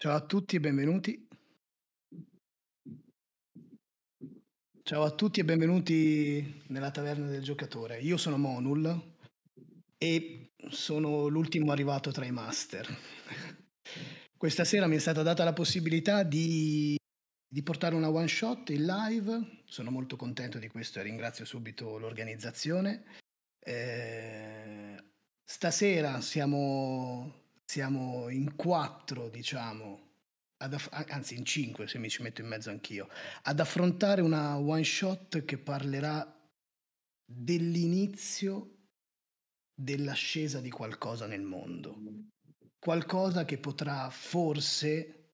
Ciao a tutti e benvenuti. Ciao a tutti e benvenuti nella taverna del giocatore. Io sono Monul e sono l'ultimo arrivato tra i master. Questa sera mi è stata data la possibilità di, di portare una one shot in live. Sono molto contento di questo e ringrazio subito l'organizzazione. Eh, stasera siamo siamo in quattro, diciamo, aff- anzi in cinque se mi ci metto in mezzo anch'io, ad affrontare una one shot che parlerà dell'inizio dell'ascesa di qualcosa nel mondo, qualcosa che potrà forse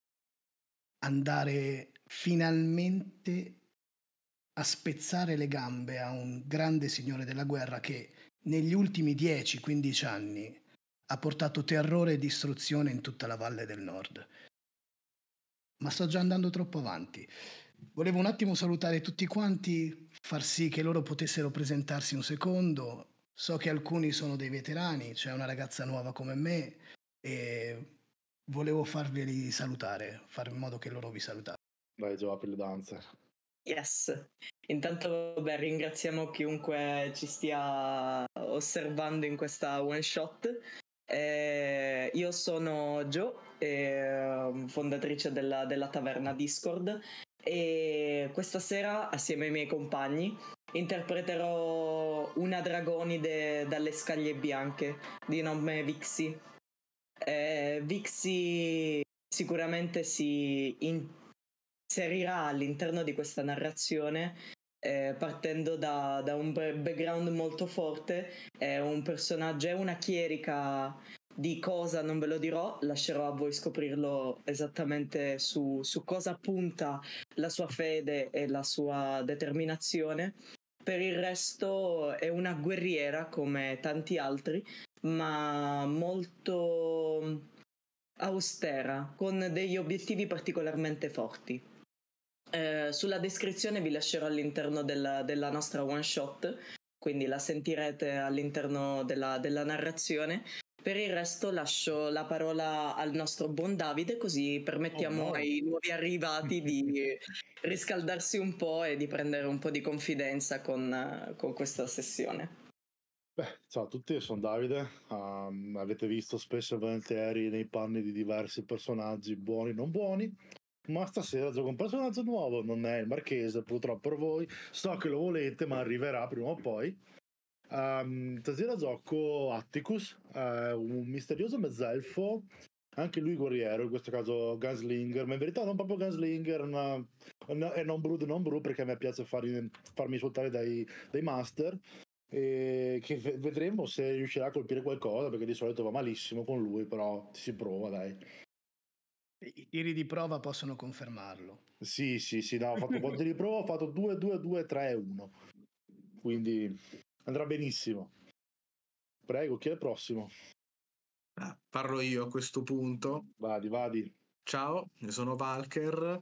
andare finalmente a spezzare le gambe a un grande signore della guerra che negli ultimi 10-15 anni ha portato terrore e distruzione in tutta la Valle del Nord. Ma sto già andando troppo avanti. Volevo un attimo salutare tutti quanti, far sì che loro potessero presentarsi un secondo. So che alcuni sono dei veterani, c'è cioè una ragazza nuova come me e volevo farveli salutare, fare in modo che loro vi salutassero. Vai Gio, apri le danze. Yes, intanto beh, ringraziamo chiunque ci stia osservando in questa one shot eh, io sono Gio, eh, fondatrice della, della, taverna Discord e questa sera assieme ai miei compagni interpreterò una dragonide dalle scaglie bianche di nome Vixi. Eh, Vixi sicuramente si inserirà all'interno di questa narrazione eh, partendo da, da, un background molto forte, è un personaggio, è una chierica di cosa non ve lo dirò, lascerò a voi scoprirlo esattamente su, su cosa punta la sua fede e la sua determinazione. Per il resto è una guerriera come tanti altri, ma molto austera, con degli obiettivi particolarmente forti. Eh, sulla descrizione vi lascerò all'interno della, della, nostra one shot, quindi la sentirete all'interno della, della narrazione. Per il resto lascio la parola al nostro buon Davide, così permettiamo oh no. ai nuovi arrivati di riscaldarsi un po' e di prendere un po' di confidenza con, con questa sessione. Beh, ciao a tutti, io sono Davide. Um, avete visto spesso e volentieri nei panni di diversi personaggi, buoni e non buoni. Ma stasera gioco un personaggio nuovo, non è il marchese, purtroppo per voi. So che lo volete, ma arriverà prima o poi. Um, stasera gioco Atticus, uh, un misterioso mezzelfo, anche lui guerriero, in questo caso Gunslinger, ma in verità non proprio Gunslinger, una, una, è non Brood, non Brood, perché a me piace farmi, farmi insultare dai, dai master. E che vedremo se riuscirà a colpire qualcosa perché di solito va malissimo con lui però si prova dai i tiri di prova possono confermarlo. Sì, sì, sì, no, ho fatto un po' di riprova, ho fatto 2, 2, 2, 3, 1. Quindi andrà benissimo. Prego, chi è il prossimo? Ah, parlo io a questo punto. Vadi, vadi. Ciao, sono Valker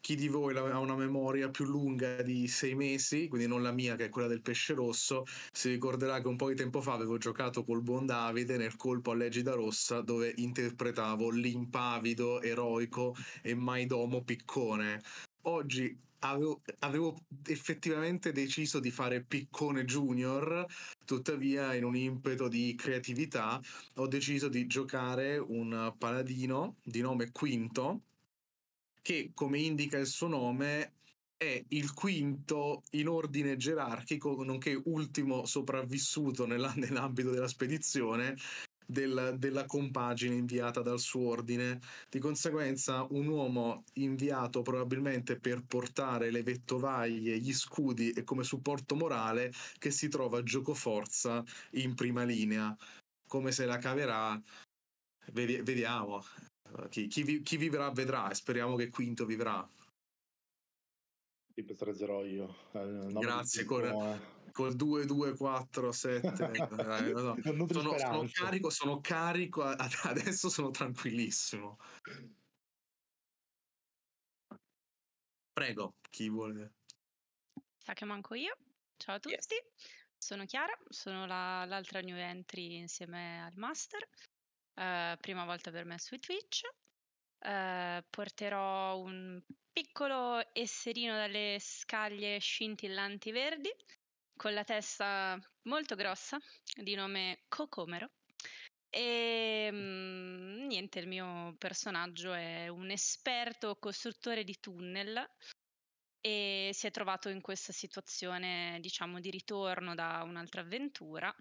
chi di voi ha una memoria più lunga di sei mesi, quindi non la mia che è quella del pesce rosso, si ricorderà che un po' di tempo fa avevo giocato col buon Davide nel colpo a Legida Rossa dove interpretavo l'impavido, eroico e mai domo piccone. Oggi avevo, avevo effettivamente deciso di fare piccone junior, tuttavia in un impeto di creatività ho deciso di giocare un paladino di nome Quinto che, come indica il suo nome, è il quinto in ordine gerarchico, nonché ultimo sopravvissuto nella, nell'ambito della spedizione, del, della compagine inviata dal suo ordine. Di conseguenza, un uomo inviato probabilmente per portare le vettovaglie, gli scudi e come supporto morale che si trova giocoforza in prima linea. Come se la caverà, vediamo. Eh, chi, chi, chi, vivrà vedrà e speriamo che Quinto vivrà. Ti petrezerò io. Eh, Grazie, con, eh. col 2, 2, 4, 7. no, no. Sono, sono, carico, cioè. sono carico, adesso sono tranquillissimo. Prego, chi vuole. Sa che manco io. Ciao a tutti, yes. sono Chiara, sono la, l'altra new entry insieme al master eh, prima volta per me su Twitch. Eh, porterò un piccolo esserino dalle scaglie scintillanti verdi con la testa molto grossa di nome Cocomero. E ehm, mh, niente, il mio personaggio è un esperto costruttore di tunnel e si è trovato in questa situazione, diciamo, di ritorno da un'altra avventura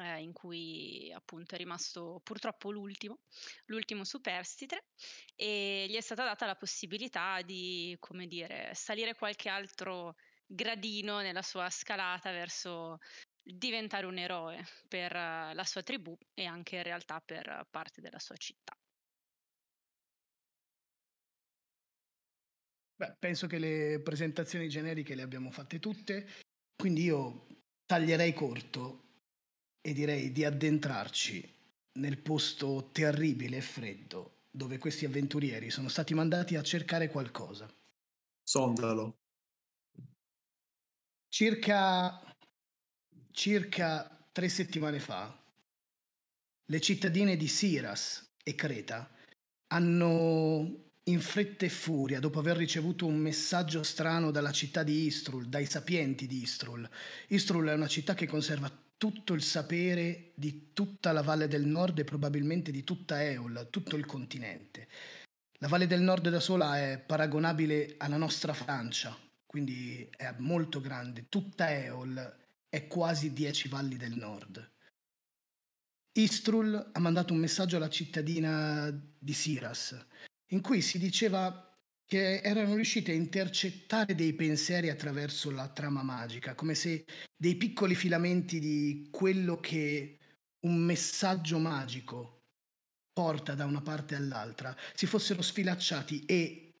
eh, in cui appunto è rimasto purtroppo l'ultimo, l'ultimo superstite e gli è stata data la possibilità di, come dire, salire qualche altro gradino nella sua scalata verso diventare un eroe per eh, la sua tribù e anche in realtà per parte della sua città. Beh, penso che le presentazioni generiche le abbiamo fatte tutte, quindi io taglierei corto e direi di addentrarci nel posto terribile e freddo dove questi avventurieri sono stati mandati a cercare qualcosa. Sondalo. Circa, circa tre settimane fa, le cittadine di Siras e Creta hanno in fretta e furia, dopo aver ricevuto un messaggio strano dalla città di Istrul, dai sapienti di Istrul. Istrul è una città che conserva tutto il sapere di tutta la Valle del Nord e probabilmente di tutta Eol, tutto il continente. La Valle del Nord da sola è paragonabile alla nostra Francia, quindi è molto grande. Tutta Eol è quasi dieci valli del Nord. Istrul ha mandato un messaggio alla cittadina di Siras in cui si diceva che erano riusciti a intercettare dei pensieri attraverso la trama magica, come se dei piccoli filamenti di quello che un messaggio magico porta da una parte all'altra si fossero sfilacciati e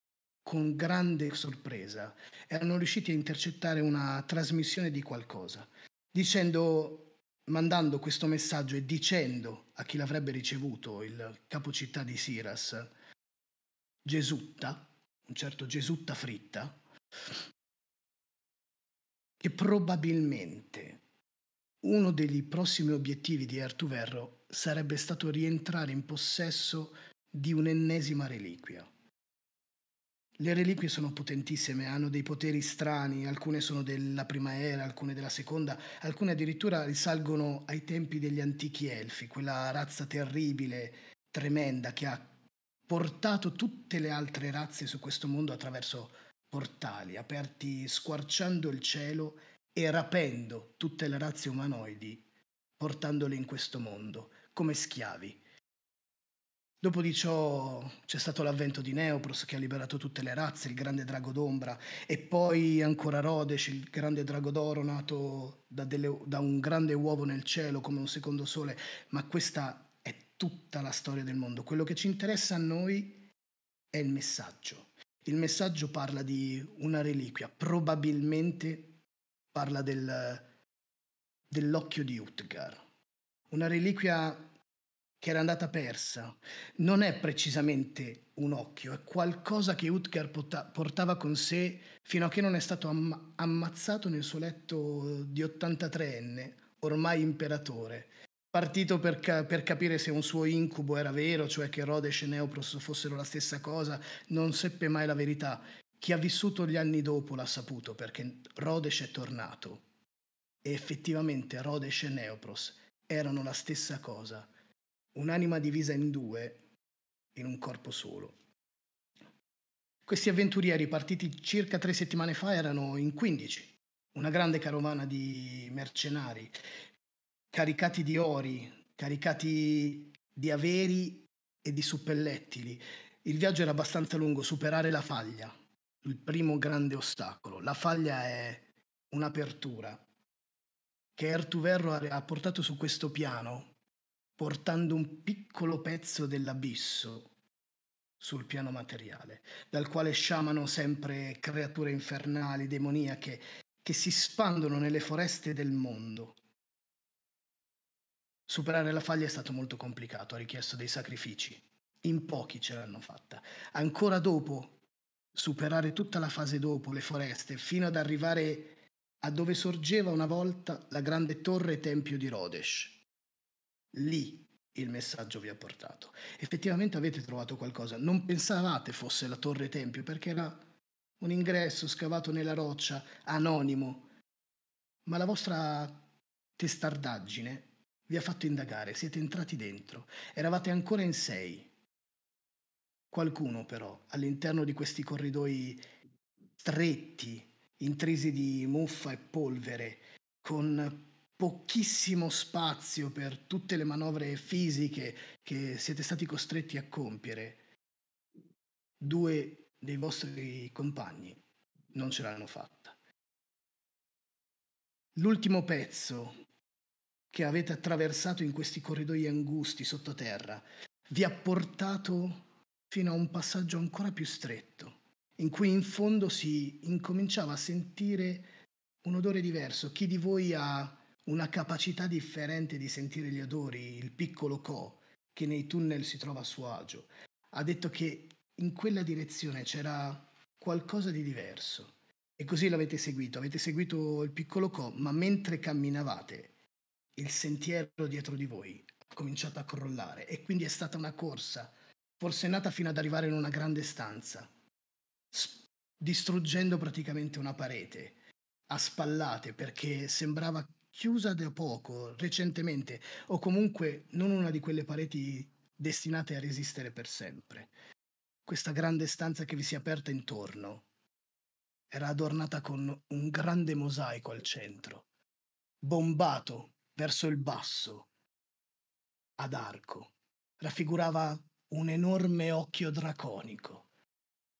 con grande sorpresa erano riusciti a intercettare una trasmissione di qualcosa, dicendo, mandando questo messaggio e dicendo a chi l'avrebbe ricevuto, il capocittà di Siras, Gesutta, un certo Gesutta Fritta, che probabilmente uno dei prossimi obiettivi di Ertuverro sarebbe stato rientrare in possesso di un'ennesima reliquia. Le reliquie sono potentissime, hanno dei poteri strani, alcune sono della prima era, alcune della seconda, alcune addirittura risalgono ai tempi degli antichi elfi, quella razza terribile, tremenda che ha portato tutte le altre razze su questo mondo attraverso portali aperti squarciando il cielo e rapendo tutte le razze umanoidi, portandole in questo mondo come schiavi. Dopo di ciò c'è stato l'avvento di Neopros che ha liberato tutte le razze, il grande drago d'ombra, e poi ancora Rhodes, il grande drago d'oro nato da, delle, da un grande uovo nel cielo come un secondo sole, ma questa tutta la storia del mondo. Quello che ci interessa a noi è il messaggio. Il messaggio parla di una reliquia, probabilmente parla del, dell'occhio di Utgar, una reliquia che era andata persa. Non è precisamente un occhio, è qualcosa che Utgar portava con sé fino a che non è stato am- ammazzato nel suo letto di 83enne, ormai imperatore partito per, ca- per, capire se un suo incubo era vero, cioè che Rhodes e Neopros fossero la stessa cosa, non seppe mai la verità. Chi ha vissuto gli anni dopo l'ha saputo perché Rhodes è tornato. E effettivamente Rhodes e Neopros erano la stessa cosa, un'anima divisa in due in un corpo solo. Questi avventurieri partiti circa tre settimane fa erano in 15, una grande carovana di mercenari caricati di ori, caricati di averi e di suppellettili. Il viaggio era abbastanza lungo, superare la faglia, il primo grande ostacolo. La faglia è un'apertura che Ertuverro ha portato su questo piano, portando un piccolo pezzo dell'abisso sul piano materiale, dal quale sciamano sempre creature infernali, demoniache, che si spandono nelle foreste del mondo Superare la faglia è stato molto complicato, ha richiesto dei sacrifici. In pochi ce l'hanno fatta. Ancora dopo, superare tutta la fase dopo, le foreste, fino ad arrivare a dove sorgeva una volta la grande torre tempio di Rodesh. Lì il messaggio vi ha portato. Effettivamente avete trovato qualcosa, non pensavate fosse la torre tempio perché era un ingresso scavato nella roccia, anonimo, ma la vostra testardaggine vi ha fatto indagare, siete entrati dentro. Eravate ancora in sei. Qualcuno però, all'interno di questi corridoi stretti, intrisi di muffa e polvere, con pochissimo spazio per tutte le manovre fisiche che siete stati costretti a compiere, due dei vostri compagni non ce l'hanno fatta. L'ultimo pezzo che avete attraversato in questi corridoi angusti sottoterra vi ha portato fino a un passaggio ancora più stretto, in cui in fondo si incominciava a sentire un odore diverso. Chi di voi ha una capacità differente di sentire gli odori, il piccolo co che nei tunnel si trova a suo agio, ha detto che in quella direzione c'era qualcosa di diverso. E così l'avete seguito, avete seguito il piccolo co, ma mentre camminavate il sentiero dietro di voi ha cominciato a crollare e quindi è stata una corsa, forse nata fino ad arrivare in una grande stanza, sp- distruggendo praticamente una parete a spallate perché sembrava chiusa da poco, recentemente, o comunque non una di quelle pareti destinate a resistere per sempre. Questa grande stanza che vi si è aperta intorno era adornata con un grande mosaico al centro, bombato verso il basso, ad arco, raffigurava un enorme occhio draconico.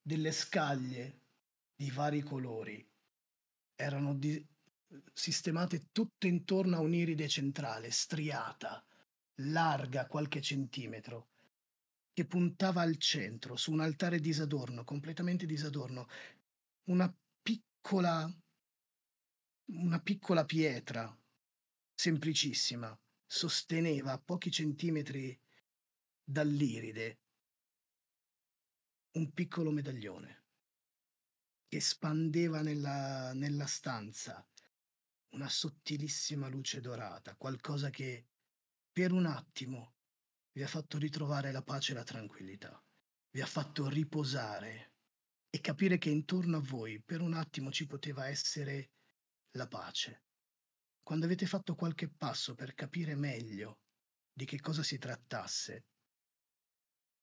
Delle scaglie di vari colori erano di- sistemate tutte intorno a un'iride centrale, striata, larga qualche centimetro, che puntava al centro, su un altare disadorno, completamente disadorno, una piccola, una piccola pietra semplicissima, sosteneva a pochi centimetri dall'iride un piccolo medaglione che spandeva nella, nella stanza una sottilissima luce dorata, qualcosa che per un attimo vi ha fatto ritrovare la pace e la tranquillità, vi ha fatto riposare e capire che intorno a voi per un attimo ci poteva essere la pace, quando avete fatto qualche passo per capire meglio di che cosa si trattasse,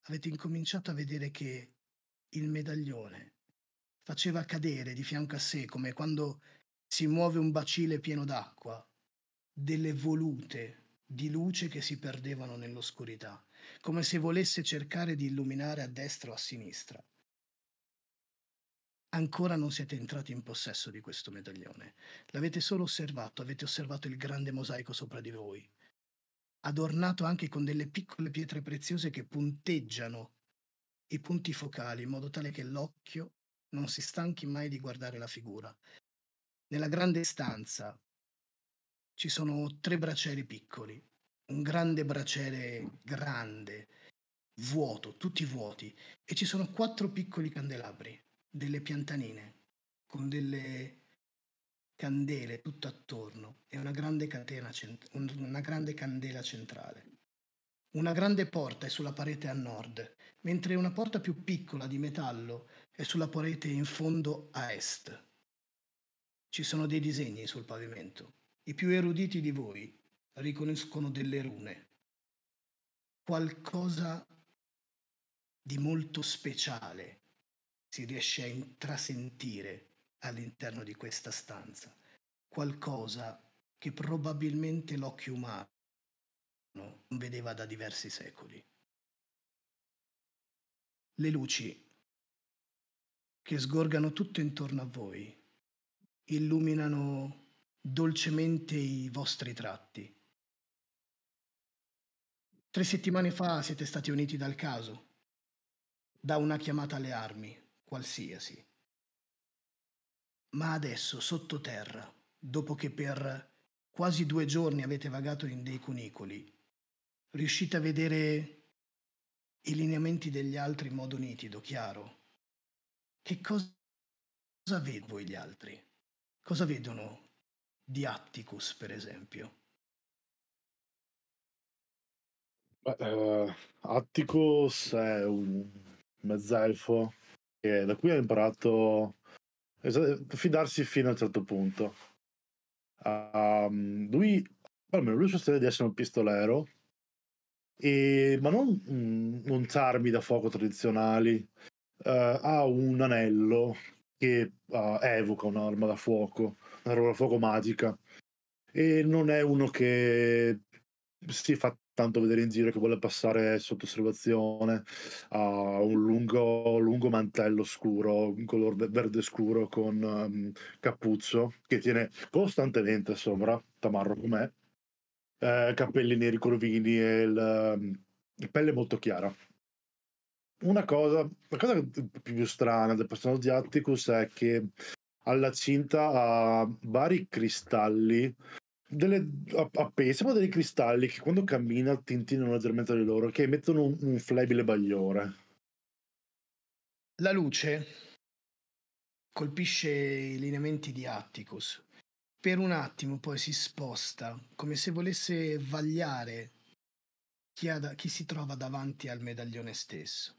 avete incominciato a vedere che il medaglione faceva cadere di fianco a sé, come quando si muove un bacile pieno d'acqua, delle volute di luce che si perdevano nell'oscurità, come se volesse cercare di illuminare a destra o a sinistra ancora non siete entrati in possesso di questo medaglione. L'avete solo osservato, avete osservato il grande mosaico sopra di voi, adornato anche con delle piccole pietre preziose che punteggiano i punti focali in modo tale che l'occhio non si stanchi mai di guardare la figura. Nella grande stanza ci sono tre bracieri piccoli, un grande braciere grande, vuoto, tutti vuoti, e ci sono quattro piccoli candelabri delle piantanine con delle candele tutto attorno e una grande, cent- una grande candela centrale. Una grande porta è sulla parete a nord, mentre una porta più piccola di metallo è sulla parete in fondo a est. Ci sono dei disegni sul pavimento. I più eruditi di voi riconoscono delle rune. Qualcosa di molto speciale si riesce a intrasentire all'interno di questa stanza, qualcosa che probabilmente l'occhio umano non vedeva da diversi secoli. Le luci che sgorgano tutto intorno a voi illuminano dolcemente i vostri tratti. Tre settimane fa siete stati uniti dal caso, da una chiamata alle armi, qualsiasi. Ma adesso, sottoterra, dopo che per quasi due giorni avete vagato in dei cunicoli, riuscite a vedere i lineamenti degli altri in modo nitido, chiaro? Che cosa, cosa vedono gli altri? Cosa vedono di Atticus, per esempio? Beh, uh, Atticus è un mezzelfo che, da cui ha imparato a fidarsi fino a un certo punto. Um, lui, almeno lui sostiene di essere un pistolero, e, ma non, mh, mm, non armi da fuoco tradizionali. Uh, ha un anello che uh, evoca un'arma da fuoco, un'arma da fuoco magica. E non è uno che si fa tanto vedere in giro che vuole passare sotto osservazione, ha un lungo, lungo mantello scuro, un color verde scuro con um, cappuccio che tiene costantemente sopra, tamarro com'è, eh, capelli neri corvini e il, um, pelle molto chiara. Una cosa, la cosa più strana del personaggio di Atticus è che alla cinta ha vari cristalli delle appese, ma dei cristalli che quando cammina tintinano leggermente di loro, che emettono un, un flebile bagliore. La luce colpisce i lineamenti di Atticus. Per un attimo poi si sposta, come se volesse vagliare chi, ad- chi si trova davanti al medaglione stesso.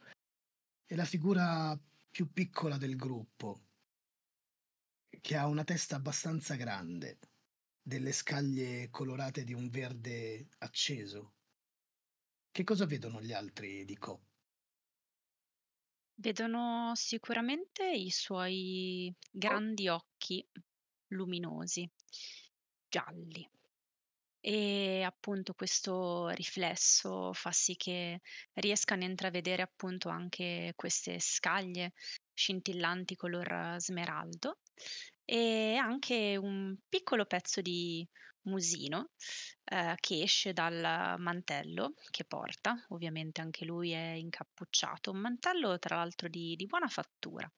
È la figura più piccola del gruppo, che ha una testa abbastanza grande delle scaglie colorate di un verde acceso. Che cosa vedono gli altri di Co? Vedono sicuramente i suoi grandi occhi luminosi, gialli. E appunto questo riflesso fa sì che riescano a intravedere appunto anche queste scaglie scintillanti color smeraldo e anche un piccolo pezzo di musino eh, che esce dal mantello che porta, ovviamente anche lui è incappucciato, un mantello tra l'altro di, di buona fattura.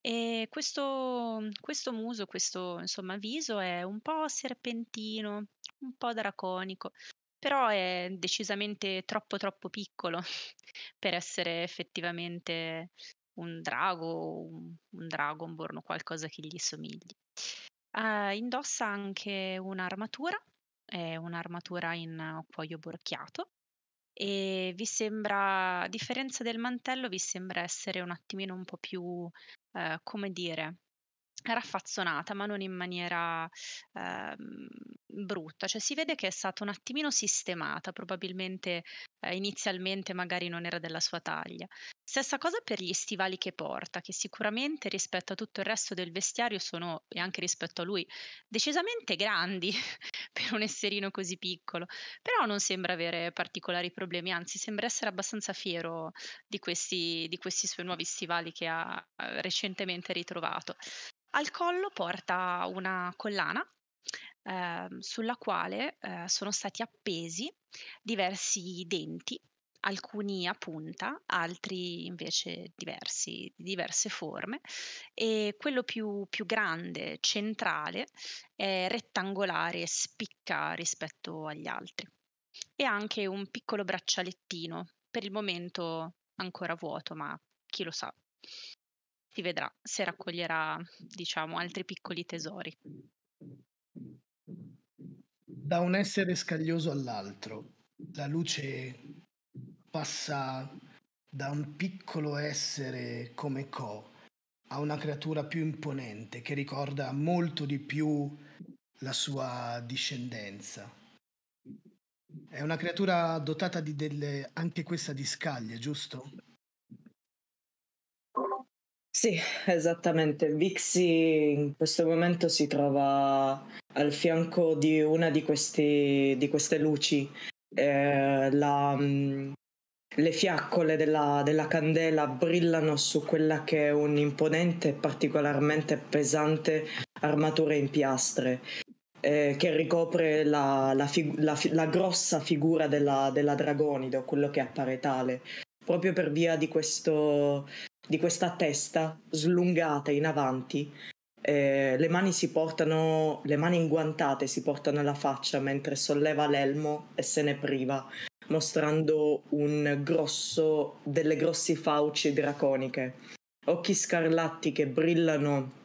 E questo, questo muso, questo insomma viso è un po' serpentino, un po' draconico, però è decisamente troppo troppo piccolo per essere effettivamente un drago, un, un dragonborn o qualcosa che gli somigli. Uh, indossa anche un'armatura, è un'armatura in cuoio borchiato e vi sembra, a differenza del mantello, vi sembra essere un attimino un po' più, uh, come dire, raffazzonata, ma non in maniera eh, brutta, cioè si vede che è stata un attimino sistemata, probabilmente eh, inizialmente magari non era della sua taglia. Stessa cosa per gli stivali che porta, che sicuramente rispetto a tutto il resto del vestiario sono, e anche rispetto a lui, decisamente grandi per un esserino così piccolo, però non sembra avere particolari problemi, anzi sembra essere abbastanza fiero di questi, di questi suoi nuovi stivali che ha eh, recentemente ritrovato. Al collo porta una collana Ehm, sulla quale eh, sono stati appesi diversi denti, alcuni a punta, altri invece diversi, di diverse forme, e quello più, più grande, centrale, è rettangolare e spicca rispetto agli altri. E anche un piccolo braccialettino, per il momento ancora vuoto, ma chi lo sa. Si vedrà se raccoglierà, diciamo, altri piccoli tesori da un essere scaglioso all'altro. La luce passa da un piccolo essere come Ko a una creatura più imponente che ricorda molto di più la sua discendenza. È una creatura dotata di delle, anche questa di scaglie, giusto? Sì, esattamente. Vixi in questo momento si trova al fianco di una di, questi, di queste luci. Eh, la, mm, le fiaccole della, della, candela brillano su quella che è un'imponente e particolarmente pesante armatura in piastre eh, che ricopre la, la, fig- la grossa figura della, della Dragonido, quello che appare tale proprio per via di questo di questa testa slungata in avanti. Eh, le mani si portano, le mani inguantate si portano alla faccia mentre solleva l'elmo e se ne priva, mostrando un grosso, delle grosse fauci draconiche. Occhi scarlatti che brillano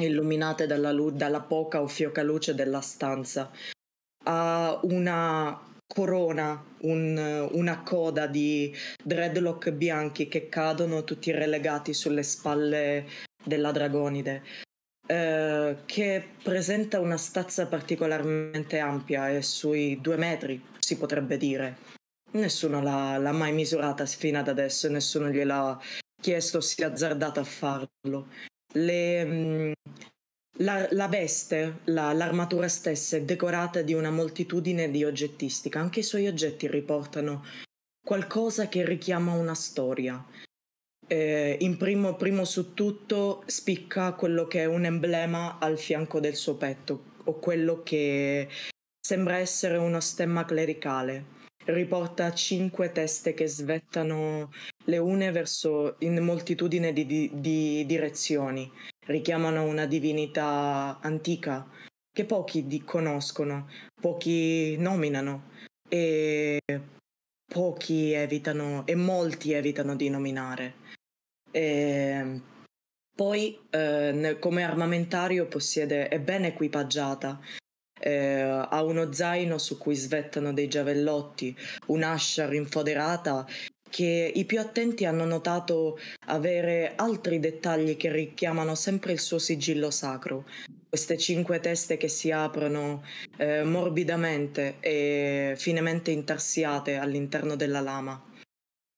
illuminate dalla, lu- dalla poca o fioca luce della stanza. Ha una corona un, una coda di dreadlock bianchi che cadono tutti relegati sulle spalle della Dragonide, eh, che presenta una stazza particolarmente ampia e sui due metri, si potrebbe dire. Nessuno l'ha, l'ha mai misurata fino ad adesso, nessuno gliel'ha chiesto, si è azzardata a farlo. Le, mm, la, la veste, la, l'armatura stessa è decorata di una moltitudine di oggettistica, anche i suoi oggetti riportano qualcosa che richiama una storia. Eh, in primo, primo su tutto spicca quello che è un emblema al fianco del suo petto o quello che sembra essere uno stemma clericale. Riporta cinque teste che svettano le une verso in moltitudine di, di, di direzioni richiamano una divinità antica che pochi di- conoscono, pochi nominano e pochi evitano e molti evitano di nominare. E poi eh, nel, come armamentario possiede, è ben equipaggiata, eh, ha uno zaino su cui svettano dei giavellotti, un'ascia rinfoderata che i più attenti hanno notato avere altri dettagli che richiamano sempre il suo sigillo sacro. Queste cinque teste che si aprono eh, morbidamente e finemente intarsiate all'interno della lama.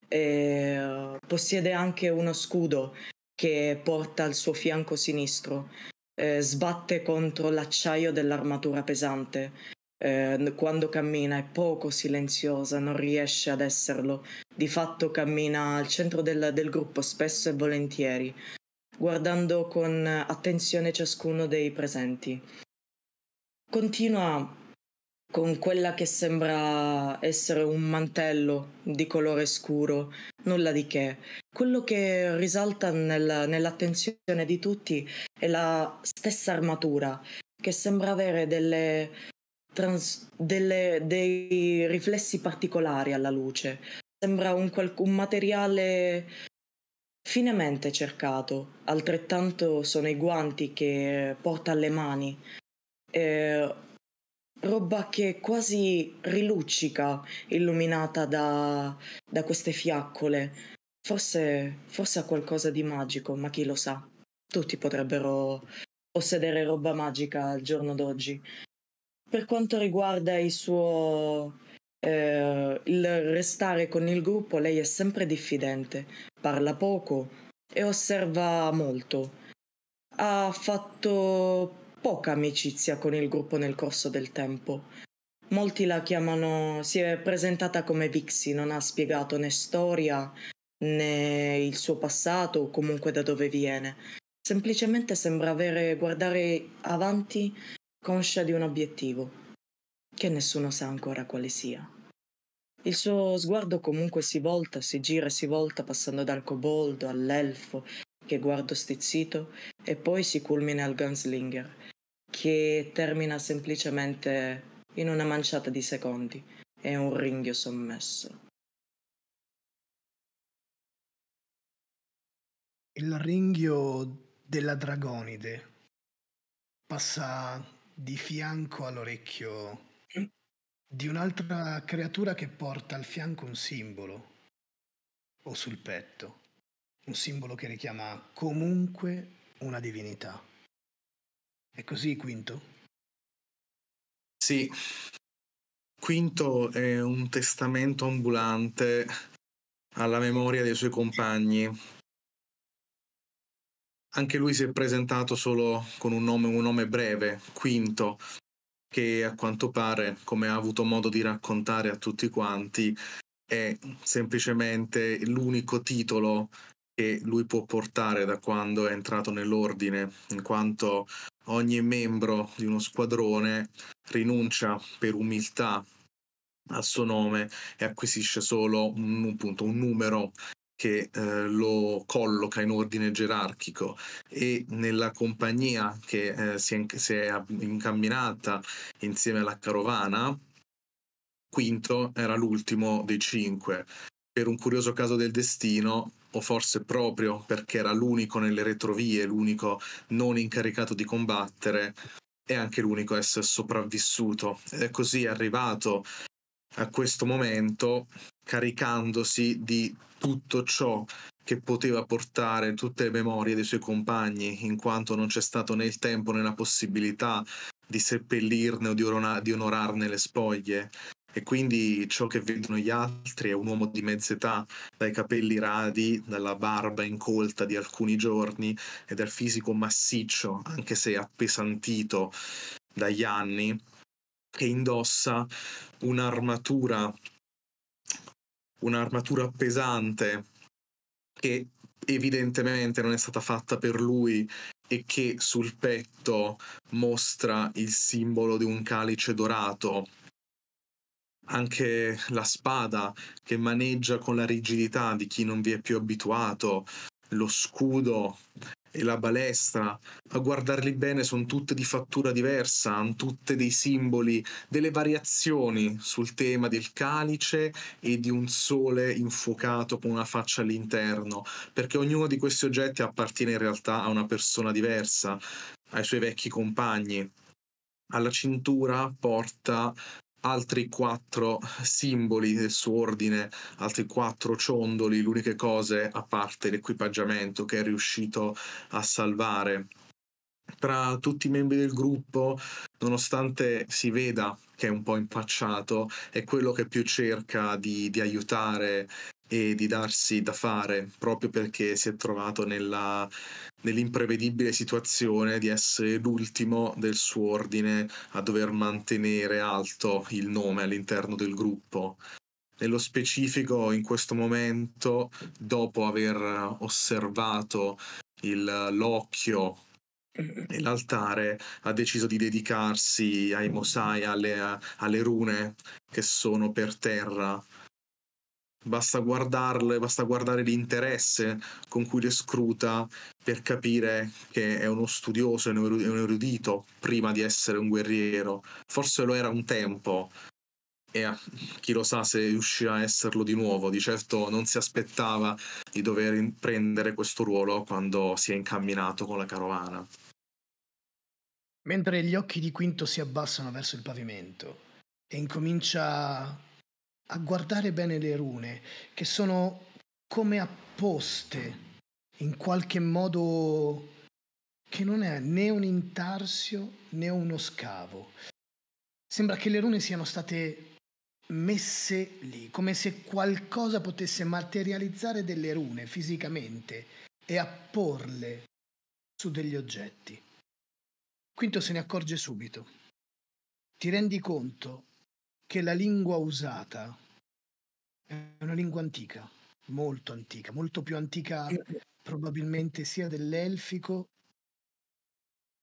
E, eh, possiede anche uno scudo che porta al suo fianco sinistro. Eh, sbatte contro l'acciaio dell'armatura pesante Ehm, quando cammina è poco silenziosa, non riesce ad esserlo, di fatto cammina al centro del, del gruppo spesso e volentieri, guardando con attenzione ciascuno dei presenti. Continua con quella che sembra essere un mantello di colore scuro, nulla di che. Quello che risalta nel, nell'attenzione di tutti è la stessa armatura, che sembra avere delle trans- delle, dei riflessi particolari alla luce. Sembra un, qual- un materiale finemente cercato, altrettanto sono i guanti che porta alle mani. Eh, roba che quasi riluccica, illuminata da, da queste fiaccole. Forse, forse, ha qualcosa di magico, ma chi lo sa. Tutti potrebbero possedere roba magica al giorno d'oggi. Per quanto riguarda il suo eh, il restare con il gruppo, lei è sempre diffidente, parla poco e osserva molto. Ha fatto poca amicizia con il gruppo nel corso del tempo. Molti la chiamano, si è presentata come Vixie, non ha spiegato né storia né il suo passato o comunque da dove viene. Semplicemente sembra avere guardare avanti conscia di un obiettivo, che nessuno sa ancora quale sia. Il suo sguardo comunque si volta, si gira e si volta passando dal coboldo all'elfo, che guardo stizzito, e poi si culmina al gunslinger, che termina semplicemente in una manciata di secondi e un ringhio sommesso. Il ringhio della dragonide passa di fianco all'orecchio di un'altra creatura che porta al fianco un simbolo o sul petto, un simbolo che richiama comunque una divinità. È così, Quinto? Sì. Quinto è un testamento ambulante alla memoria dei suoi compagni anche lui si è presentato solo con un nome, un nome breve, Quinto, che a quanto pare, come ha avuto modo di raccontare a tutti quanti, è semplicemente l'unico titolo che lui può portare da quando è entrato nell'ordine, in quanto ogni membro di uno squadrone rinuncia per umiltà al suo nome e acquisisce solo un, appunto, un numero che eh, lo colloca in ordine gerarchico e nella compagnia che eh, si, è, si è incamminata insieme alla carovana, Quinto era l'ultimo dei cinque. Per un curioso caso del destino, o forse proprio perché era l'unico nelle retrovie, l'unico non incaricato di combattere, è anche l'unico a essere sopravvissuto. Ed è così arrivato a questo momento caricandosi di tutto ciò che poteva portare tutte le memorie dei suoi compagni, in quanto non c'è stato né il tempo né la possibilità di seppellirne o di, orona- di onorarne le spoglie. E quindi ciò che vedono gli altri è un uomo di mezz'età, dai capelli radi, dalla barba incolta di alcuni giorni e dal fisico massiccio, anche se appesantito dagli anni, che indossa un'armatura un'armatura pesante che evidentemente non è stata fatta per lui e che sul petto mostra il simbolo di un calice dorato. Anche la spada che maneggia con la rigidità di chi non vi è più abituato, lo scudo e la balestra, a guardarli bene, sono tutte di fattura diversa, hanno tutte dei simboli, delle variazioni sul tema del calice e di un sole infuocato con una faccia all'interno, perché ognuno di questi oggetti appartiene in realtà a una persona diversa, ai suoi vecchi compagni. Alla cintura porta altri quattro simboli del suo ordine, altri quattro ciondoli, l'unica cosa a parte l'equipaggiamento che è riuscito a salvare. Tra tutti i membri del gruppo, nonostante si veda che è un po' impacciato, è quello che più cerca di, di aiutare e di darsi da fare proprio perché si è trovato nella, nell'imprevedibile situazione di essere l'ultimo del suo ordine a dover mantenere alto il nome all'interno del gruppo. Nello specifico, in questo momento, dopo aver osservato il, l'occhio e l'altare, ha deciso di dedicarsi ai mosai, alle, alle rune che sono per terra basta guardarle, basta guardare l'interesse con cui le scruta per capire che è uno studioso, è un erudito prima di essere un guerriero. Forse lo era un tempo e ah, chi lo sa se riuscirà a esserlo di nuovo. Di certo non si aspettava di dover prendere questo ruolo quando si è incamminato con la carovana. Mentre gli occhi di Quinto si abbassano verso il pavimento e incomincia a guardare bene le rune, che sono come apposte in qualche modo che non è né un intarsio né uno scavo. Sembra che le rune siano state messe lì, come se qualcosa potesse materializzare delle rune fisicamente e apporle su degli oggetti. Quinto se ne accorge subito. Ti rendi conto che la lingua usata è una lingua antica, molto antica, molto più antica probabilmente sia dell'elfico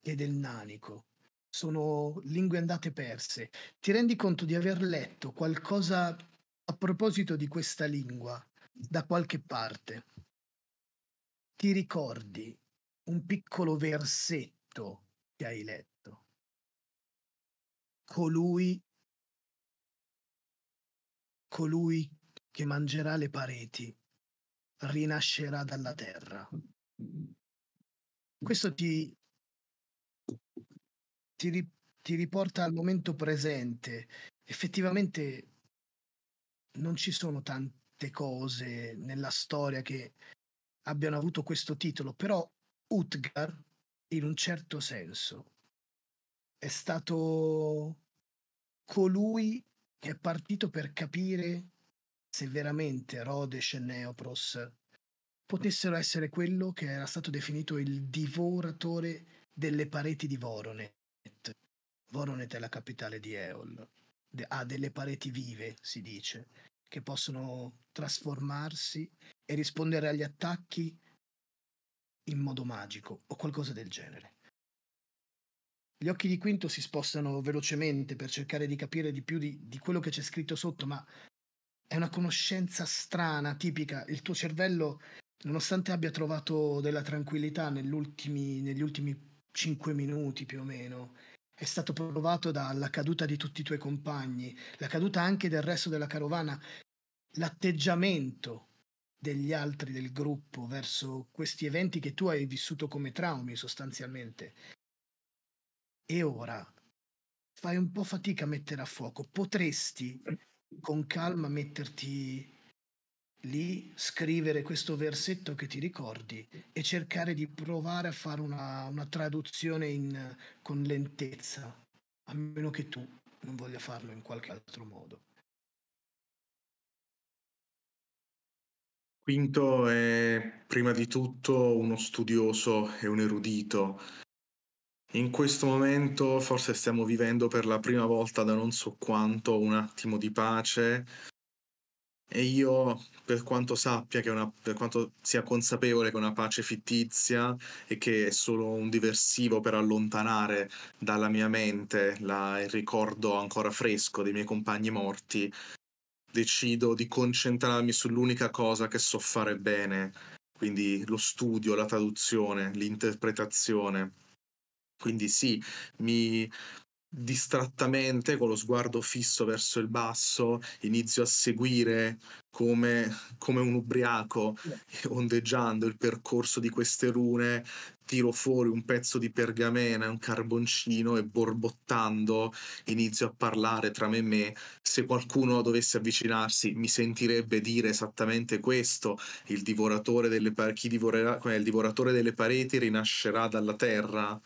che del nanico. Sono lingue andate perse. Ti rendi conto di aver letto qualcosa a proposito di questa lingua da qualche parte? Ti ricordi un piccolo versetto che hai letto? Colui colui che mangerà le pareti, rinascerà dalla terra. Questo ti, ti, ti riporta al momento presente. Effettivamente non ci sono tante cose nella storia che abbiano avuto questo titolo, però Utgar, in un certo senso, è stato colui che è partito per capire se veramente Rhodes e Neopros potessero essere quello che era stato definito il divoratore delle pareti di Voronet. Voronet è la capitale di Eol, De- ha delle pareti vive, si dice, che possono trasformarsi e rispondere agli attacchi in modo magico o qualcosa del genere. Gli occhi di Quinto si spostano velocemente per cercare di capire di più di, di quello che c'è scritto sotto, ma è una conoscenza strana, tipica. Il tuo cervello, nonostante abbia trovato della tranquillità negli ultimi 5 minuti più o meno, è stato provato dalla caduta di tutti i tuoi compagni, la caduta anche del resto della carovana, l'atteggiamento degli altri del gruppo verso questi eventi che tu hai vissuto come traumi sostanzialmente. E ora fai un po' fatica a mettere a fuoco. Potresti con calma metterti lì, scrivere questo versetto che ti ricordi e cercare di provare a fare una, una traduzione in, con lentezza, a meno che tu non voglia farlo in qualche altro modo. Quinto è prima di tutto uno studioso e un erudito in questo momento forse stiamo vivendo per la prima volta da non so quanto un attimo di pace e io per quanto sappia che una, per quanto sia consapevole che è una pace fittizia e che è solo un diversivo per allontanare dalla mia mente la, il ricordo ancora fresco dei miei compagni morti, decido di concentrarmi sull'unica cosa che so fare bene, quindi lo studio, la traduzione, l'interpretazione quindi sì, mi distrattamente, con lo sguardo fisso verso il basso, inizio a seguire come, come un ubriaco, ondeggiando il percorso di queste rune, tiro fuori un pezzo di pergamena, un carboncino e borbottando inizio a parlare tra me e me. Se qualcuno dovesse avvicinarsi mi sentirebbe dire esattamente questo, il divoratore delle, pa- divorerà, il divoratore delle pareti rinascerà dalla terra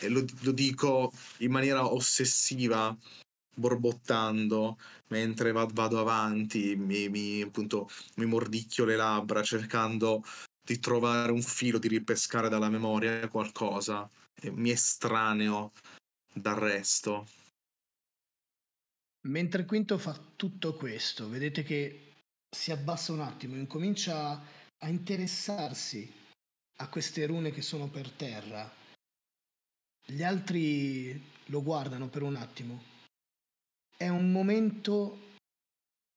e lo, lo dico in maniera ossessiva, borbottando mentre vado avanti, mi, mi, appunto, mi mordicchio le labbra cercando di trovare un filo, di ripescare dalla memoria qualcosa, mi estraneo dal resto. Mentre Quinto fa tutto questo, vedete che si abbassa un attimo, incomincia a interessarsi a queste rune che sono per terra gli altri lo guardano per un attimo. È un momento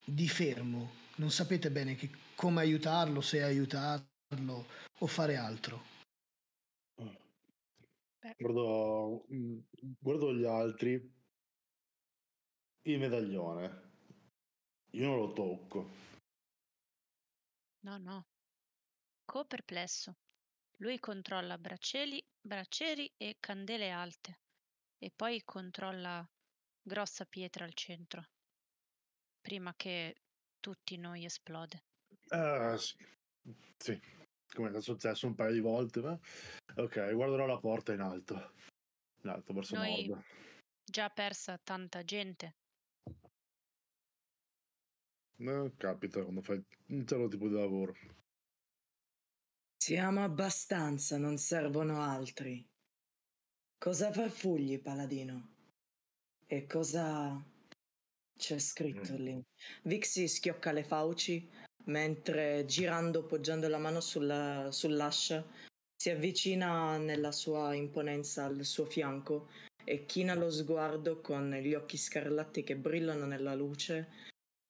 di fermo, non sapete bene che, come aiutarlo, se aiutarlo o fare altro. Guardo, mm, guardo gli altri, il medaglione, io non lo tocco. No, no, co perplesso. Lui controlla braccieri, braccieri e candele alte e poi controlla grossa pietra al centro prima che tutti noi esplode. Uh, sì. sì. come è successo un paio di volte. Ma... Ok, guarderò la porta in alto. In alto, verso noi nord. Già persa tanta gente. No, eh, capita quando fai un certo tipo di lavoro. Siamo abbastanza, non servono altri. Cosa farfugli, paladino? E cosa c'è scritto mm. lì? Vixi schiocca le fauci mentre girando, poggiando la mano sulla, sull'ascia, si avvicina nella sua imponenza al suo fianco e china lo sguardo con gli occhi scarlatti che brillano nella luce.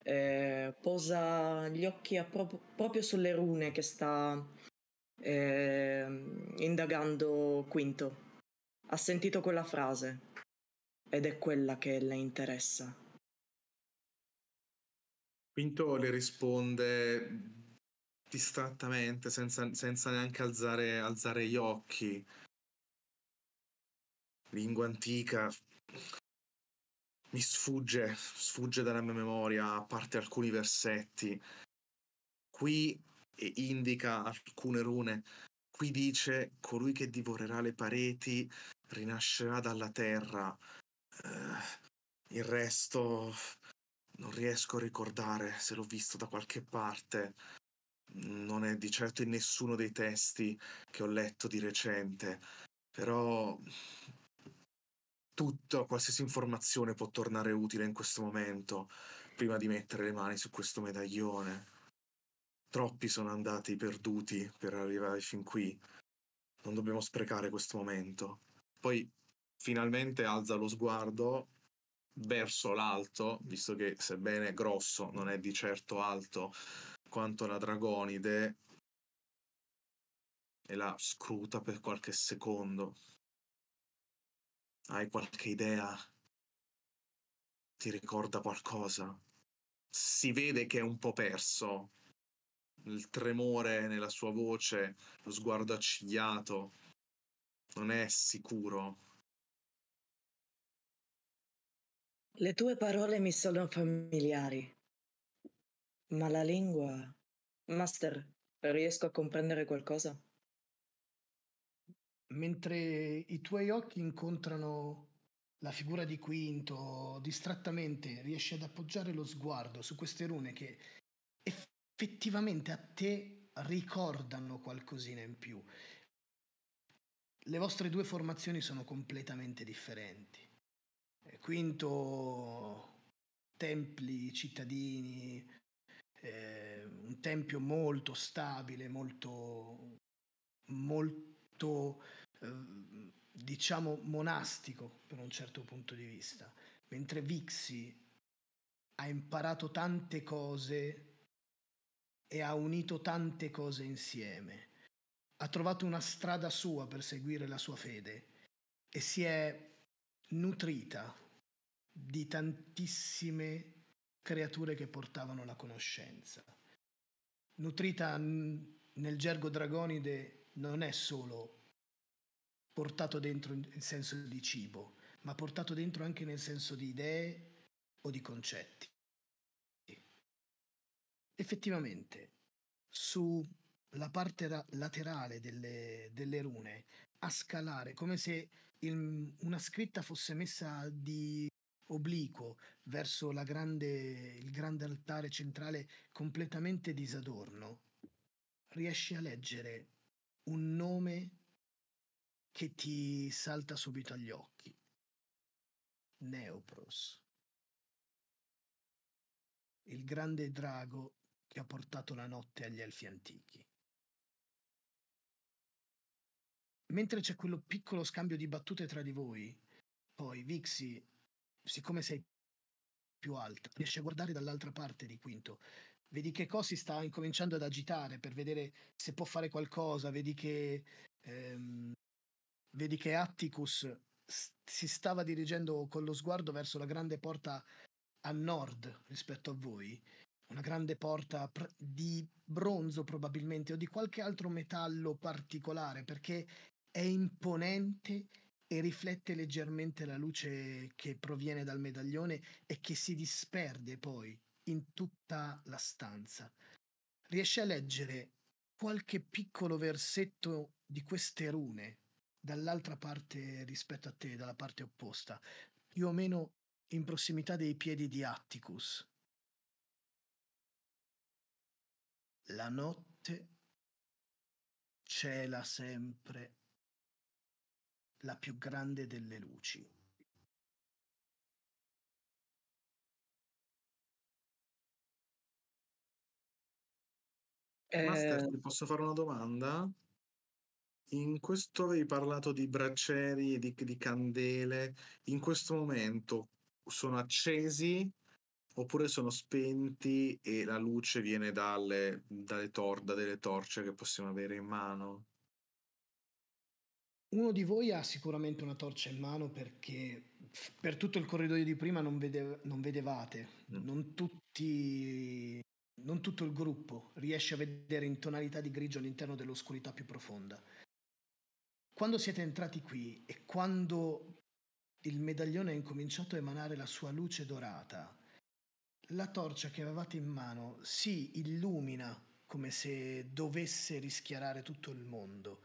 Eh, posa gli occhi pro- proprio sulle rune che sta eh, indagando Quinto. Ha sentito quella frase ed è quella che le interessa. Quinto le risponde distrattamente, senza, senza neanche alzare, alzare gli occhi. Lingua antica, mi sfugge, sfugge dalla mia memoria, a parte alcuni versetti. Qui e indica alcune rune. Qui dice colui che divorerà le pareti rinascerà dalla terra. Eh, il resto non riesco a ricordare se l'ho visto da qualche parte. Non è di certo in nessuno dei testi che ho letto di recente, però tutto, qualsiasi informazione può tornare utile in questo momento, prima di mettere le mani su questo medaglione. Troppi sono andati perduti per arrivare fin qui. Non dobbiamo sprecare questo momento. Poi finalmente alza lo sguardo verso l'alto, visto che sebbene grosso non è di certo alto quanto la dragonide, e la scruta per qualche secondo. Hai qualche idea? Ti ricorda qualcosa? Si vede che è un po' perso, il tremore nella sua voce, lo sguardo accigliato, non è sicuro. Le tue parole mi sono familiari, ma la lingua... Master, riesco a comprendere qualcosa? Mentre i tuoi occhi incontrano la figura di Quinto, distrattamente riesci ad appoggiare lo sguardo su queste rune che effettivamente a te ricordano qualcosina in più. Le vostre due formazioni sono completamente differenti. Quinto, templi cittadini, eh, un tempio molto stabile, molto, molto eh, diciamo monastico per un certo punto di vista, mentre Vixi ha imparato tante cose e ha unito tante cose insieme. Ha trovato una strada sua per seguire la sua fede e si è nutrita di tantissime creature che portavano la conoscenza. Nutrita nel gergo dragonide non è solo portato dentro in senso di cibo, ma portato dentro anche nel senso di idee o di concetti effettivamente sulla parte ra- laterale delle, delle, rune a scalare, come se il, una scritta fosse messa di obliquo verso grande, il grande altare centrale completamente disadorno, riesci a leggere un nome che ti salta subito agli occhi. Neopros. Il grande drago che ha portato la notte agli elfi antichi. Mentre c'è quello piccolo scambio di battute tra di voi, poi Vixi, siccome sei più alta, riesce a guardare dall'altra parte di Quinto. Vedi che Cosi sta incominciando ad agitare per vedere se può fare qualcosa, vedi che, ehm, vedi che Atticus si stava dirigendo con lo sguardo verso la grande porta a nord rispetto a voi una grande porta pr- di bronzo probabilmente o di qualche altro metallo particolare perché è imponente e riflette leggermente la luce che proviene dal medaglione e che si disperde poi in tutta la stanza. Riesce a leggere qualche piccolo versetto di queste rune dall'altra parte rispetto a te, dalla parte opposta, più o meno in prossimità dei piedi di Atticus. La notte cela sempre la più grande delle luci. Eh... Master, ti posso fare una domanda? In questo avevi parlato di braccieri e di, di, candele. In questo momento sono accesi oppure sono spenti e la luce viene dalle, dalle tor- delle torce che possiamo avere in mano. Uno di voi ha sicuramente una torcia in mano perché per tutto il corridoio di prima non, vede- non vedevate, mm. non, tutti, non tutto il gruppo riesce a vedere in tonalità di grigio all'interno dell'oscurità più profonda. Quando siete entrati qui e quando il medaglione ha incominciato a emanare la sua luce dorata, la torcia che avevate in mano si illumina come se dovesse rischiarare tutto il mondo,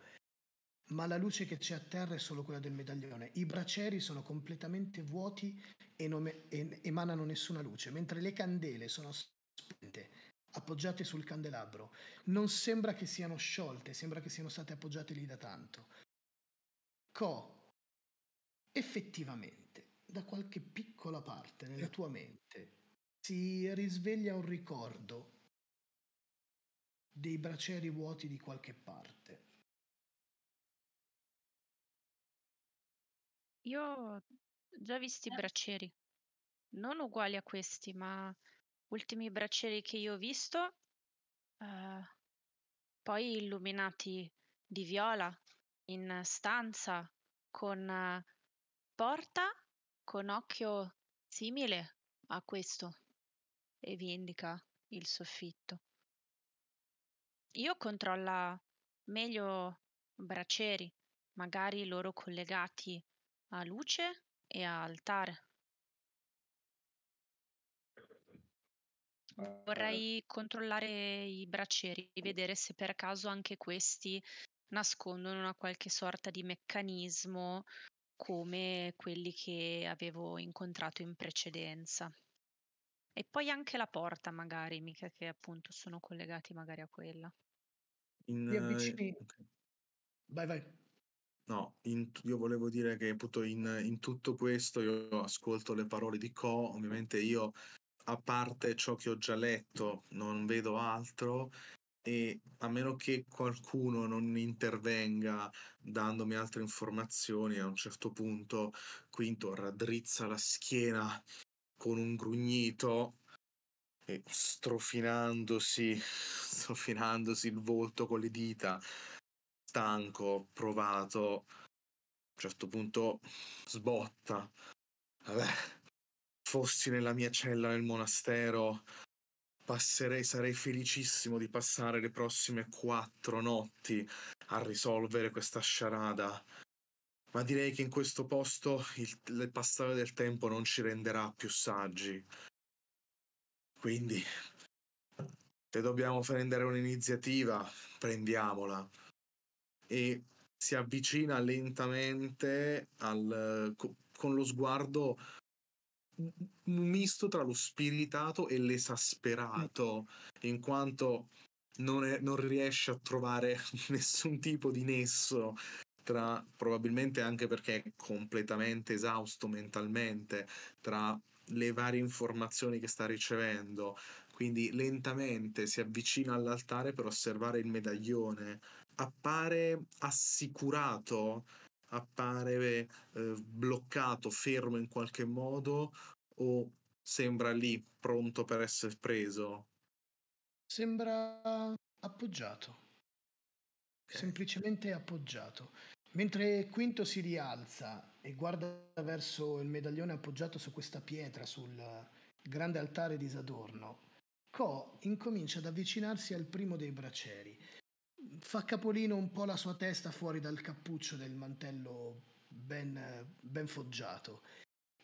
ma la luce che c'è a terra è solo quella del medaglione. I braceri sono completamente vuoti e non emanano nessuna luce, mentre le candele sono spente, appoggiate sul candelabro. Non sembra che siano sciolte, sembra che siano state appoggiate lì da tanto. Co, effettivamente, da qualche piccola parte nella eh. tua mente si risveglia un ricordo dei braceri vuoti di qualche parte. Io ho già visto i braceri, non uguali a questi, ma ultimi braceri che io ho visto, eh, poi illuminati di viola in stanza con eh, porta con occhio simile a questo e vi indica il soffitto. Io controlla meglio bracieri, magari loro collegati a luce e a altare. Ah, eh. Vorrei controllare i bracieri, vedere se per caso anche questi nascondono una qualche sorta di meccanismo come quelli che avevo incontrato in precedenza. E poi anche la porta magari, mica che appunto sono collegati magari a quella. In, Ti eh, avvicini. eh, Vai, vai. No, in- io volevo dire che appunto in, in tutto questo io ascolto le parole di Co, ovviamente io a parte ciò che ho già letto non vedo altro e a meno che qualcuno non intervenga dandomi altre informazioni a un certo punto Quinto raddrizza la schiena con un grugnito e strofinandosi, strofinandosi il volto con le dita, stanco, provato, a un certo punto sbotta. Vabbè, fossi nella mia cella nel monastero, passerei, sarei felicissimo di passare le prossime quattro notti a risolvere questa sciarada ma direi che in questo posto il, il passare del tempo non ci renderà più saggi. Quindi, se dobbiamo prendere un'iniziativa, prendiamola. E si avvicina lentamente al, con lo sguardo misto tra lo spiritato e l'esasperato, mm. in quanto non, è, non riesce a trovare nessun tipo di nesso tra probabilmente anche perché è completamente esausto mentalmente, tra le varie informazioni che sta ricevendo, quindi lentamente si avvicina all'altare per osservare il medaglione, appare assicurato, appare eh, bloccato, fermo in qualche modo o sembra lì pronto per essere preso? Sembra appoggiato okay. semplicemente appoggiato. Mentre Quinto si rialza e guarda verso il medaglione appoggiato su questa pietra, sul grande altare disadorno, Co incomincia ad avvicinarsi al primo dei braceri. Fa capolino un po' la sua testa fuori dal cappuccio del mantello ben, ben foggiato.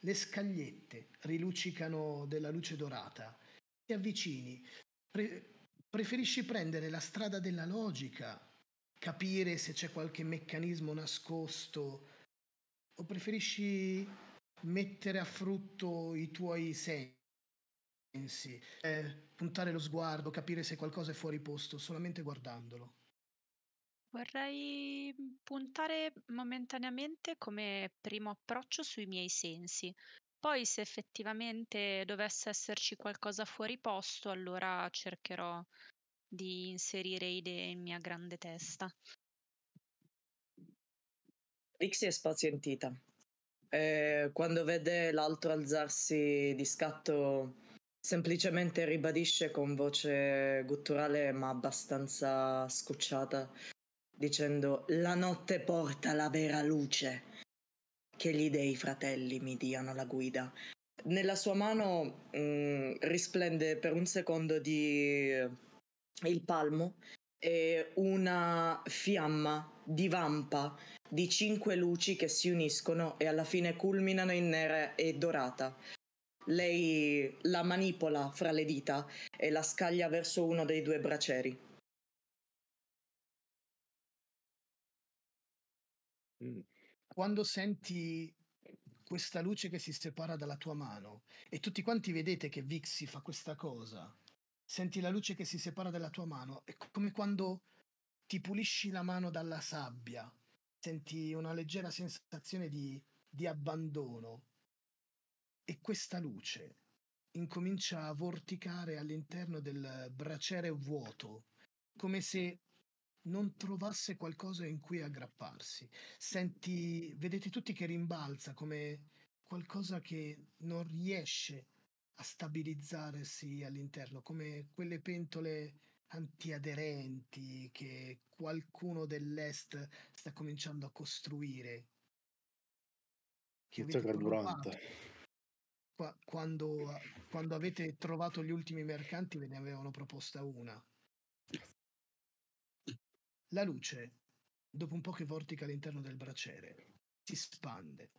Le scagliette riluccicano della luce dorata. Ti avvicini. Pre- preferisci prendere la strada della logica capire se c'è qualche meccanismo nascosto o preferisci mettere a frutto i tuoi sensi, eh, puntare lo sguardo, capire se qualcosa è fuori posto solamente guardandolo? Vorrei puntare momentaneamente come primo approccio sui miei sensi. Poi se effettivamente dovesse esserci qualcosa fuori posto, allora cercherò di inserire idee in mia grande testa. Rixi è spazientita. Eh, quando vede l'altro alzarsi di scatto, semplicemente ribadisce con voce gutturale ma abbastanza scucciata, dicendo: La notte porta la vera luce. Che gli dei fratelli mi diano la guida. Nella sua mano mh, mm, risplende per un secondo di il palmo e una fiamma divampa di cinque luci che si uniscono e alla fine culminano in nera e dorata. Lei la manipola fra le dita e la scaglia verso uno dei due braceri. Mm. Quando senti questa luce che si separa dalla tua mano e tutti quanti vedete che Vixi fa questa cosa, senti la luce che si separa dalla tua mano. È come quando ti pulisci la mano dalla sabbia, senti una leggera sensazione di, di abbandono. E questa luce incomincia a vorticare all'interno del braciere vuoto, come se non trovasse qualcosa in cui aggrapparsi. Senti, vedete tutti che rimbalza come qualcosa che non riesce a a stabilizzarsi all'interno, come quelle pentole antiaderenti che qualcuno dell'est sta cominciando a costruire. Chissà carburante. Qua, quando, quando avete trovato gli ultimi mercanti ve ne avevano proposta una. La luce, dopo un po' che vortica all'interno del braciere, si spande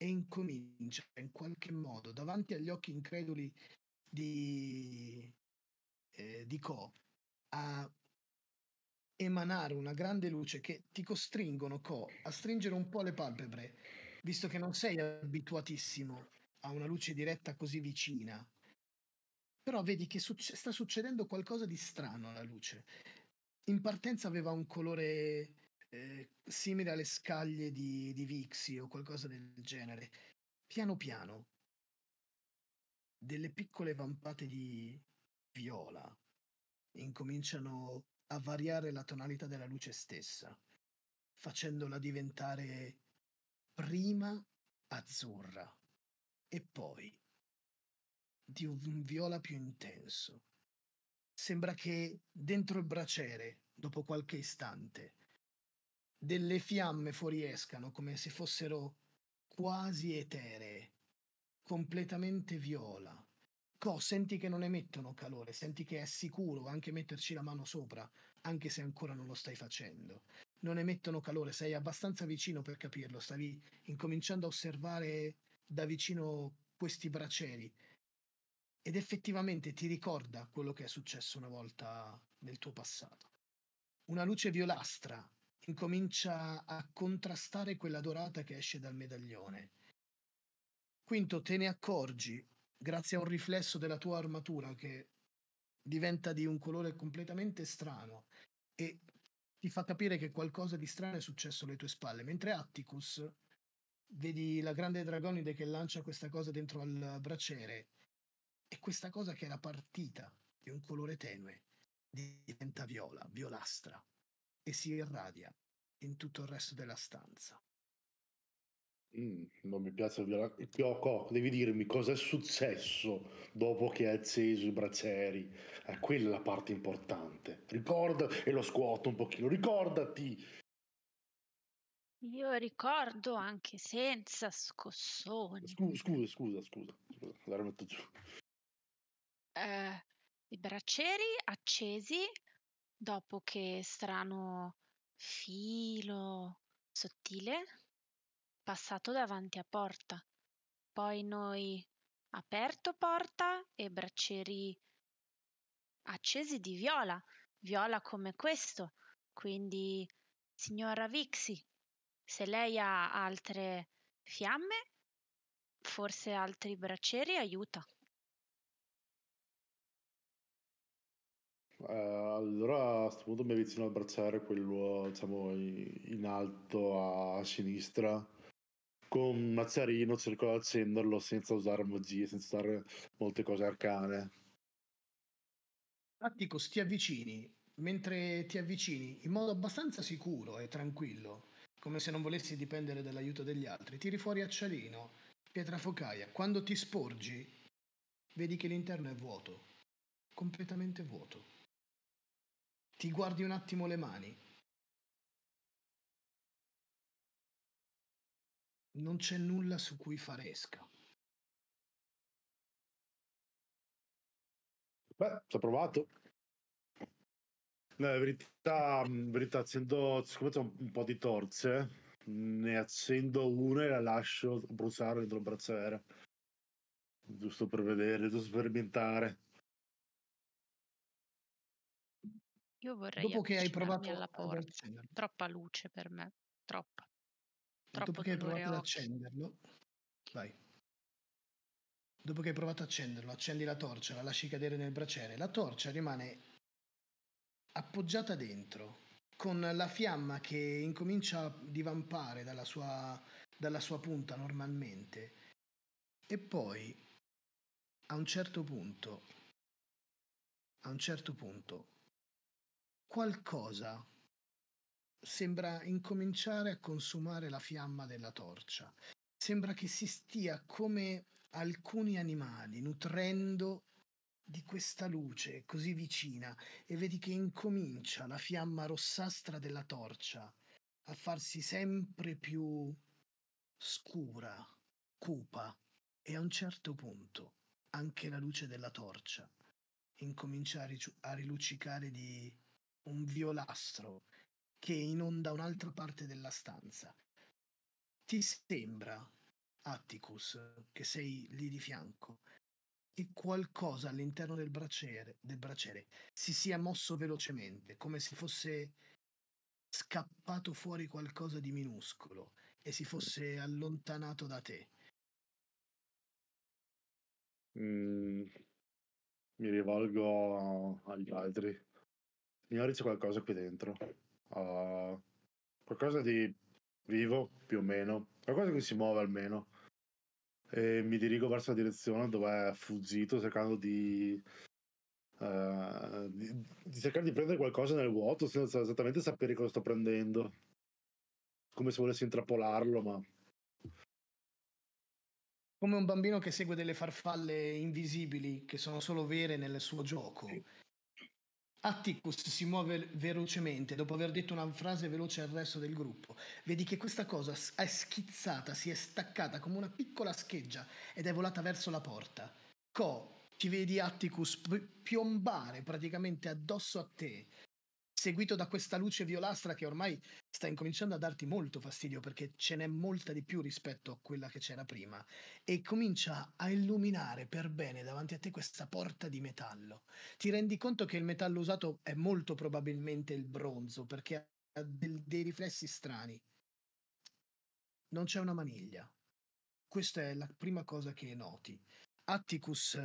e incomincia in qualche modo davanti agli occhi increduli di, eh, di Co a emanare una grande luce che ti costringono Co a stringere un po' le palpebre, visto che non sei abituatissimo a una luce diretta così vicina. Però vedi che succe- sta succedendo qualcosa di strano alla luce. In partenza aveva un colore Ehm, simile alle scaglie di, di Vixi o qualcosa del genere. Piano piano, delle piccole vampate di viola incominciano a variare la tonalità della luce stessa, facendola diventare prima azzurra e poi di un viola più intenso. Sembra che dentro il braciere, dopo qualche istante, delle fiamme fuoriescano come se fossero quasi eteree, completamente viola. Co, senti che non emettono calore, senti che è sicuro anche metterci la mano sopra, anche se ancora non lo stai facendo. Non emettono calore, sei abbastanza vicino per capirlo, stavi incominciando a osservare da vicino questi braceri ed effettivamente ti ricorda quello che è successo una volta nel tuo passato. Una luce violastra incomincia a contrastare quella dorata che esce dal medaglione. Quinto, te ne accorgi, grazie a un riflesso della tua armatura che diventa di un colore completamente strano e ti fa capire che qualcosa di strano è successo alle tue spalle, mentre Atticus vedi la grande dragonide che lancia questa cosa dentro al braciere e questa cosa che era partita di un colore tenue diventa viola, violastra e si irradia in tutto il resto della stanza. Mm, non mi piace violare. Pioco, devi dirmi cosa è successo dopo che hai acceso i braceri. È quella la parte importante. Ricorda, e lo scuoto un pochino, ricordati. Io ricordo anche senza scossoni. Scusa, scusa, scusa, scusa. scusa la metto giù. Uh, I braceri accesi, Dopo che strano filo sottile passato davanti a porta. Poi noi aperto porta e braccieri accesi di viola, viola come questo. Quindi signora Vixi, se lei ha altre fiamme, forse altri braccieri aiuta. Eh, allora, punto mi avvicino al bracciere, quello diciamo in alto a sinistra, con un acciarino cerco di accenderlo senza usare magie, senza usare molte cose arcane. Attico ti avvicini, mentre ti avvicini in modo abbastanza sicuro e tranquillo, come se non volessi dipendere dall'aiuto degli altri, tiri fuori acciarino, pietra focaia. Quando ti sporgi, vedi che l'interno è vuoto, completamente vuoto ti guardi un attimo le mani. Non c'è nulla su cui fare esca. Beh, ci ho provato. No, in verità, verità, accendo, siccome c'è un po' di torce, ne accendo una e la lascio bruciare dentro il bracciere. Giusto per vedere, giusto per sperimentare. Io vorrei Dopo che hai provato alla porta. accenderlo. Troppa luce per me, troppa. Troppo Dopo che hai provato ad accenderlo, vai. Dopo che hai provato ad accenderlo, accendi la torcia, la lasci cadere nel braciere. La torcia rimane appoggiata dentro, con la fiamma che incomincia a divampare dalla sua, dalla sua punta normalmente. E poi, a un certo punto, a un certo punto, qualcosa sembra incominciare a consumare la fiamma della torcia. Sembra che si stia come alcuni animali nutrendo di questa luce così vicina e vedi che incomincia la fiamma rossastra della torcia a farsi sempre più scura, cupa e a un certo punto anche la luce della torcia incomincia a, riluccicare di un violastro che inonda un'altra parte della stanza. Ti sembra, Atticus, che sei lì di fianco, che qualcosa all'interno del braciere, del braciere si sia mosso velocemente, come se fosse scappato fuori qualcosa di minuscolo e si fosse allontanato da te. Mm, mi rivolgo agli altri. Signori c'è qualcosa qui dentro. Uh, qualcosa di vivo, più o meno. Qualcosa che si muove almeno. E mi dirigo verso la direzione dove è fuggito, cercando di, uh, di, di cercare di prendere qualcosa nel vuoto senza esattamente sapere cosa sto prendendo. Come se volessi intrappolarlo, ma come un bambino che segue delle farfalle invisibili che sono solo vere nel suo gioco Atticus si muove velocemente dopo aver detto una frase veloce al resto del gruppo. Vedi che questa cosa è schizzata, si è staccata come una piccola scheggia ed è volata verso la porta. Co, ti vedi Atticus piombare praticamente addosso a te seguito da questa luce violastra che ormai sta incominciando a darti molto fastidio perché ce n'è molta di più rispetto a quella che c'era prima e comincia a illuminare per bene davanti a te questa porta di metallo. Ti rendi conto che il metallo usato è molto probabilmente il bronzo perché ha del, dei riflessi strani. Non c'è una maniglia. Questa è la prima cosa che noti. Atticus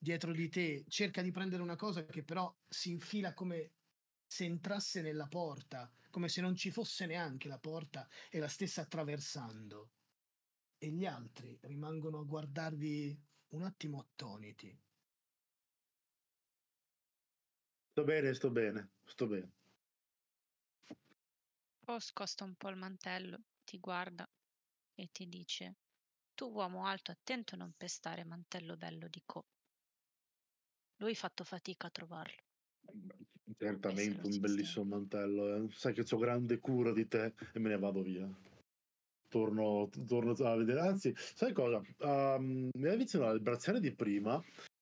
dietro di te cerca di prendere una cosa che però si infila come se entrasse nella porta, come se non ci fosse neanche la porta e la stesse attraversando. E gli altri rimangono a guardarvi un attimo attoniti. Sto bene, sto bene, sto bene. O scosta un po' il mantello, ti guarda e ti dice: Tu, uomo alto, attento a non pestare mantello bello di Co. Lui ha fatto fatica a trovarlo. Certamente un bellissimo mantello. Eh. Sai che ho grande cura di te e me ne vado via. Torno, torno a vedere. Anzi, sai cosa? Um, mi avvicino al bracciale di prima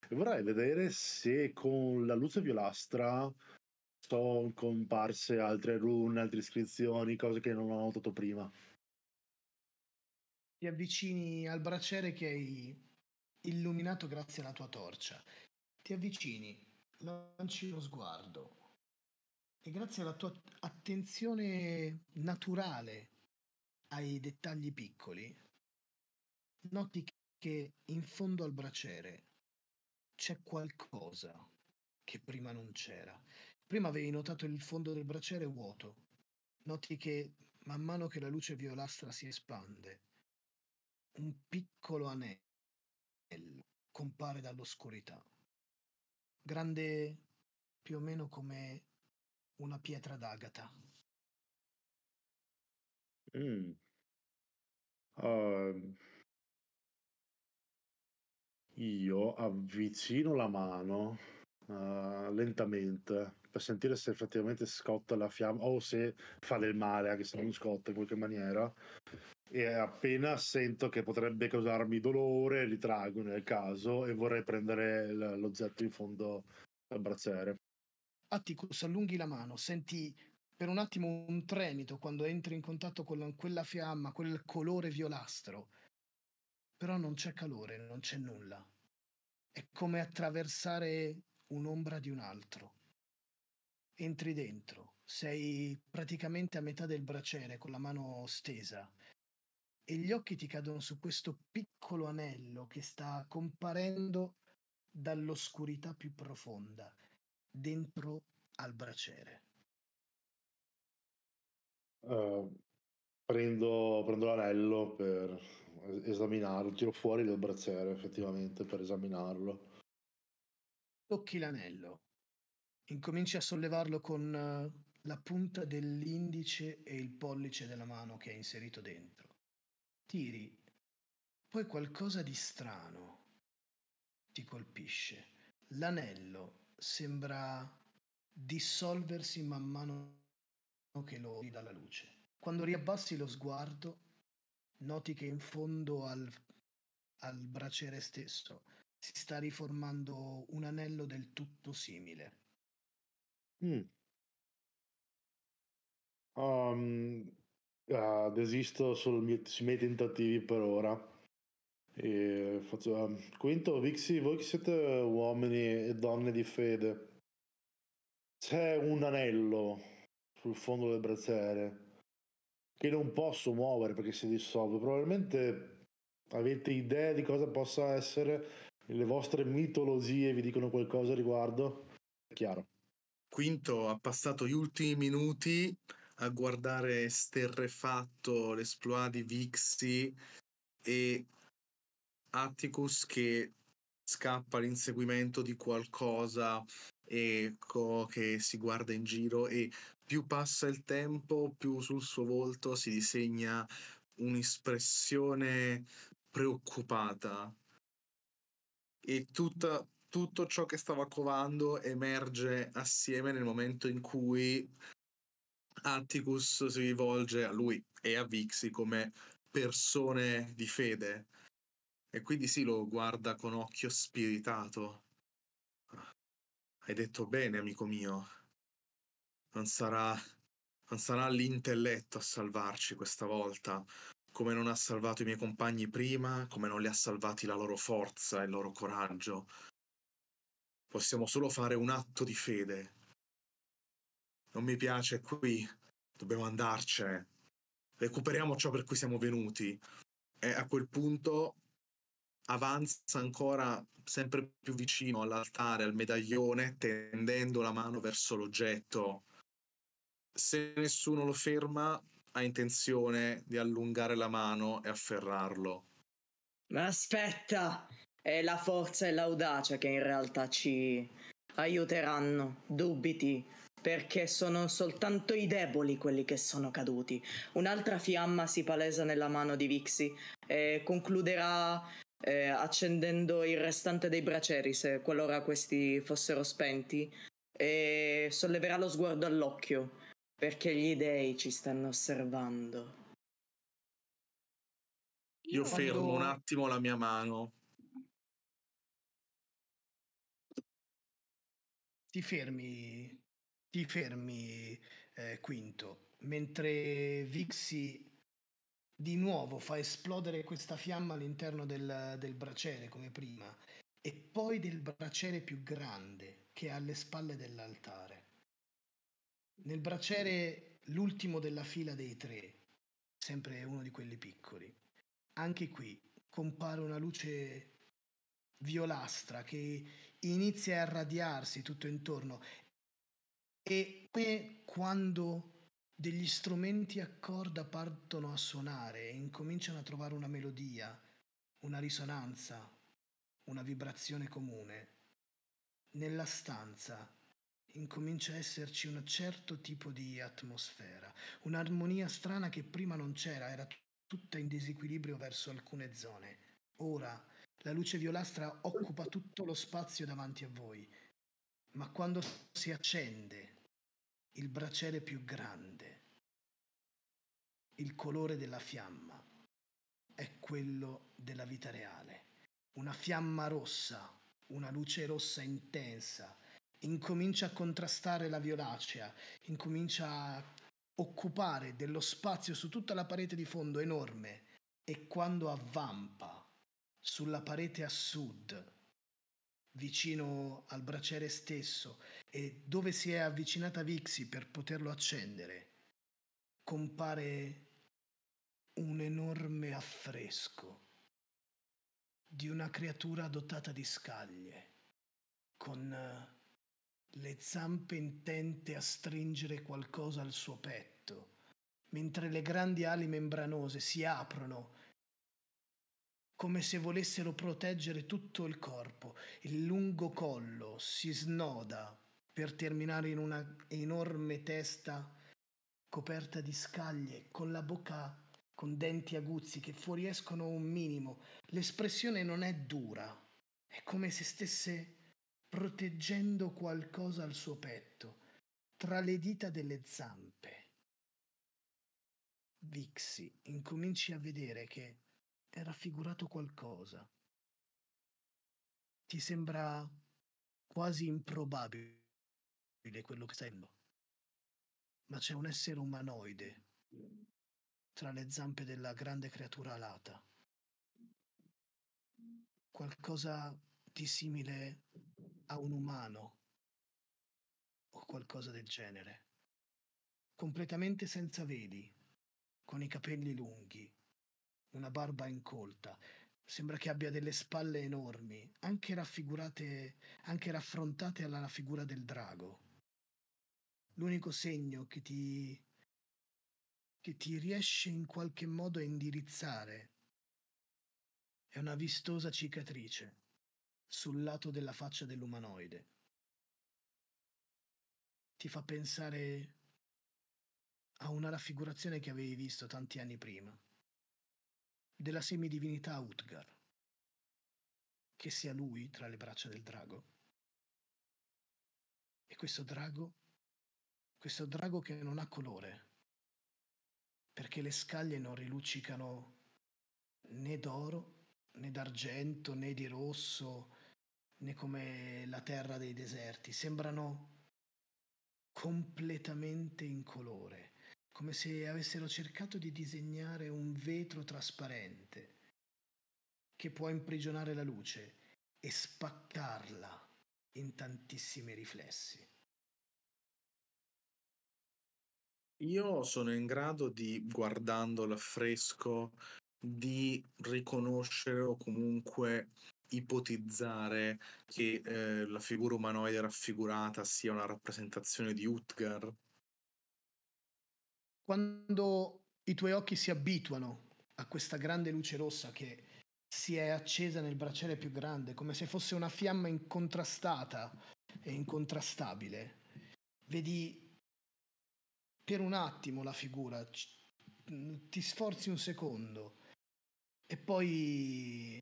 e vorrei vedere se con la luce violastra sono comparse altre rune, altre iscrizioni, cose che non ho notato prima. Ti avvicini al braciere che hai illuminato grazie alla tua torcia. Ti avvicini lanci lo sguardo e grazie alla tua attenzione naturale ai dettagli piccoli, noti che in fondo al braciere c'è qualcosa che prima non c'era. Prima avevi notato il fondo del braciere vuoto. Noti che man mano che la luce violastra si espande, un piccolo anello compare dall'oscurità grande più o meno come una pietra d'agata. Mm. Uh, io avvicino la mano uh, lentamente per sentire se effettivamente scotta la fiamma o se fa del male anche se non eh. scotta in qualche maniera e appena sento che potrebbe causarmi dolore ritraggo nel caso e vorrei prendere l- l'oggetto in fondo al bracciere. Atticus, allunghi la mano, senti per un attimo un tremito quando entri in contatto con quella fiamma, quel colore violastro. Però non c'è calore, non c'è nulla. È come attraversare un'ombra di un altro. Entri dentro, sei praticamente a metà del braciere con la mano stesa e gli occhi ti cadono su questo piccolo anello che sta comparendo dall'oscurità più profonda dentro al braciere. Uh, ehm, prendo, prendo, l'anello per esaminarlo, tiro fuori dal braciere effettivamente per esaminarlo. Tocchi l'anello, incominci a sollevarlo con eh, la punta dell'indice e il pollice della mano che hai inserito dentro tiri, poi qualcosa di strano ti colpisce. L'anello sembra dissolversi man mano che lo dà la luce. Quando riabbassi lo sguardo, noti che in fondo al, al braciere stesso si sta riformando un anello del tutto simile. Mm. Um, uh, desisto mio, sui miei tentativi per ora. E faccio, uh, Quinto, Vixi, voi che siete uomini e donne di fede, c'è un anello sul fondo del braciere che non posso muovere perché si dissolve. Probabilmente avete idea di cosa possa essere, le vostre mitologie vi dicono qualcosa a riguardo? È chiaro. Quinto ha passato gli ultimi minuti a guardare sterrefatto l'esploit di Vixi e Atticus che scappa all'inseguimento di qualcosa e co- che si guarda in giro e più passa il tempo più sul suo volto si disegna un'espressione preoccupata e tutta, tutto ciò che stava covando emerge assieme nel momento in cui Atticus si rivolge a lui e a Vixi come persone di fede e quindi sì lo guarda con occhio spiritato. Ah, hai detto bene, amico mio. Non sarà, non sarà l'intelletto a salvarci questa volta, come non ha salvato i miei compagni prima, come non li ha salvati la loro forza e il loro coraggio. Possiamo solo fare un atto di fede non mi piace qui, dobbiamo andarcene, recuperiamo ciò per cui siamo venuti. E a quel punto avanza ancora sempre più vicino all'altare, al medaglione, tendendo la mano verso l'oggetto. Se nessuno lo ferma, ha intenzione di allungare la mano e afferrarlo. Ma aspetta, è la forza e l'audacia che in realtà ci aiuteranno, dubiti, perché sono soltanto i deboli quelli che sono caduti. Un'altra fiamma si palesa nella mano di Vixi e concluderà eh, accendendo il restante dei braceri, se qualora questi fossero spenti, e solleverà lo sguardo all'occhio, perché gli dei ci stanno osservando. Io, fermo un attimo la mia mano. Ti fermi ti fermi eh, quinto, mentre Vixi di nuovo fa esplodere questa fiamma all'interno del, del braciere come prima e poi del braciere più grande che è alle spalle dell'altare. Nel braciere l'ultimo della fila dei tre, sempre uno di quelli piccoli. Anche qui compare una luce violastra che inizia a radiarsi tutto intorno e come quando degli strumenti a corda partono a suonare e incominciano a trovare una melodia, una risonanza, una vibrazione comune, nella stanza incomincia a esserci un certo tipo di atmosfera, un'armonia strana che prima non c'era, era tutta in disequilibrio verso alcune zone. Ora la luce violastra occupa tutto lo spazio davanti a voi, ma quando si accende il braciere più grande, il colore della fiamma, è quello della vita reale. Una fiamma rossa, una luce rossa intensa, incomincia a contrastare la violacea, incomincia a occupare dello spazio su tutta la parete di fondo enorme e quando avvampa sulla parete a sud vicino al braciere stesso e dove si è avvicinata Vixi per poterlo accendere, compare un enorme affresco di una creatura dotata di scaglie, con eh, le zampe intente a stringere qualcosa al suo petto, mentre le grandi ali membranose si aprono come se volessero proteggere tutto il corpo. Il lungo collo si snoda per terminare in una enorme testa coperta di scaglie, con la bocca con denti aguzzi che fuoriescono un minimo. L'espressione non è dura, è come se stesse proteggendo qualcosa al suo petto, tra le dita delle zampe. Vixi, incominci a vedere che è raffigurato qualcosa. Ti sembra quasi improbabile quello che stai ma c'è un essere umanoide tra le zampe della grande creatura alata. Qualcosa di simile a un umano o qualcosa del genere. Completamente senza veli, con i capelli lunghi, una barba incolta, sembra che abbia delle spalle enormi, anche raffigurate, anche raffrontate alla figura del drago. L'unico segno che ti, che ti riesce in qualche modo a indirizzare è una vistosa cicatrice sul lato della faccia dell'umanoide. Ti fa pensare a una raffigurazione che avevi visto tanti anni prima della semidivinità Utgar, che sia lui tra le braccia del drago. E questo drago, questo drago che non ha colore, perché le scaglie non riluccicano né d'oro, né d'argento, né di rosso, né come la terra dei deserti, sembrano completamente incolore come se avessero cercato di disegnare un vetro trasparente che può imprigionare la luce e spaccarla in tantissimi riflessi. Io sono in grado di, guardandolo a di riconoscere o comunque ipotizzare che eh, la figura umanoide raffigurata sia una rappresentazione di Utgar quando i tuoi occhi si abituano a questa grande luce rossa che si è accesa nel bracciere più grande, come se fosse una fiamma incontrastata e incontrastabile, vedi per un attimo la figura, ti sforzi un secondo e poi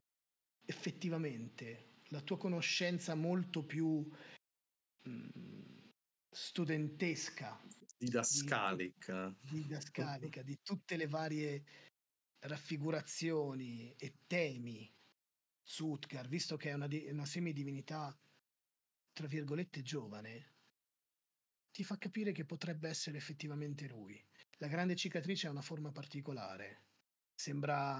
effettivamente la tua conoscenza molto più mhmm, studentesca didascalica. Di, didascalica di tutte le varie raffigurazioni e temi su Utgar, visto che è una, una semidivinità tra virgolette giovane, ti fa capire che potrebbe essere effettivamente lui. La grande cicatrice ha una forma particolare, sembra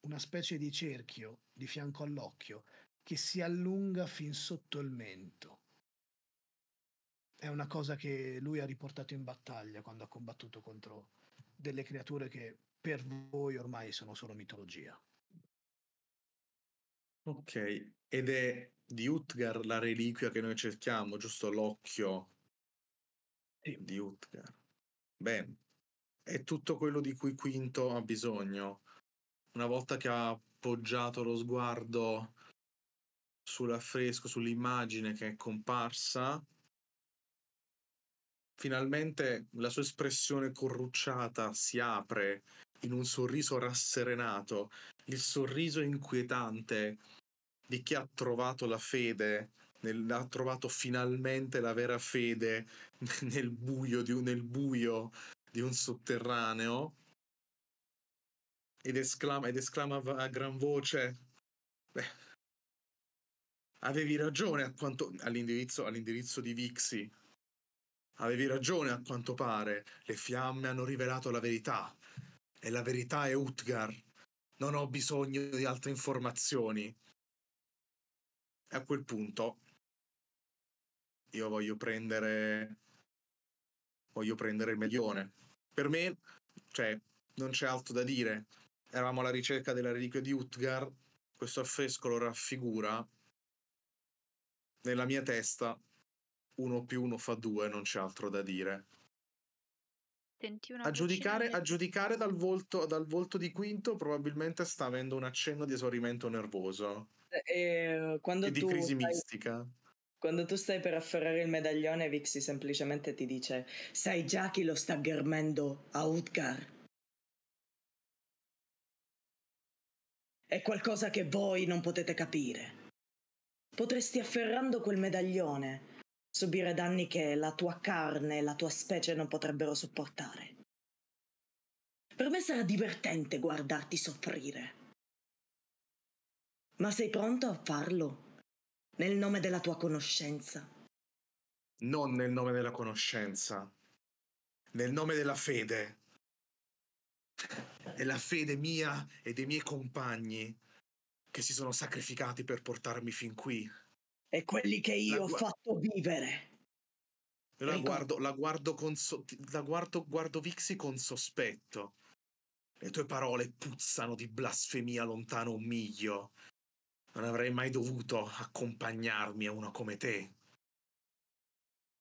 una specie di cerchio di fianco all'occhio che si allunga fin sotto il mento è una cosa che lui ha riportato in battaglia quando ha combattuto contro delle creature che per voi ormai sono solo mitologia. Ok, ed è di Utgar la reliquia che noi cerchiamo, giusto l'occhio sì. di Utgar. Bene, è tutto quello di cui Quinto ha bisogno. Una volta che ha poggiato lo sguardo sull'affresco, sull'immagine che è comparsa, finalmente la sua espressione corrucciata si apre in un sorriso rasserenato, il sorriso inquietante di chi ha trovato la fede, nel, ha trovato finalmente la vera fede nel buio di un, nel buio di un sotterraneo ed esclama, ed esclama a gran voce, beh, avevi ragione quanto, all'indirizzo, all'indirizzo di Vixi, Avevi ragione a quanto pare, le fiamme hanno rivelato la verità. E la verità è Utgar. Non ho bisogno di altre informazioni. E a quel punto io voglio prendere voglio prendere il medione. Per me, cioè, non c'è altro da dire. Eravamo alla ricerca della reliquia di Utgar, questo affresco lo raffigura nella mia testa uno più uno fa due, non c'è altro da dire. A giudicare, a giudicare, dal volto, dal, volto, di Quinto, probabilmente sta avendo un accenno di esaurimento nervoso e, eh, eh, e di crisi fai... mistica. Quando tu stai per afferrare il medaglione, Vixi semplicemente ti dice: Sai già chi lo sta ghermendo a Utgar? È qualcosa che voi non potete capire. Potresti afferrando quel medaglione subire danni che la tua carne e la tua specie non potrebbero sopportare. Per me sarà divertente guardarti soffrire. Ma sei pronto a farlo? Nel nome della tua conoscenza. Non nel nome della conoscenza. Nel nome della fede. È la fede mia e dei miei compagni che si sono sacrificati per portarmi fin qui e quelli che io ho fatto vivere. Io la guardo, la guardo, con so- la guardo, guardo Vixi con sospetto. Le tue parole puzzano di blasfemia lontano un miglio. Non avrei mai dovuto accompagnarmi a uno come te.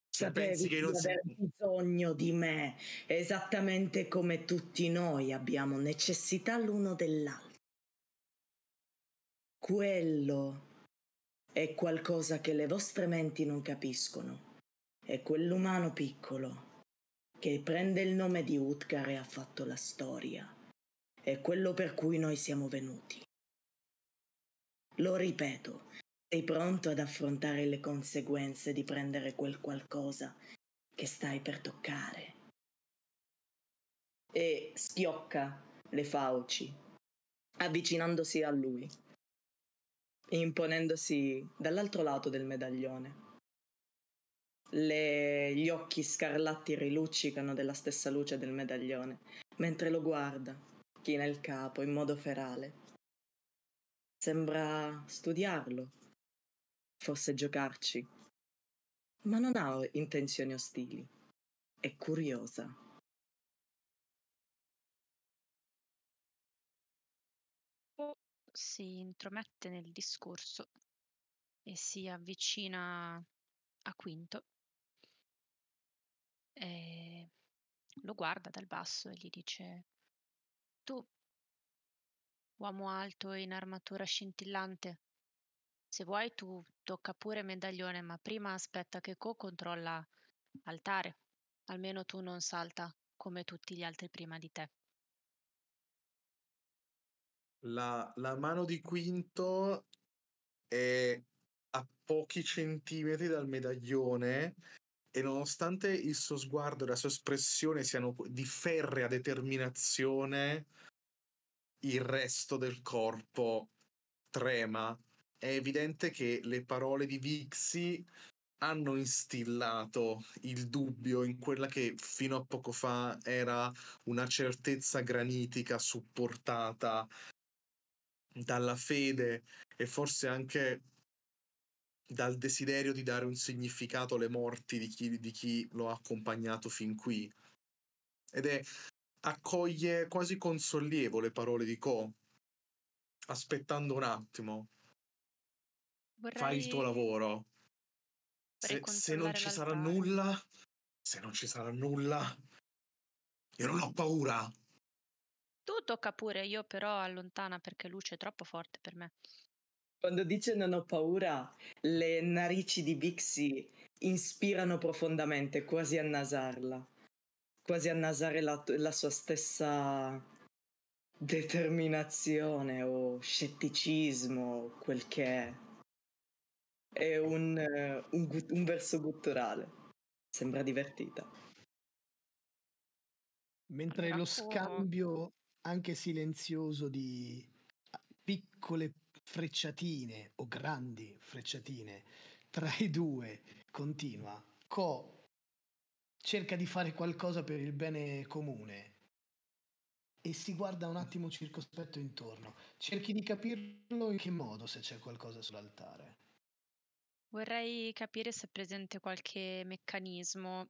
Se pensi che non di si... aver bisogno di me, esattamente come tutti noi abbiamo necessità l'uno dell'altro. Quello è qualcosa che le vostre menti non capiscono. È quell'umano piccolo che prende il nome di Utgar e ha fatto la storia. È quello per cui noi siamo venuti. Lo ripeto, sei pronto ad affrontare le conseguenze di prendere quel qualcosa che stai per toccare. E schiocca le fauci, avvicinandosi a lui imponendosi dall'altro lato del medaglione. Le... gli occhi scarlatti riluccicano della stessa luce del medaglione, mentre lo guarda, china il capo in modo ferale. Sembra studiarlo, forse giocarci, ma non ha intenzioni ostili. È curiosa. si intromette nel discorso e si avvicina a Quinto. E lo guarda dal basso e gli dice: Tu, uomo alto in armatura scintillante, se vuoi tu tocca pure medaglione, ma prima aspetta che Co controlla altare. Almeno tu non salta come tutti gli altri prima di te. La, la mano di Quinto è a pochi centimetri dal medaglione e nonostante il suo sguardo e la sua espressione siano di ferrea determinazione, il resto del corpo trema. È evidente che le parole di Vixi hanno instillato il dubbio in quella che fino a poco fa era una certezza granitica supportata dalla fede e forse anche dal desiderio di dare un significato alle morti di chi, di chi lo ha accompagnato fin qui. Ed è accoglie quasi con sollievo le parole di Co, aspettando un attimo. Vorrei... Fai il tuo lavoro. Se, se, non ci l'altare. sarà nulla, se non ci sarà nulla, io non ho paura. Tu tocca pure, io però allontana perché luce è troppo forte per me. Quando dice non ho paura, le narici di Bixi inspirano profondamente, quasi a nasarla, quasi a nasare la, la sua stessa determinazione o scetticismo, quel che è. È un, un, un verso gutturale, sembra divertita. Mentre lo scambio anche silenzioso di ah, piccole frecciatine o grandi frecciatine tra i due continua. Co cerca di fare qualcosa per il bene comune e si guarda un attimo circospetto intorno. Cerchi di capirlo in che modo se c'è qualcosa sull'altare. Vorrei capire se è presente qualche meccanismo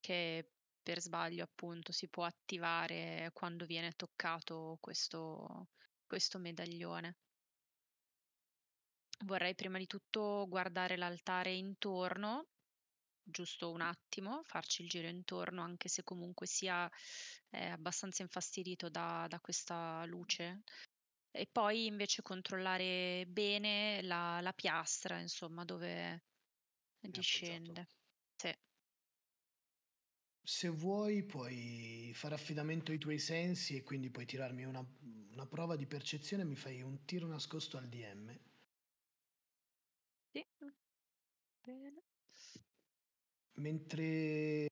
che per sbaglio appunto si può attivare quando viene toccato questo, questo medaglione. Vorrei prima di tutto guardare l'altare intorno, giusto un attimo, farci il giro intorno, anche se comunque sia eh, abbastanza infastidito da, da questa luce e poi invece controllare bene la, la piastra, insomma, dove esatto. discende. Sì. Se vuoi puoi fare affidamento ai tuoi sensi e quindi puoi tirarmi una, una prova di percezione, mi fai un tiro nascosto al DM. Sì, mm, bene. Mentre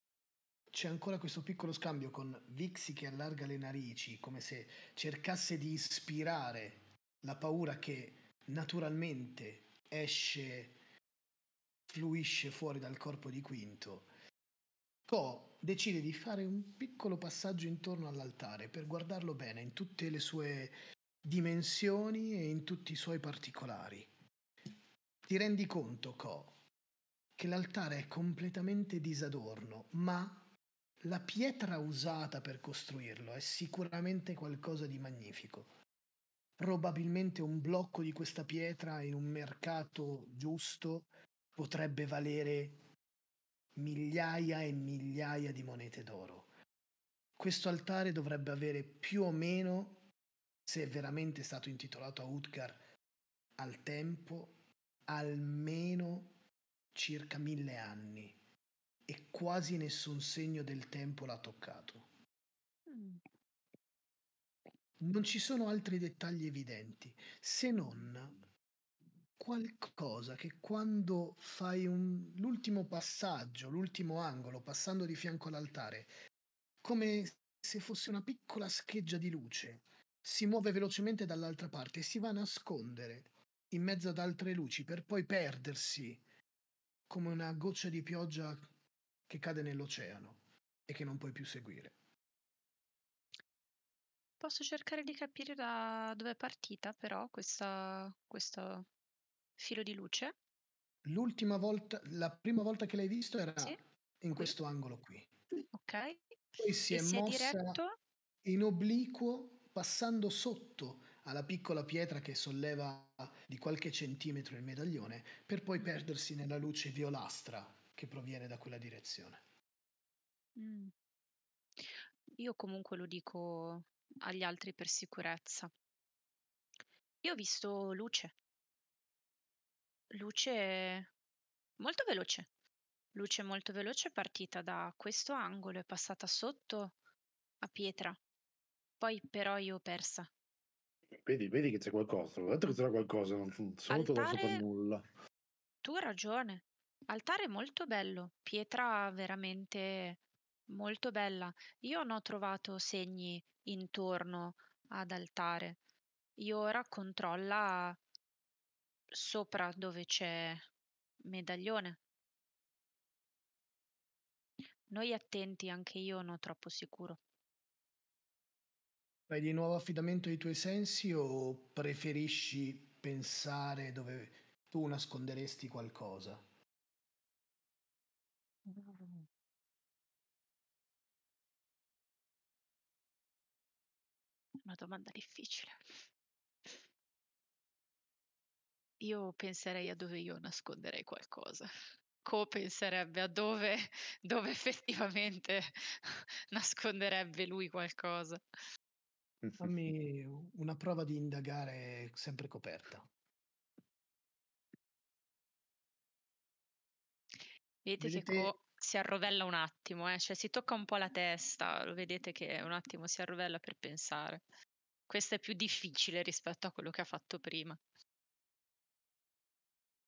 c'è ancora questo piccolo scambio con Vixi che allarga le narici, come se cercasse di ispirare la paura che naturalmente esce, fluisce fuori dal corpo di Quinto. Co decide di fare un piccolo passaggio intorno all'altare per guardarlo bene in tutte le sue dimensioni e in tutti i suoi particolari. Ti rendi conto, Co, che l'altare è completamente disadorno, ma la pietra usata per costruirlo è sicuramente qualcosa di magnifico. Probabilmente un blocco di questa pietra in un mercato giusto potrebbe valere migliaia e migliaia di monete d'oro. Questo altare dovrebbe avere più o meno, se è veramente stato intitolato a Utgar al tempo, almeno circa mille anni e quasi nessun segno del tempo l'ha toccato. Mm. Non ci sono altri dettagli evidenti, se non qualcosa che quando fai un, l'ultimo passaggio, l'ultimo angolo, passando di fianco all'altare, come se fosse una piccola scheggia di luce, si muove velocemente dall'altra parte e si va a nascondere in mezzo ad altre luci per poi perdersi come una goccia di pioggia che cade nell'oceano e che non puoi più seguire. Posso cercare di capire da dove è partita però questa, questa filo di luce. L'ultima volta, la prima volta che l'hai visto era sì. in questo qui. angolo qui. Ok. Poi si e è si mossa è in obliquo passando sotto alla piccola pietra che solleva di qualche centimetro il medaglione per poi perdersi nella luce violastra che proviene da quella direzione. Mm. Io comunque lo dico agli altri per sicurezza. Io ho visto luce Luce molto veloce. Luce molto veloce partita da questo angolo e passata sotto a pietra. Poi però io ho persa. Vedi, vedi che c'è qualcosa. Ho detto che c'era qualcosa, non sono Altare... per nulla. Tu hai ragione. Altare molto bello, pietra veramente molto bella. Io non ho trovato segni intorno ad altare. Io ora controlla sopra dove c'è medaglione. Noi attenti, anche io non troppo sicuro. Fai di nuovo affidamento ai tuoi sensi o preferisci pensare dove tu nasconderesti qualcosa? Una domanda difficile. io penserei a dove io nasconderei qualcosa. Co penserebbe a dove, dove effettivamente nasconderebbe lui qualcosa. Fammi una prova di indagare sempre coperta. Vedete, vedete... che Co si arrovella un attimo, eh? cioè si tocca un po' la testa, lo vedete che un attimo si arrovella per pensare. Questo è più difficile rispetto a quello che ha fatto prima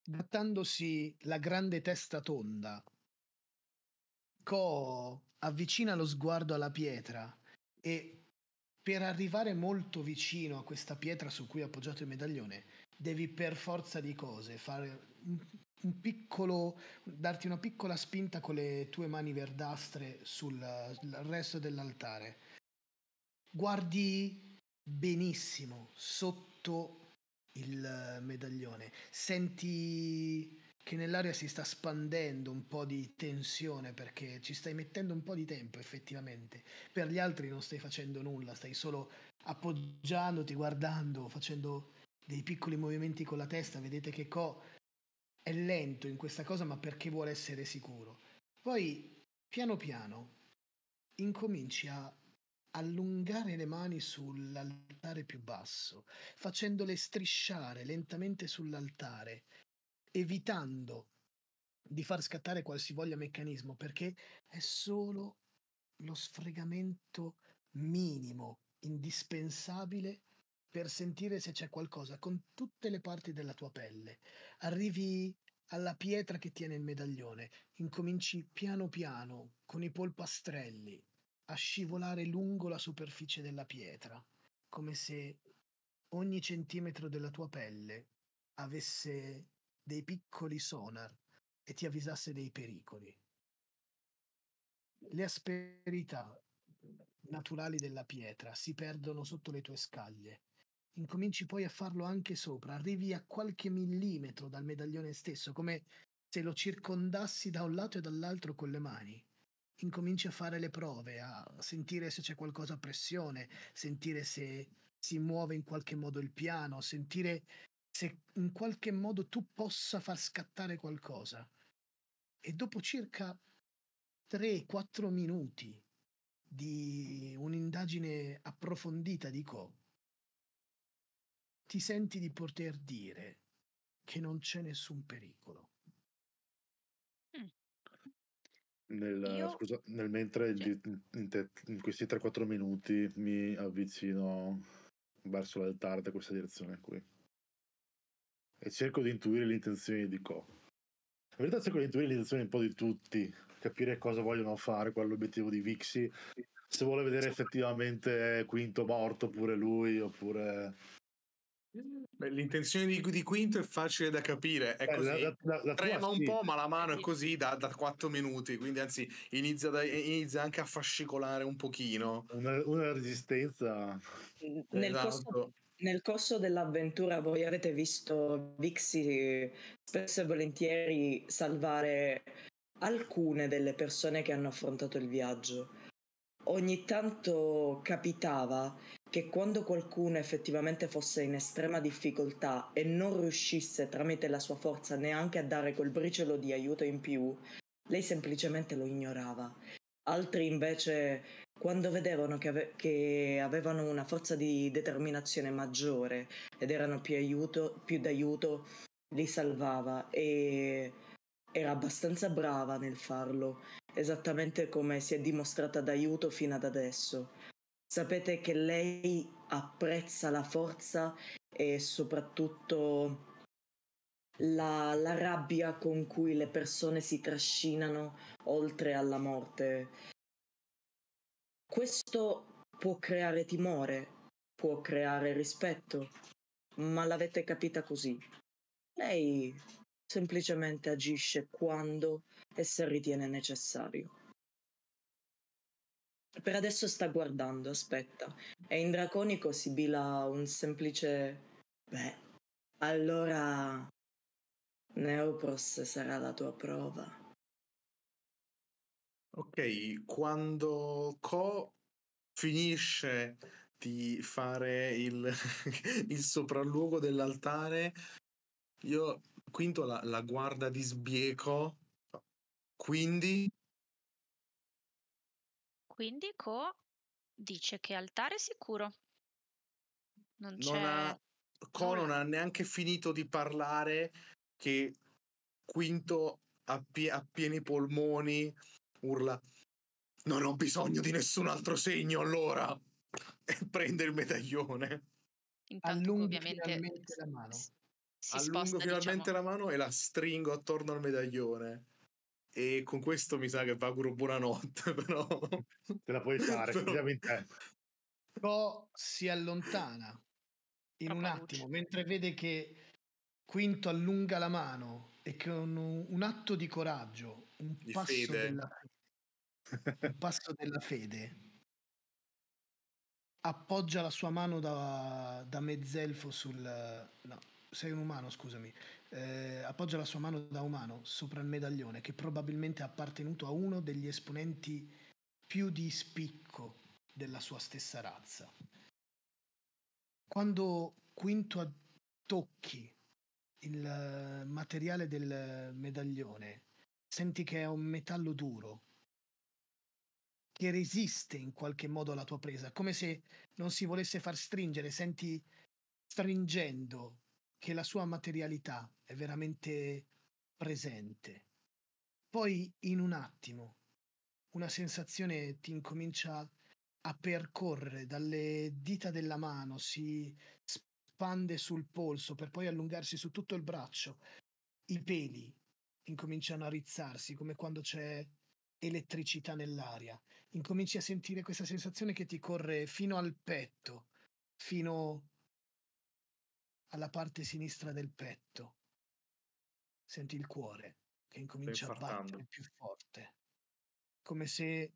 grattandosi la grande testa tonda. Ko avvicina lo sguardo alla pietra e per arrivare molto vicino a questa pietra su cui è appoggiato il medaglione, devi per forza di cose fare un, piccolo, darti una piccola spinta con le tue mani verdastre sul, sul resto dell'altare. Guardi benissimo sotto il eh, medaglione. Senti che nell'aria si sta spandendo un po' di tensione perché ci stai mettendo un po' di tempo effettivamente. Per gli altri non stai facendo nulla, stai solo appoggiandoti, guardando, facendo dei piccoli movimenti con la testa. Vedete che Co è lento in questa cosa, ma perché vuole essere sicuro. Poi, piano piano, incominci a allungare le mani sull'altare più basso, facendole strisciare lentamente sull'altare, evitando di far scattare qualsivoglia meccanismo, perché è solo lo sfregamento minimo, indispensabile per sentire se c'è qualcosa con tutte le parti della tua pelle. Arrivi alla pietra che tiene il medaglione, incominci piano piano con i polpastrelli a scivolare lungo la superficie della pietra, come se ogni centimetro della tua pelle avesse dei piccoli sonar e ti avvisasse dei pericoli. Le asperità naturali della pietra si perdono sotto le tue scaglie. Incominci poi a farlo anche sopra, arrivi a qualche millimetro dal medaglione stesso, come se lo circondassi da un lato e dall'altro con le mani incominci a fare le prove, a sentire se c'è qualcosa a pressione, sentire se si muove in qualche modo il piano, sentire se in qualche modo tu possa far scattare qualcosa. E dopo circa 3-4 minuti di un'indagine approfondita di Co, ti senti di poter dire che non c'è nessun pericolo Nel, Io... scusa, nel mentre sì. in, in questi 3-4 minuti mi avvicino verso l'altare da questa direzione qui e cerco di intuire le intenzioni di Co. In realtà cerco di intuire le intenzioni un po' di tutti, capire cosa vogliono fare, qual è l'obiettivo di Vixi, se vuole vedere effettivamente Quinto morto oppure lui, oppure Beh, l'intenzione di, di, Quinto è facile da capire, è eh, così. La, la, la Trema un sì. po', ma la mano è così da, da 4 minuti, quindi anzi inizia, da, eh, inizia, anche a fascicolare un pochino. Una, una resistenza. Esatto. Nel esatto. corso, nel corso dell'avventura voi avete visto Vixi spesso e volentieri salvare alcune delle persone che hanno affrontato il viaggio. Ogni tanto capitava che quando qualcuno effettivamente fosse in estrema difficoltà e non riuscisse tramite la sua forza neanche a dare quel briciolo di aiuto in più, lei semplicemente lo ignorava. Altri invece, quando vedevano che, ave- che avevano una forza di determinazione maggiore ed erano più, aiuto, più d'aiuto, li salvava e era abbastanza brava nel farlo, esattamente come si è dimostrata d'aiuto fino ad adesso Sapete che lei apprezza la forza e soprattutto la, la, rabbia con cui le persone si trascinano oltre alla morte. Questo può creare timore, può creare rispetto, ma l'avete capita così. Lei semplicemente agisce quando e se ritiene necessario. Per adesso sta guardando, aspetta. E in draconico sibila un semplice... Beh, allora... Neopros sarà la tua prova. Ok, quando Ko finisce di fare il, il sopralluogo dell'altare, io Quinto la, la guarda di sbieco. Quindi quindi Co dice che altare sicuro. Non, c'è... non ha... Co non ha neanche finito di parlare che Quinto a, pie- a pieni polmoni urla non ho bisogno di nessun altro segno allora e prende il medaglione Intanto, ovviamente finalmente la mano si allungo sposta, diciamo finalmente diciamo... la mano e la stringo attorno al medaglione e con questo mi sa che vi auguro buonanotte, però... Te la puoi fare, ovviamente. Però si allontana in un attimo, mentre vede che Quinto allunga la mano e con un, un atto di coraggio, un di passo fede. della fede, un passo della fede, appoggia la sua mano da, da mezzelfo sul... no, sei un umano, scusami, eh, appoggia la sua mano da umano sopra il medaglione che probabilmente ha appartenuto a uno degli esponenti più di spicco della sua stessa razza. Quando Quinto tocchi il materiale del medaglione, senti che è un metallo duro che resiste in qualche modo alla tua presa, come se non si volesse far stringere, senti stringendo che la sua materialità è veramente presente. Poi in un attimo una sensazione ti incomincia a percorrere dalle dita della mano, si spande sul polso per poi allungarsi su tutto il braccio. I peli incominciano a rizzarsi come quando c'è elettricità nell'aria. Incominci a sentire questa sensazione che ti corre fino al petto, fino alla parte sinistra del petto. Senti il cuore che incomincia a battere più forte, come se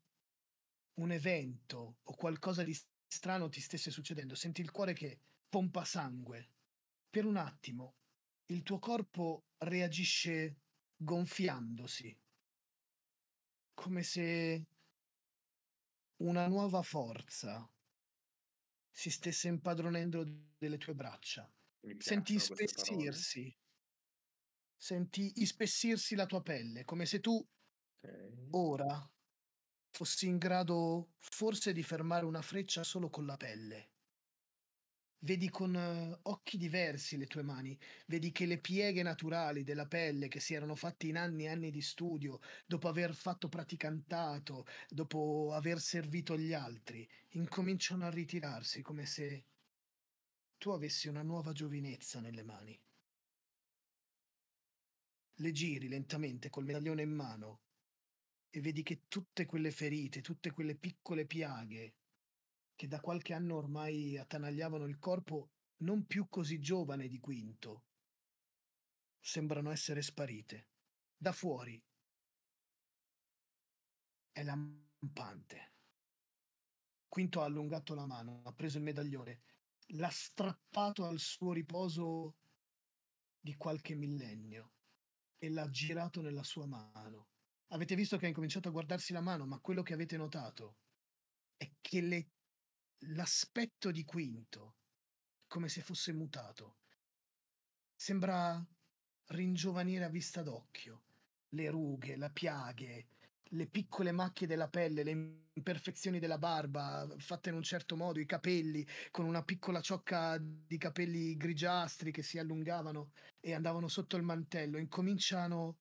un evento o qualcosa di strano ti stesse succedendo. Senti il cuore che pompa sangue. Per un attimo il tuo corpo reagisce gonfiandosi, come se una nuova forza si stesse impadronendo delle tue braccia. Senti ispessirsi. Senti ispessirsi la tua pelle, come se tu okay. ora fossi in grado forse di fermare una freccia solo con la pelle. Vedi con uh, occhi diversi le tue mani, vedi che le pieghe naturali della pelle che si erano fatte in anni e anni di studio, dopo aver fatto praticantato, dopo aver servito gli altri, incominciano a ritirarsi come se tu avessi una nuova giovinezza nelle mani. Le giri lentamente col medaglione in mano e vedi che tutte quelle ferite, tutte quelle piccole piaghe che da qualche anno ormai attanagliavano il corpo non più così giovane di Quinto, sembrano essere sparite. Da fuori è lampante. Quinto ha allungato la mano, ha preso il medaglione l'ha strappato al suo riposo di qualche millennio e l'ha girato nella sua mano. Avete visto che ha incominciato a guardarsi la mano, ma quello che avete notato è che le... l'aspetto di Quinto come se fosse mutato. Sembra ringiovanire a vista d'occhio. Le rughe, la piaghe, le piccole macchie della pelle, le imperfezioni della barba fatte in un certo modo, i capelli con una piccola ciocca di capelli grigiastri che si allungavano e andavano sotto il mantello, incominciano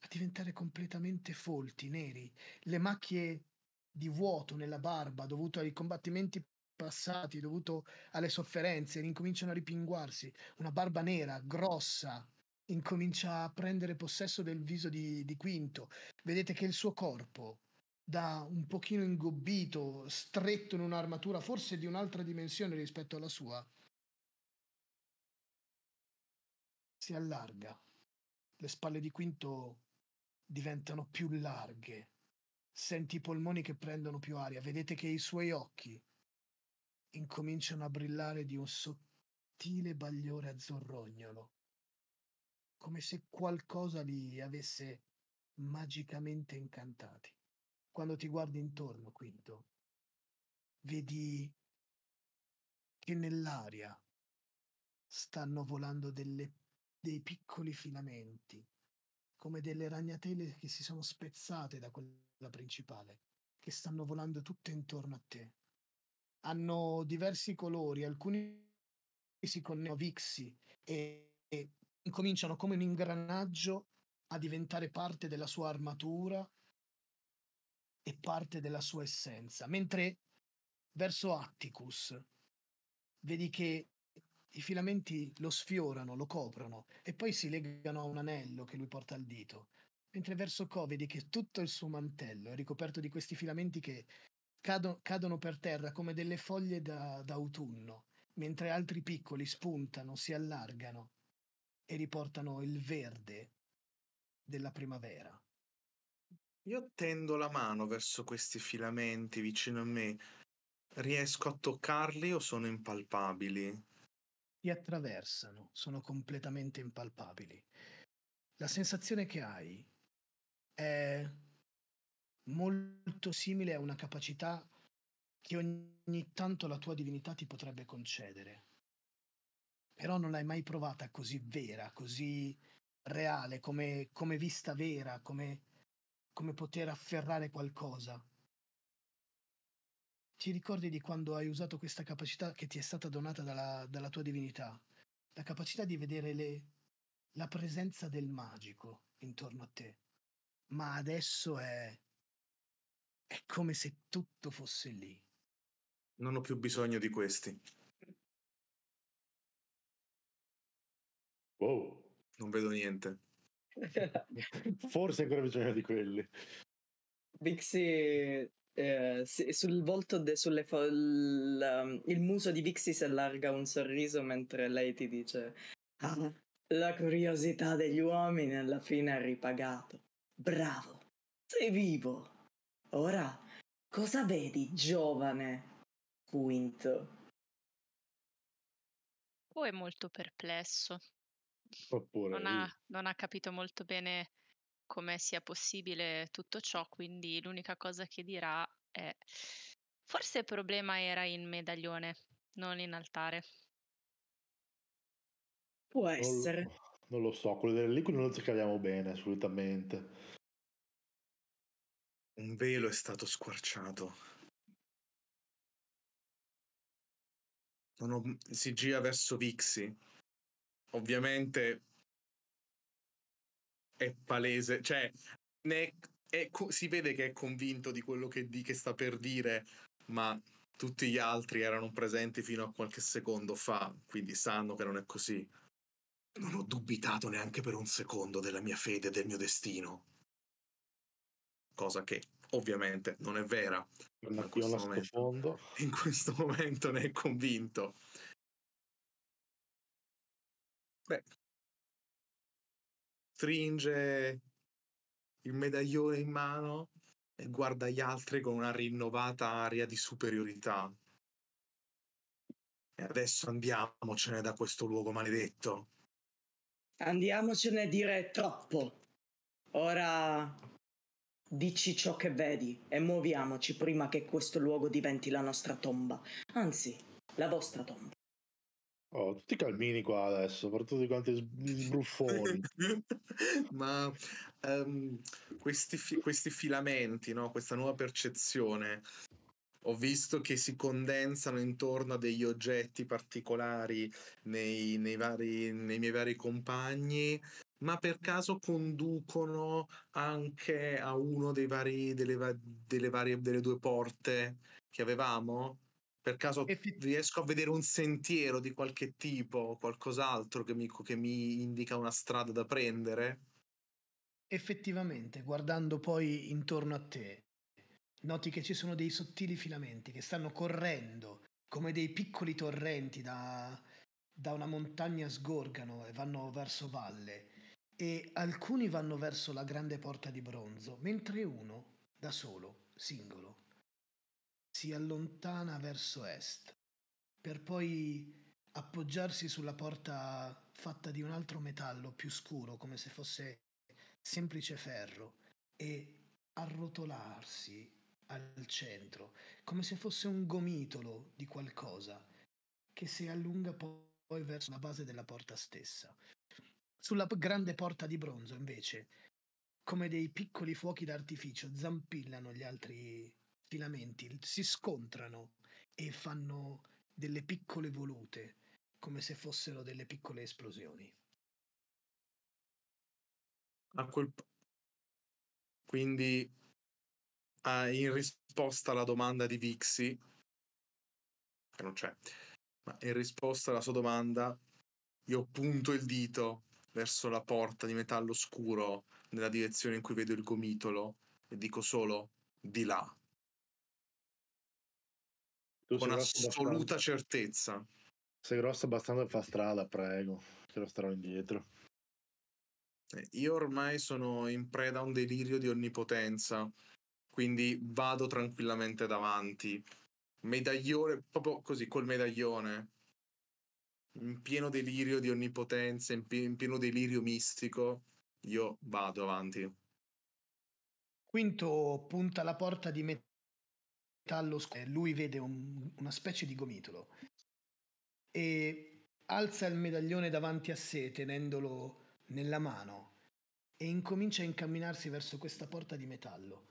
a diventare completamente folti, neri, le macchie di vuoto nella barba dovuto ai combattimenti passati, dovuto alle sofferenze, incominciano a ripinguarsi, una barba nera, grossa, incomincia a prendere possesso del viso di, di Quinto. Vedete che il suo corpo, da un pochino ingobbito, stretto in un'armatura forse di un'altra dimensione rispetto alla sua, si allarga. Le spalle di Quinto diventano più larghe. Senti i polmoni che prendono più aria. Vedete che i suoi occhi incominciano a brillare di un sottile bagliore azzurrognolo come se qualcosa li avesse magicamente incantati. Quando ti guardi intorno, Quinto, vedi che nell'aria stanno volando delle, dei piccoli filamenti, come delle ragnatele che si sono spezzate da quella principale, che stanno volando tutte intorno a te. Hanno diversi colori, alcuni si connettono a Vixi e, e incominciano come un ingranaggio a diventare parte della sua armatura e parte della sua essenza. Mentre verso Atticus vedi che i filamenti lo sfiorano, lo coprono e poi si legano a un anello che lui porta al dito. Mentre verso Co vedi che tutto il suo mantello è ricoperto di questi filamenti che cadono per terra come delle foglie da, da mentre altri piccoli spuntano, si allargano e riportano il verde della primavera. Io tendo la mano verso questi filamenti vicino a me. Riesco a toccarli o sono impalpabili? Ti attraversano, sono completamente impalpabili. La sensazione che hai è molto simile a una capacità che ogni tanto la tua divinità ti potrebbe concedere però non l'hai mai provata così vera, così reale, come, come vista vera, come, come poter afferrare qualcosa. Ti ricordi di quando hai usato questa capacità che ti è stata donata dalla, dalla tua divinità? La capacità di vedere le, la presenza del magico intorno a te. Ma adesso è, è come se tutto fosse lì. Non ho più bisogno di questi. Wow. Non vedo niente. Forse ancora bisogna di quelli. Vixi, eh, sul volto, de, sulle fo- l, um, il muso di Vixi si allarga un sorriso mentre lei ti dice ah, la curiosità degli uomini alla fine ha ripagato. Bravo, sei vivo. Ora, cosa vedi, giovane Quinto? O è molto perplesso. Oppure, non, ha, non ha capito molto bene come sia possibile tutto ciò, quindi l'unica cosa che dirà è forse il problema era in medaglione, non in altare. Può essere. Non, non lo so, quello delle liquide non lo cercaviamo bene assolutamente. Un velo è stato squarciato. Sono, si gira verso Vixi ovviamente è palese, cioè è, è, si vede che è convinto di quello che, di, che sta per dire, ma tutti gli altri erano presenti fino a qualche secondo fa, quindi sanno che non è così. Non ho dubitato neanche per un secondo della mia fede e del mio destino. Cosa che ovviamente non è vera. In questo, momento, in questo momento ne è convinto. Beh, stringe il medaglione in mano e guarda gli altri con una rinnovata aria di superiorità. E adesso andiamocene da questo luogo maledetto. Andiamocene a dire troppo. Ora dici ciò che vedi e muoviamoci prima che questo luogo diventi la nostra tomba. Anzi, la vostra tomba. Oh, tutti calmini qua adesso, per tutti quanti sbruffoni. Ma um, questi, fi- questi, filamenti, no? questa nuova percezione, ho visto che si condensano intorno a degli oggetti particolari nei, nei, vari, nei miei vari compagni, ma per caso conducono anche a uno dei vari, delle, delle, varie, delle due porte che avevamo? per caso Effi- riesco a vedere un sentiero di qualche tipo o qualcos'altro che mi, che mi, indica una strada da prendere? Effettivamente, guardando poi intorno a te, noti che ci sono dei sottili filamenti che stanno correndo come dei piccoli torrenti da, da una montagna sgorgano e vanno verso valle e alcuni vanno verso la grande porta di bronzo, mentre uno, da solo, singolo, si allontana verso est, per poi appoggiarsi sulla porta fatta di un altro metallo più scuro, come se fosse semplice ferro, e arrotolarsi al centro, come se fosse un gomitolo di qualcosa che si allunga poi verso la base della porta stessa. Sulla grande porta di bronzo, invece, come dei piccoli fuochi d'artificio, zampillano gli altri questi si scontrano e fanno delle piccole volute, come se fossero delle piccole esplosioni. A quel punto. Quindi, eh, in risposta alla domanda di Vixi, che non c'è, ma in risposta alla sua domanda, io punto il dito verso la porta di metallo scuro nella direzione in cui vedo il gomitolo e dico solo di là. Tu con assoluta certezza. Sei grosso abbastanza fa strada, prego, Ce lo starò indietro. Eh, io ormai sono in preda a un delirio di onnipotenza, quindi vado tranquillamente davanti. Medaglione, proprio così, col medaglione, in pieno delirio di onnipotenza, in, pieno delirio mistico, io vado avanti. Quinto punta alla porta di metallo scuro, lui vede un, una specie di gomitolo e alza il medaglione davanti a sé tenendolo nella mano e incomincia a incamminarsi verso questa porta di metallo.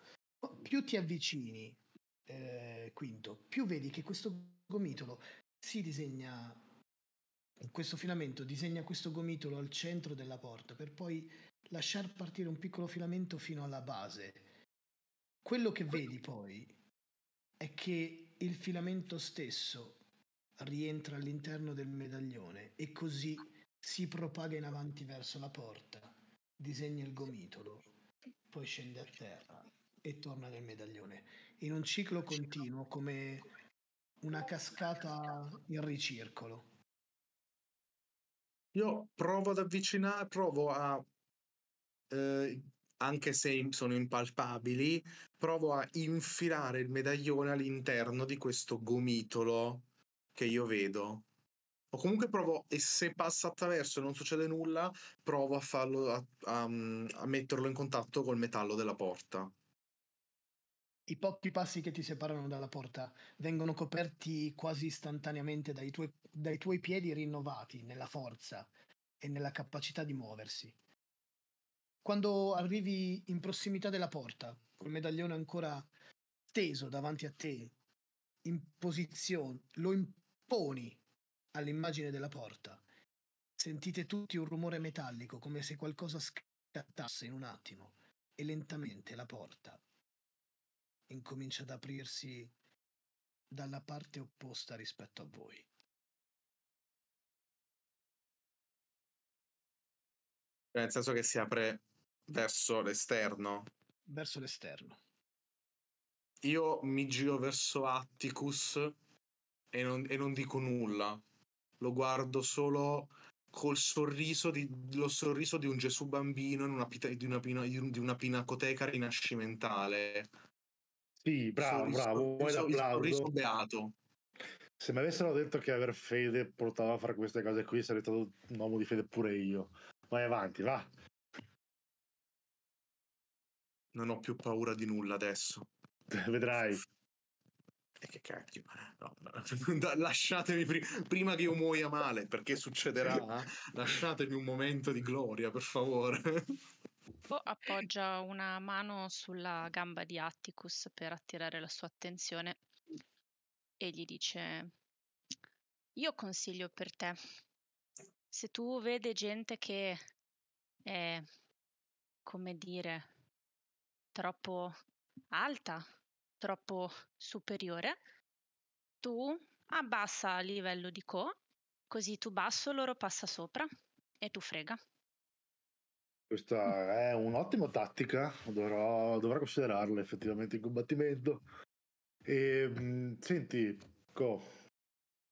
Più ti avvicini, eh, Quinto, più vedi che questo gomitolo si disegna questo filamento disegna questo gomitolo al centro della porta per poi lasciar partire un piccolo filamento fino alla base. Quello che vedi poi è che il filamento stesso rientra all'interno del medaglione e così si propaga in avanti verso la porta, disegna il gomitolo, poi scende a terra e torna nel medaglione, in un ciclo continuo come una cascata in ricircolo. Io provo ad avvicinare, provo a eh, anche se sono impalpabili, provo a infilare il medaglione all'interno di questo gomitolo che io vedo. O comunque provo, e se passa attraverso e non succede nulla, provo a, farlo, a, a, mm, a metterlo in contatto col metallo della porta. I pochi passi che ti separano dalla porta vengono coperti quasi istantaneamente dai tuoi, dai tuoi piedi rinnovati nella forza e nella capacità di muoversi quando arrivi in prossimità della porta, col medaglione ancora steso davanti a te, in posizione, lo imponi all'immagine della porta. Sentite tutti un rumore metallico, come se qualcosa scattasse in un attimo, e lentamente la porta incomincia ad aprirsi dalla parte opposta rispetto a voi. Nel senso che si apre Verso l'esterno. Verso l'esterno. Io mi giro verso Atticus e non, e non dico nulla. Lo guardo solo col sorriso di, lo sorriso di un Gesù bambino in una, di, una di una pinacoteca rinascimentale. Sì, bravo, sorriso, bravo. Vuoi l'applauso? beato. Se mi avessero detto che aver fede portava a fare queste cose qui, sarei stato un uomo di fede pure io. Vai avanti, va non ho più paura di nulla adesso. Vedrai. E che cacchio, eh, no, no. lasciatemi pr- prima che io muoia male, perché succederà, eh. lasciatemi un momento di gloria, per favore. Bo appoggia una mano sulla gamba di Atticus per attirare la sua attenzione e gli dice: Io consiglio per te, se tu vede gente che è, come dire, troppo alta, troppo superiore, tu abbassa il livello di co, così tu basso, loro passa sopra e tu frega. Questa è un'ottima tattica, dovrò, dovrò considerarla effettivamente in combattimento. E, ehm, mh, senti, Co,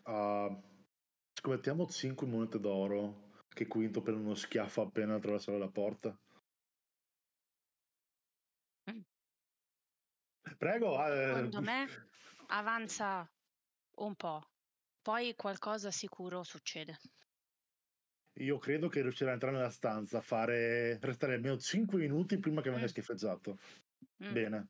uh, scommettiamo 5 monete d'oro, che quinto per uno schiaffo appena attraversare la porta. Prego. Eh, Secondo me avanza un po', poi qualcosa sicuro succede. Io credo che riuscirà a entrare nella stanza, a fare restare almeno 5 minuti prima che venga mm. schifeggiato. Mm. Bene.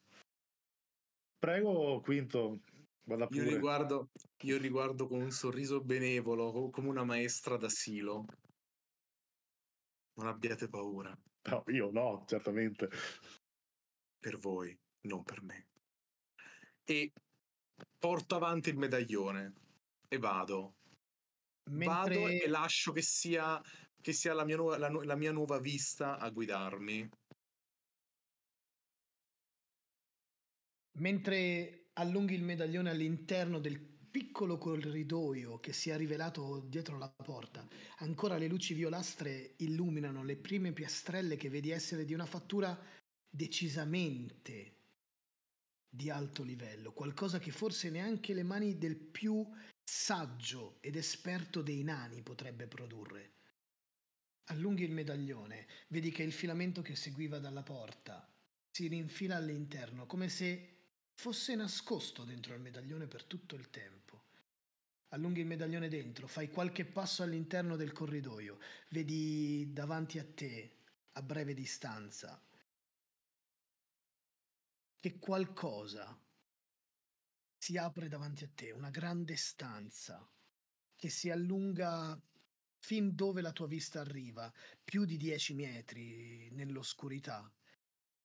Prego, Quinto. Vada pure. Io riguardo, io riguardo con un sorriso benevolo, come una maestra d'asilo. Non abbiate paura. No, io no, certamente. Per voi, non per me e porto avanti il medaglione e vado. Mentre... Vado e lascio che sia, che sia la, mia nuova, la, la mia nuova vista a guidarmi. Mentre allunghi il medaglione all'interno del piccolo corridoio che si è rivelato dietro la porta. Ancora le luci violastre illuminano le prime piastrelle che vedi essere di una fattura decisamente di alto livello, qualcosa che forse neanche le mani del più saggio ed esperto dei nani potrebbe produrre. Allunghi il medaglione, vedi che il filamento che seguiva dalla porta si rinfila all'interno come se fosse nascosto dentro il medaglione per tutto il tempo. Allunghi il medaglione dentro, fai qualche passo all'interno del corridoio, vedi davanti a te, a breve distanza, che qualcosa si apre davanti a te, una grande stanza che si allunga fin dove la tua vista arriva, più di dieci metri nell'oscurità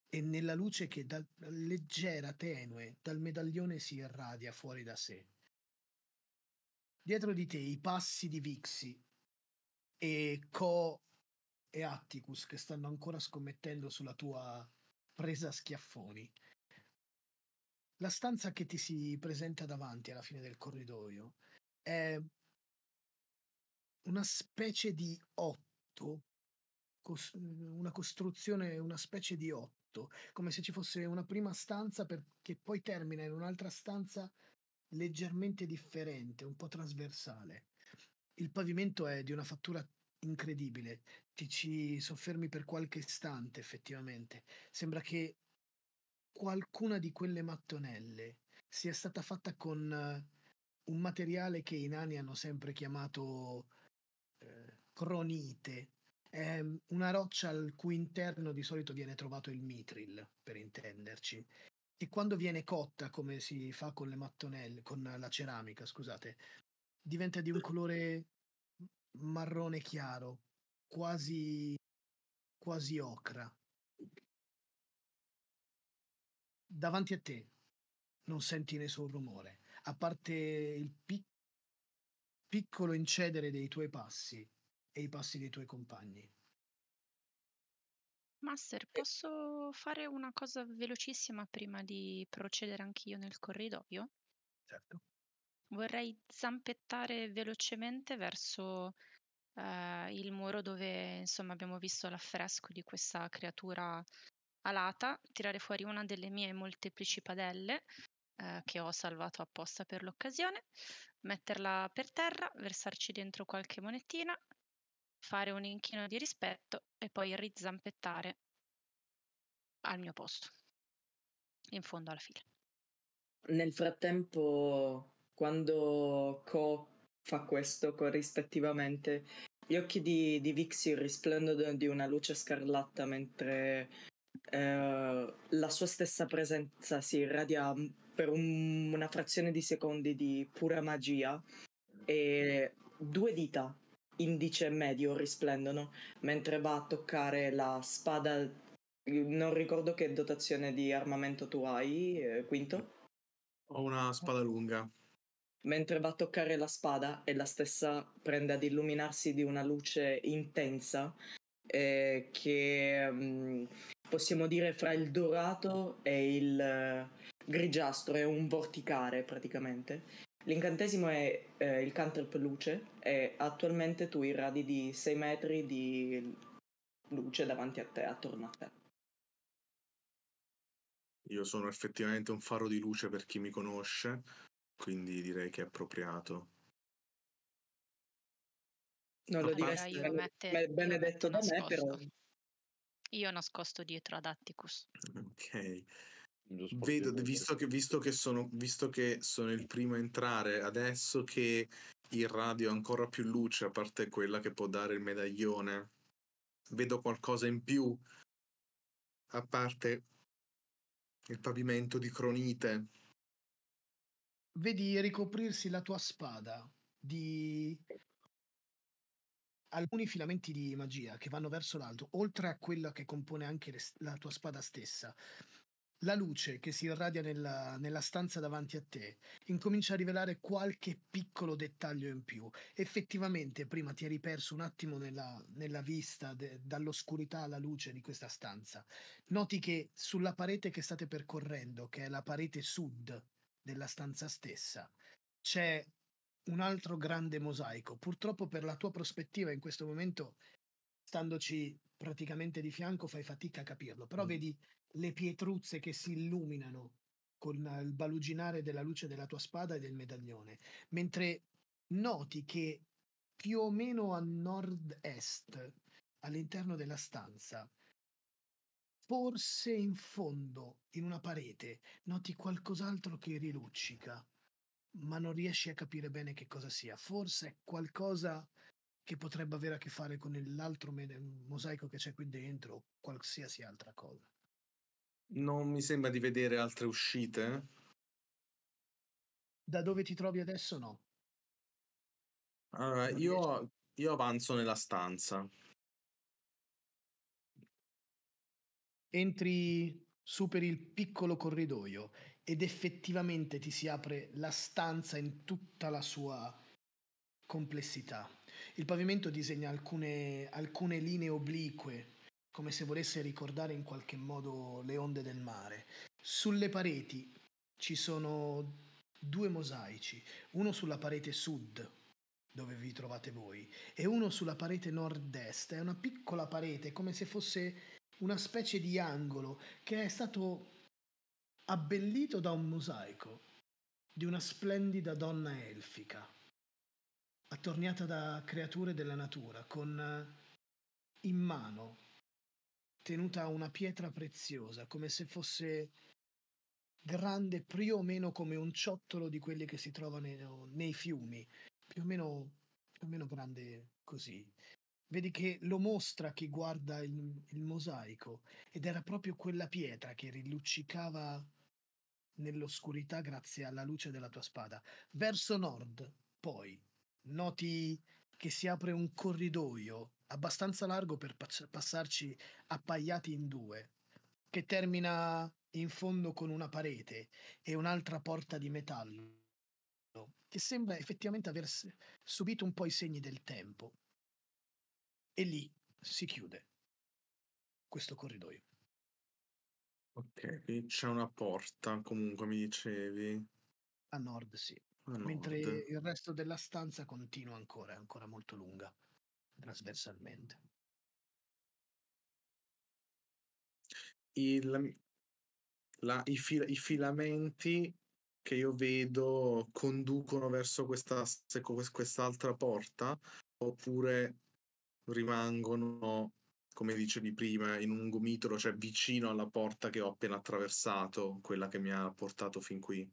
e nella luce che da, leggera, tenue, dal medaglione si irradia fuori da sé. Dietro di te i passi di Vixi e Co e Atticus che stanno ancora scommettendo sulla tua presa a schiaffoni la stanza che ti si presenta davanti alla fine del corridoio è una specie di otto, una costruzione, una specie di otto, come se ci fosse una prima stanza per, che poi termina in un'altra stanza leggermente differente, un po' trasversale. Il pavimento è di una fattura incredibile, ti ci soffermi per qualche istante effettivamente, sembra che qualcuna di quelle mattonelle sia stata fatta con eh, un materiale che i nani hanno sempre chiamato eh, cronite. È mm, una roccia al cui interno di solito viene trovato il mitril, per intenderci. E quando viene cotta, come si fa con le mattonelle, con la ceramica, scusate, diventa di un colore marrone chiaro, quasi, quasi ocra. davanti a te non senti nessun rumore, a parte il pic- piccolo incedere dei tuoi passi e i passi dei tuoi compagni. Master, posso fare una cosa velocissima prima di procedere anch'io nel corridoio? Certo. Vorrei zampettare velocemente verso eh, il muro dove insomma abbiamo visto l'affresco di questa creatura alata, tirare fuori una delle mie molteplici padelle eh, che ho salvato apposta per l'occasione, metterla per terra, versarci dentro qualche monetina, fare un inchino di rispetto e poi rizzampettare al mio posto, in fondo alla fila. Nel frattempo, quando Co fa questo corrispettivamente, gli occhi di, di Vixir risplendono di una luce scarlatta mentre eh, la sua stessa presenza si irradia per un, una frazione di secondi di pura magia e due dita, indice e medio, risplendono mentre va a toccare la spada. Non ricordo che dotazione di armamento tu hai, eh, Quinto. Ho una spada lunga. Mentre va a toccare la spada e la stessa prende ad illuminarsi di una luce intensa eh, che mh, mm, possiamo dire fra il dorato e il eh, grigiastro, è un vorticare praticamente. L'incantesimo è eh, il cantrip luce e attualmente tu irradi di 6 metri di luce davanti a te, attorno a te. Io sono effettivamente un faro di luce per chi mi conosce, quindi direi che è appropriato. Non lo allora, diresti benedetto da me, però io nascosto dietro ad Atticus. Ok. Vedo, visto che, visto, che sono, visto che, sono, il primo a entrare, adesso che il radio ha ancora più luce, a parte quella che può dare il medaglione, vedo qualcosa in più, a parte il pavimento di cronite. Vedi ricoprirsi la tua spada di alcuni filamenti di magia che vanno verso l'alto, oltre a quella che compone anche le, la tua spada stessa, la luce che si irradia nella, nella, stanza davanti a te incomincia a rivelare qualche piccolo dettaglio in più. Effettivamente, prima ti eri perso un attimo nella, nella vista, de, dall'oscurità alla luce di questa stanza. Noti che sulla parete che state percorrendo, che è la parete sud della stanza stessa, c'è un altro grande mosaico. Purtroppo per la tua prospettiva in questo momento, standoci praticamente di fianco, fai fatica a capirlo, però mm. vedi le pietruzze che si illuminano con eh, il baluginare della luce della tua spada e del medaglione, mentre noti che più o meno a nord-est, all'interno della stanza, forse in fondo, in una parete, noti qualcos'altro che riluccica ma non riesci a capire bene che cosa sia. Forse è qualcosa che potrebbe avere a che fare con l'altro mosaico che c'è qui dentro o qualsiasi altra cosa. Non mi sembra di vedere altre uscite. Da dove ti trovi adesso no. Allora, ah, io, io avanzo nella stanza. Entri, su per il piccolo corridoio ed effettivamente ti si apre la stanza in tutta la sua complessità. Il pavimento disegna alcune, alcune linee oblique, come se volesse ricordare in qualche modo le onde del mare. Sulle pareti ci sono due mosaici, uno sulla parete sud, dove vi trovate voi, e uno sulla parete nord-est. È una piccola parete, come se fosse una specie di angolo che è stato abbellito da un mosaico di una splendida donna elfica, attorniata da creature della natura, con eh, in mano tenuta una pietra preziosa, come se fosse grande più o meno come un ciottolo di quelli che si trovano nei fiumi, più o meno, più o meno grande così. Vedi che lo mostra chi guarda il, il mosaico ed era proprio quella pietra che riluccicava nell'oscurità grazie alla luce della tua spada. Verso nord, poi, noti che si apre un corridoio abbastanza largo per passarci appaiati in due, che termina in fondo con una parete e un'altra porta di metallo, che sembra effettivamente aver subito un po' i segni del tempo. E lì si chiude questo corridoio. Ok, quindi c'è una porta comunque mi dicevi. A nord sì. A nord. Mentre il resto della stanza continua ancora, è ancora molto lunga, trasversalmente. Il, la, i, fil, I filamenti che io vedo conducono verso questa, quest'altra porta oppure rimangono come dicevi prima, in un gomitolo, cioè vicino alla porta che ho appena attraversato, quella che mi ha portato fin qui.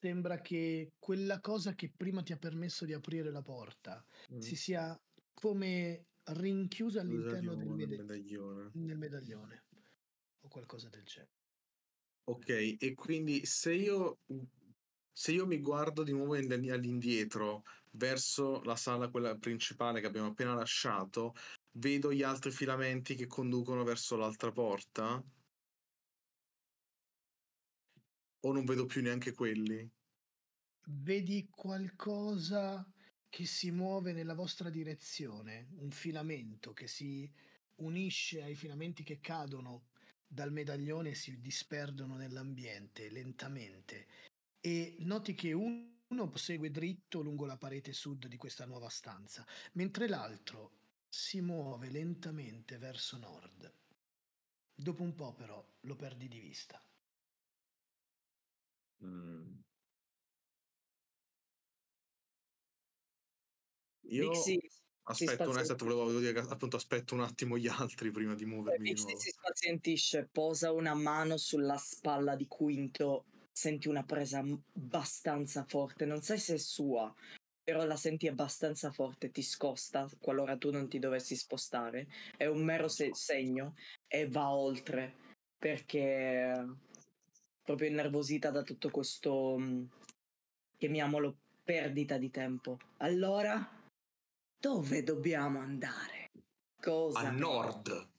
Sembra che quella cosa che prima ti ha permesso di aprire la porta mm. si sia come rinchiusa all'interno del, meda- medaglione. Nel medaglione o qualcosa del genere. Ok, e quindi se io, se io mi guardo di nuovo all'indietro verso la sala quella principale che abbiamo appena lasciato, vedo gli altri filamenti che conducono verso l'altra porta o non vedo più neanche quelli? Vedi qualcosa che si muove nella vostra direzione, un filamento che si unisce ai filamenti che cadono dal medaglione e si disperdono nell'ambiente lentamente e noti che uno segue dritto lungo la parete sud di questa nuova stanza, mentre l'altro si muove lentamente verso nord. Dopo un po' però lo perdi di vista. Mm. Io Dixie aspetto, un, esatto, volevo dire che appunto aspetto un attimo gli altri prima di eh, muovermi. Dixie si spazientisce, posa una mano sulla spalla di Quinto, senti una presa abbastanza forte, non sai se è sua, però la senti abbastanza forte, ti scosta qualora tu non ti dovessi spostare. È un mero se- segno e va oltre perché proprio innervosita da tutto questo, mm, chiamiamolo, perdita di tempo. Allora, dove dobbiamo andare? Cosa? A nord.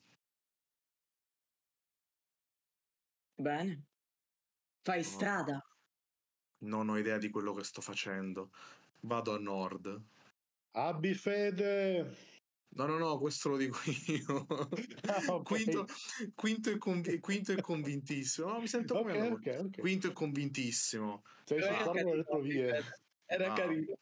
Bene. Fai no. strada. Non ho idea di quello che sto facendo. Vado a nord. Abbi fede. No, no, no, questo lo dico io. Ah, okay. quinto, quinto, è conv- quinto, è convintissimo. No, mi sento okay, come okay, okay. Quinto è convintissimo. Cioè, era, carino, era ah. carino.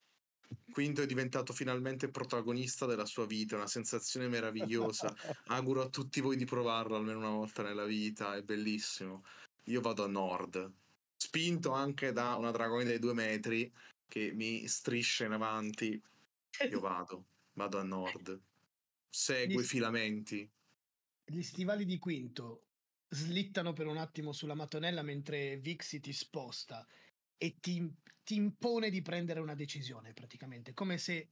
Quinto è diventato finalmente protagonista della sua vita, una sensazione meravigliosa. Auguro a tutti voi di provarlo almeno una volta nella vita, è bellissimo. Io vado a nord, spinto anche da una dragonite dei due metri che mi striscia in avanti, io vado, vado a nord, seguo gli i filamenti. Gli stivali di quinto slittano per un attimo sulla mattonella mentre Vixi ti sposta e ti, ti impone di prendere una decisione praticamente, come se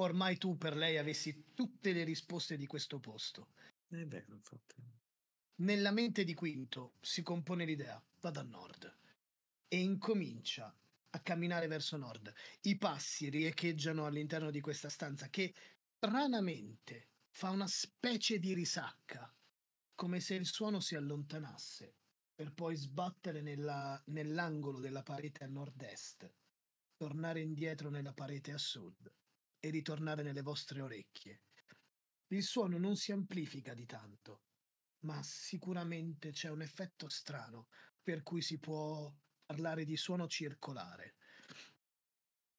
ormai tu per lei avessi tutte le risposte di questo posto. È eh vero, infatti. Nella mente di Quinto si compone l'idea, vado a nord e incomincia a camminare verso nord. I passi riecheggiano all'interno di questa stanza che stranamente fa una specie di risacca, come se il suono si allontanasse, per poi sbattere nella, nell'angolo della parete a nord-est, tornare indietro nella parete a sud e ritornare nelle vostre orecchie. Il suono non si amplifica di tanto, ma sicuramente c'è un effetto strano per cui si può parlare di suono circolare.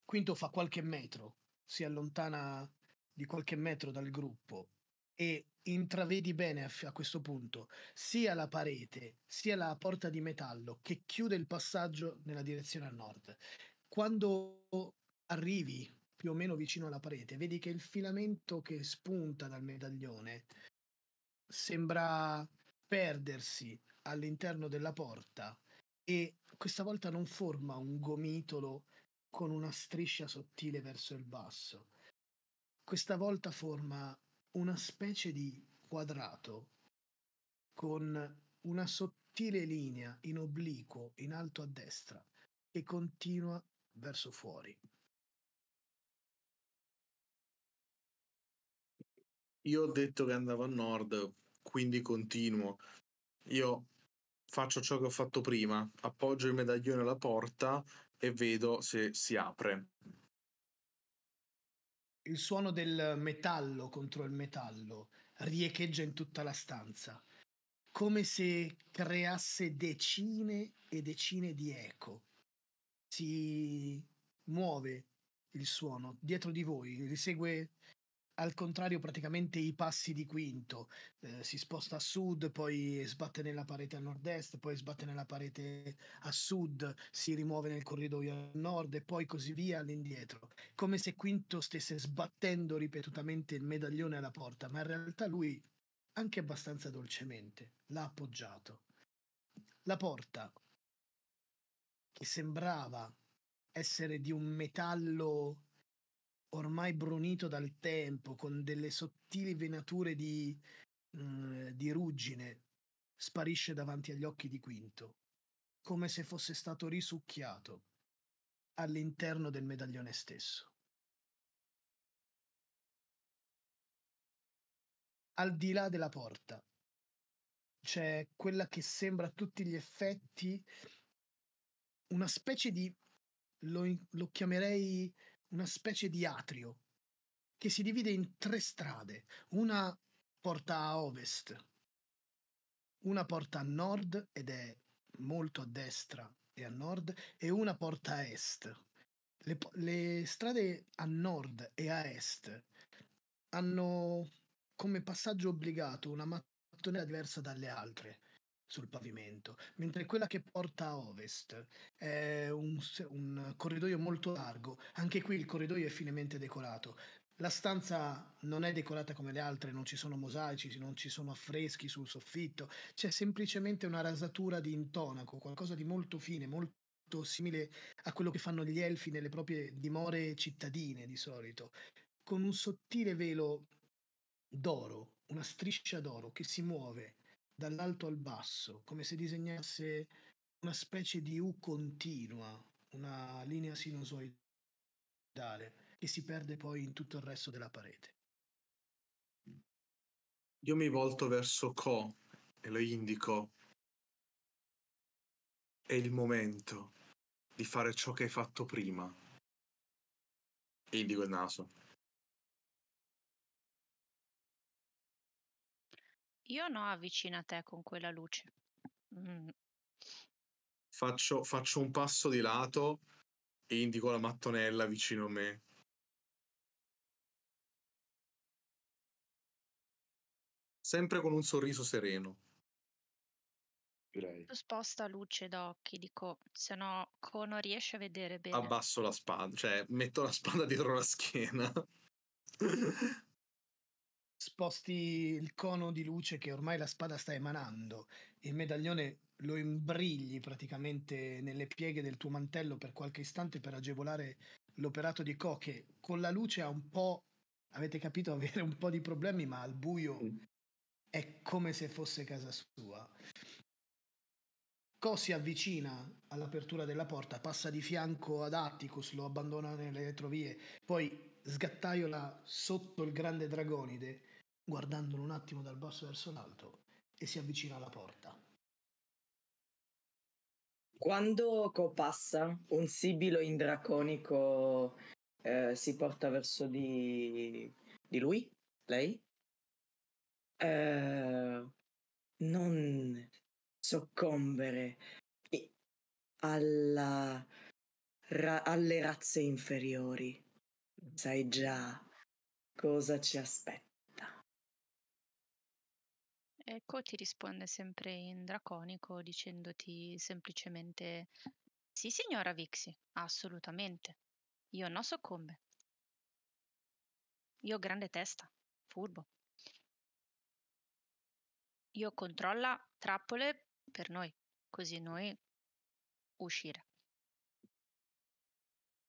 Quinto fa qualche metro, si allontana di qualche metro dal gruppo e intravedi bene a, a questo punto sia la parete sia la porta di metallo che chiude il passaggio nella direzione a nord. Quando arrivi più o meno vicino alla parete, vedi che il filamento che spunta dal medaglione sembra perdersi all'interno della porta e questa volta non forma un gomitolo con una striscia sottile verso il basso. Questa volta forma una specie di quadrato con una sottile linea in obliquo in alto a destra che continua verso fuori. Io ho detto che andavo a nord, quindi continuo. Io faccio ciò che ho fatto prima, appoggio il medaglione alla porta e vedo se si apre. Il suono del metallo contro il metallo riecheggia in tutta la stanza, come se creasse decine e decine di eco. Si muove il suono dietro di voi, risegue al contrario praticamente i passi di Quinto. Eh, si sposta a sud, poi sbatte nella parete a nord-est, poi sbatte nella parete a sud, si rimuove nel corridoio a nord e poi così via all'indietro. Come se Quinto stesse sbattendo ripetutamente il medaglione alla porta, ma in realtà lui, anche abbastanza dolcemente, l'ha appoggiato. La porta, che sembrava essere di un metallo ormai brunito dal tempo, con delle sottili venature di, mh, mm, di ruggine, sparisce davanti agli occhi di Quinto, come se fosse stato risucchiato all'interno del medaglione stesso. Al di là della porta c'è quella che sembra a tutti gli effetti una specie di, lo, lo chiamerei una specie di atrio che si divide in tre strade. Una porta a ovest, una porta a nord ed è molto a destra e a nord, e una porta a est. Le, le strade a nord e a est hanno come passaggio obbligato una mattonella diversa dalle altre, sul pavimento, mentre quella che porta a ovest è un, un, corridoio molto largo, anche qui il corridoio è finemente decorato. La stanza non è decorata come le altre, non ci sono mosaici, non ci sono affreschi sul soffitto, c'è semplicemente una rasatura di intonaco, qualcosa di molto fine, molto simile a quello che fanno gli elfi nelle proprie dimore cittadine di solito, con un sottile velo d'oro, una striscia d'oro che si muove dall'alto al basso, come se disegnasse una specie di U continua, una linea sinusoidale che si perde poi in tutto il resto della parete. Io mi volto verso Co e lo indico. È il momento di fare ciò che hai fatto prima. E indico il naso. Io no, avvicina a te con quella luce. Mm. Faccio, faccio un passo di lato e indico la mattonella vicino a me. Sempre con un sorriso sereno. Direi. Sposta luce d'occhi, dico, se no Cono riesce a vedere bene. Abbasso la spada, cioè metto la spada dietro la schiena. sposti il cono di luce che ormai la spada sta emanando, il medaglione lo imbrigli praticamente nelle pieghe del tuo mantello per qualche istante per agevolare l'operato di Co che con la luce ha un po', avete capito, avere un po' di problemi, ma al buio è come se fosse casa sua. Co si avvicina all'apertura della porta, passa di fianco ad Atticus, lo abbandona nelle retrovie, poi sgattaiola sotto il grande dragonide guardandolo un attimo dal basso verso l'alto e si avvicina alla porta. Quando copassa, un sibilo indraconico eh, si porta verso di, di lui, lei. Eh, non soccombere alla, ra, alle razze inferiori. Sai già cosa ci aspetta. Ecco, ti risponde sempre in draconico dicendoti semplicemente: Sì, signora Vixi, assolutamente. Io no soccombe. Io ho grande testa, furbo. Io controlla trappole per noi, così noi uscire.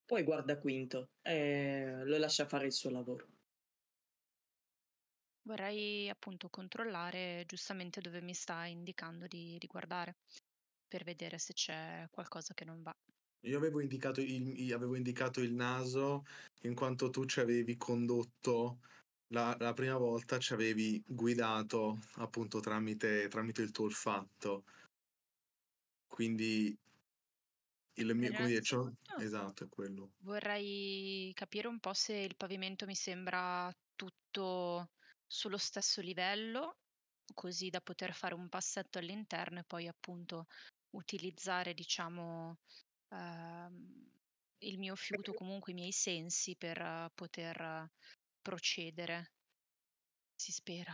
Poi guarda Quinto e eh, lo lascia fare il suo lavoro. Vorrei appunto controllare giustamente dove mi sta indicando di, di guardare per vedere se c'è qualcosa che non va. Io avevo indicato il, avevo indicato il naso in quanto tu ci avevi condotto la, la, prima volta, ci avevi guidato appunto tramite, tramite il tuo olfatto. Quindi il mio quindi ciò, esatto, è quello. Vorrei capire un po' se il pavimento mi sembra tutto sullo stesso livello, così da poter fare un passetto all'interno e poi appunto utilizzare, diciamo, ehm, il mio fiuto, comunque i miei sensi per eh, poter procedere. Si spera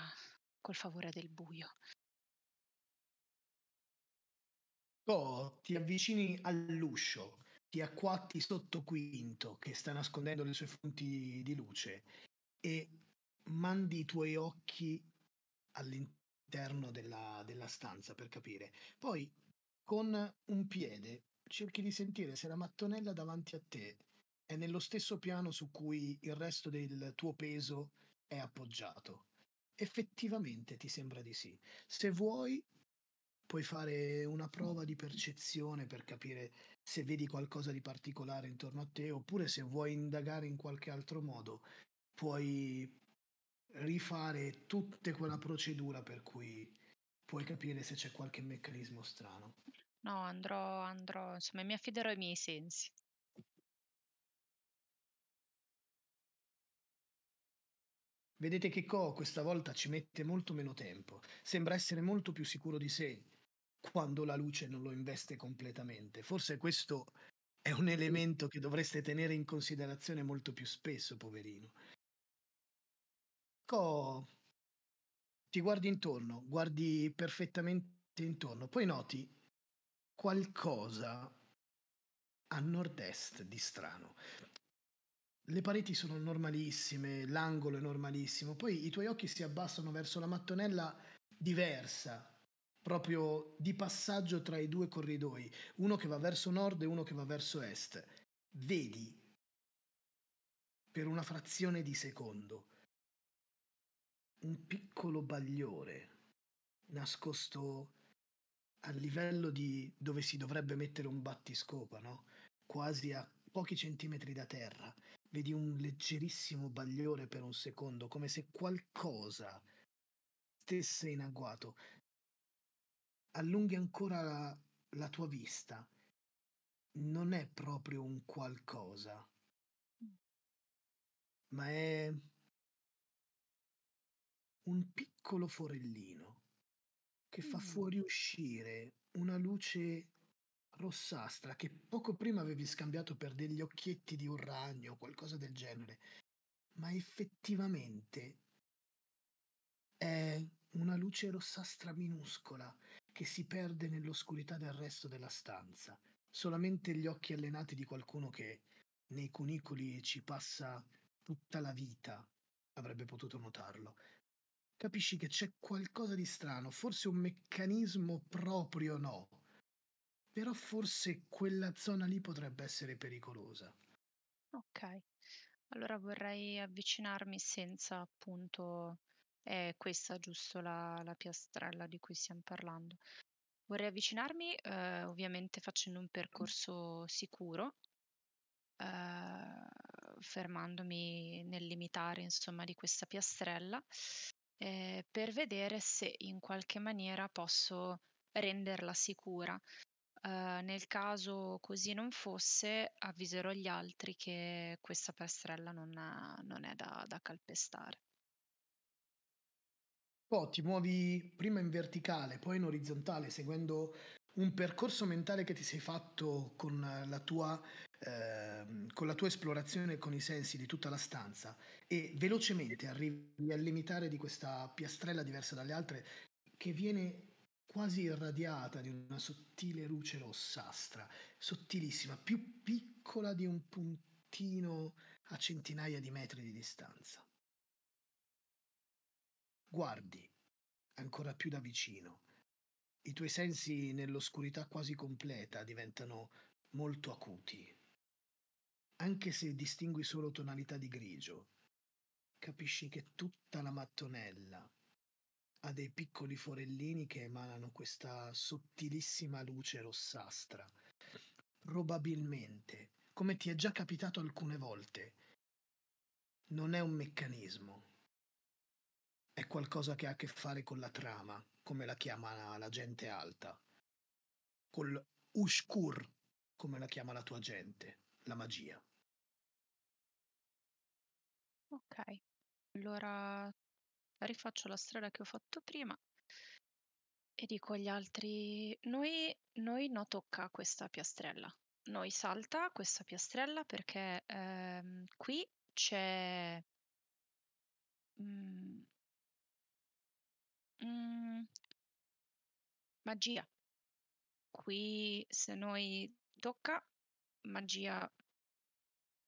col favore del buio. Oh, ti avvicini all'uscio, ti acquatti sotto Quinto che sta nascondendo le sue fonti di luce e mandi i tuoi occhi all'interno della, della stanza per capire. Poi con un piede cerchi di sentire se la mattonella davanti a te è nello stesso piano su cui il resto del tuo peso è appoggiato. Effettivamente ti sembra di sì. Se vuoi, puoi fare una prova di percezione per capire se vedi qualcosa di particolare intorno a te, oppure se vuoi indagare in qualche altro modo, puoi rifare tutta quella procedura per cui puoi capire se c'è qualche meccanismo strano. No, andrò, andrò, insomma, mi affiderò ai miei sensi. Vedete che Ko questa volta ci mette molto meno tempo, sembra essere molto più sicuro di sé quando la luce non lo investe completamente. Forse questo è un elemento che dovreste tenere in considerazione molto più spesso, poverino. Oh, ti guardi intorno, guardi perfettamente intorno, poi noti qualcosa a nord-est di strano. Le pareti sono normalissime, l'angolo è normalissimo, poi i tuoi occhi si abbassano verso la mattonella diversa, proprio di passaggio tra i due corridoi, uno che va verso nord e uno che va verso est. Vedi, per una frazione di secondo, un piccolo bagliore nascosto a livello di dove si dovrebbe mettere un battiscopa, no? quasi a pochi centimetri da terra. Vedi un leggerissimo bagliore per un secondo, come se qualcosa stesse in agguato. Allunghi ancora la, la tua vista. Non è proprio un qualcosa, mm. ma è un piccolo forellino che fa fuoriuscire una luce rossastra che poco prima avevi scambiato per degli occhietti di un ragno o qualcosa del genere, ma effettivamente è una luce rossastra minuscola che si perde nell'oscurità del resto della stanza. Solamente gli occhi allenati di qualcuno che nei cunicoli ci passa tutta la vita avrebbe potuto notarlo capisci che c'è qualcosa di strano, forse un meccanismo proprio no, però forse quella zona lì potrebbe essere pericolosa. Ok, allora vorrei avvicinarmi senza appunto... È questa giusto la, la piastrella di cui stiamo parlando. Vorrei avvicinarmi, eh, ovviamente facendo un percorso sicuro, eh, fermandomi nel limitare insomma di questa piastrella eh, per vedere se in qualche maniera posso renderla sicura. Uh, nel caso così non fosse, avviserò gli altri che questa piastrella non, ha, non è da, da calpestare. Poi ti muovi prima in verticale, poi in orizzontale, seguendo un percorso mentale che ti sei fatto con la tua Ehm, con la tua esplorazione con i sensi di tutta la stanza e velocemente arrivi al limitare di questa piastrella diversa dalle altre che viene quasi irradiata di una sottile luce rossastra, sottilissima, più piccola di un puntino a centinaia di metri di distanza. Guardi ancora più da vicino. I tuoi sensi nell'oscurità quasi completa diventano molto acuti anche se distingui solo tonalità di grigio, capisci che tutta la mattonella ha dei piccoli forellini che emanano questa sottilissima luce rossastra. Probabilmente, come ti è già capitato alcune volte, non è un meccanismo, è qualcosa che ha a che fare con la trama, come la chiama la gente alta, col ushkur, come la chiama la tua gente, la magia. Ok, allora rifaccio la strada che ho fatto prima e dico agli altri: "Noi noi no tocca questa piastrella, noi salta questa piastrella perché, ehm, qui c'è" mhmm mhmm magia. Qui se noi tocca, magia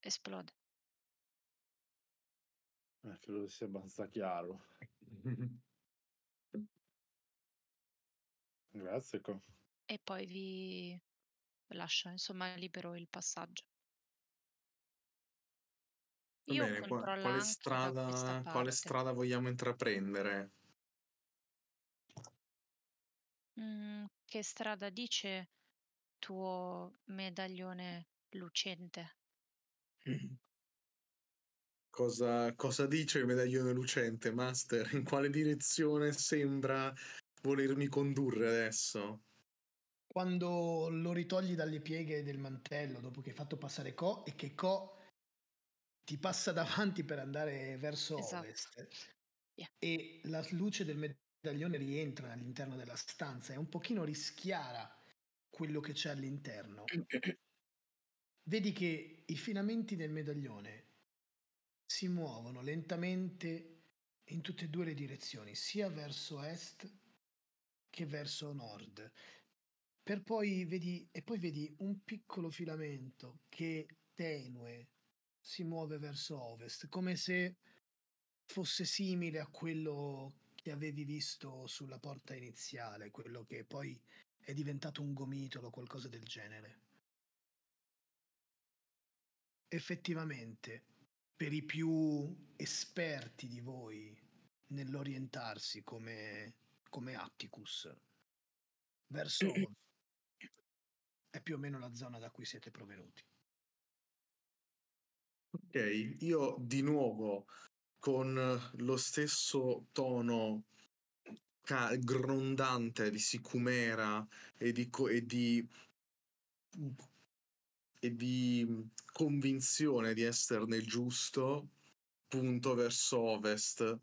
esplode. Eh, credo sia abbastanza chiaro. Grazie. E poi vi lascio, insomma, libero il passaggio. Va Io bene, qual- quale, strada, quale strada vogliamo intraprendere? Mm, che strada dice tuo medaglione lucente? Cosa, cosa dice il medaglione lucente, Master? In quale direzione sembra volermi condurre adesso? Quando lo ritogli dalle pieghe del mantello dopo che hai fatto passare Co e che Co ti passa davanti per andare verso esatto. ovest yeah. e la luce del medaglione rientra all'interno della stanza e un pochino rischiara quello che c'è all'interno. Vedi che i filamenti del medaglione si muovono lentamente in tutte e due le direzioni, sia verso est che verso nord. Per poi vedi, e poi vedi un piccolo filamento che tenue si muove verso ovest, come se fosse simile a quello che avevi visto sulla porta iniziale, quello che poi è diventato un gomitolo, qualcosa del genere. Effettivamente, per i più esperti di voi nell'orientarsi come, come Atticus verso è più o meno la zona da cui siete provenuti. Ok, io di nuovo con lo stesso tono ca- grondante di sicumera e di, co- e di e di convinzione di essere nel giusto, punto verso ovest,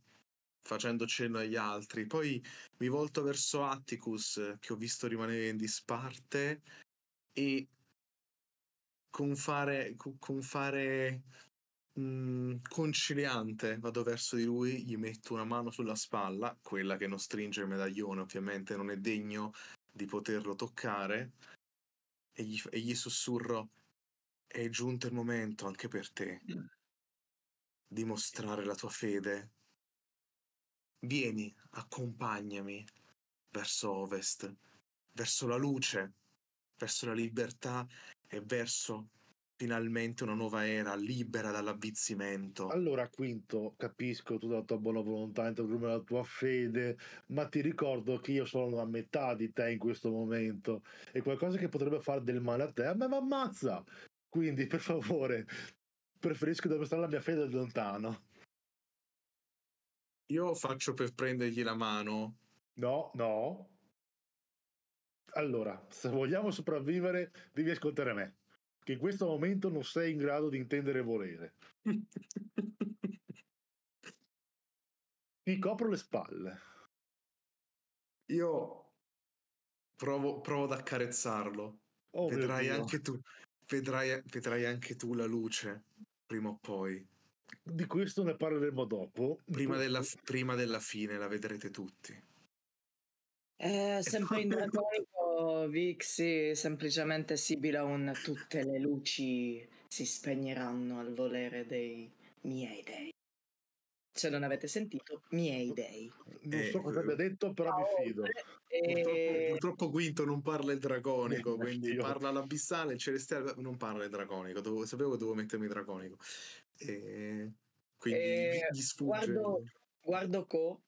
facendo cenno agli altri. Poi mi volto verso Atticus, che ho visto rimanere in disparte, e con fare, con fare mh, conciliante vado verso di lui, gli metto una mano sulla spalla, quella che non stringe il medaglione, ovviamente non è degno di poterlo toccare, e gli, e gli sussurro è giunto il momento anche per te di mostrare la tua fede. Vieni, accompagnami verso ovest, verso la luce, verso la libertà e verso finalmente una nuova era libera dall'avvizzimento. Allora, Quinto, capisco tutta la tua buona volontà, introducono la tua fede, ma ti ricordo che io sono la metà di te in questo momento e qualcosa che potrebbe fare del male a te, a me mi ammazza. Quindi, per favore, preferisco dimostrare la mia fede da lontano. Io faccio per prendergli la mano. No, no. Allora, se vogliamo sopravvivere, devi ascoltare me. Che in questo momento non sei in grado di intendere volere. Ti copro le spalle. Io provo, provo ad accarezzarlo. Oh, Vedrai anche tu vedrai, vedrai anche tu la luce prima o poi. Di questo ne parleremo dopo. Prima della, prima della fine la vedrete tutti. Eh, sempre in retorico, Vixi semplicemente sibila un tutte le luci si spegneranno al volere dei miei dei se non avete sentito, miei dei. Non eh, so cosa abbia detto, però mi fido. E... Purtroppo, eh, purtroppo, Quinto non parla il draconico, eh, quindi parla l'abissale, il celestiale non parla il draconico, dovevo, sapevo che dovevo mettermi il draconico. E... Quindi e... gli sfugge. Guardo, guardo Co,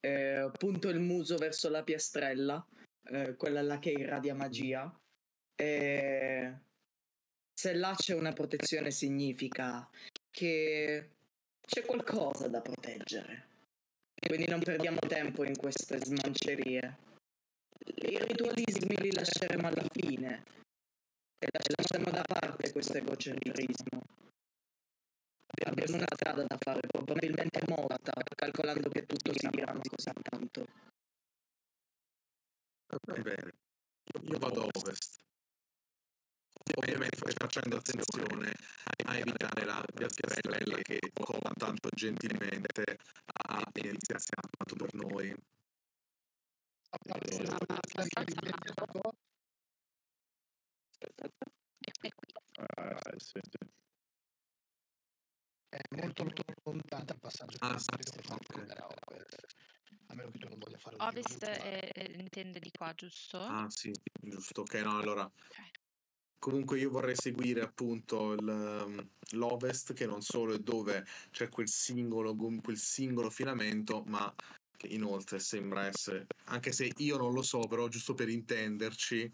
eh, punto il muso verso la piastrella, eh, quella là che irradia mm-hmm. magia. Eh, se là c'è una protezione significa che c'è qualcosa da proteggere. E Quindi non perdiamo tempo in queste smancerie. I ritualismi li lasceremo alla fine e lasciamo da parte questo egocentrismo. Abbiamo una strada da fare, probabilmente morta, calcolando che tutto si chiama così tanto. Va bene, io vado a ovest ovviamente facendo attenzione a evitare la piastrella che Cova tanto gentilmente a ha iniziato per noi. È molto, molto lontano il passaggio ah, a meno che tu non voglia fare un ovest è, intende di qua giusto? ah sì giusto ok no allora comunque io vorrei seguire appunto il, mm, l'ovest che non solo è dove c'è quel singolo, quel singolo filamento ma che inoltre sembra essere anche se io non lo so però giusto per intenderci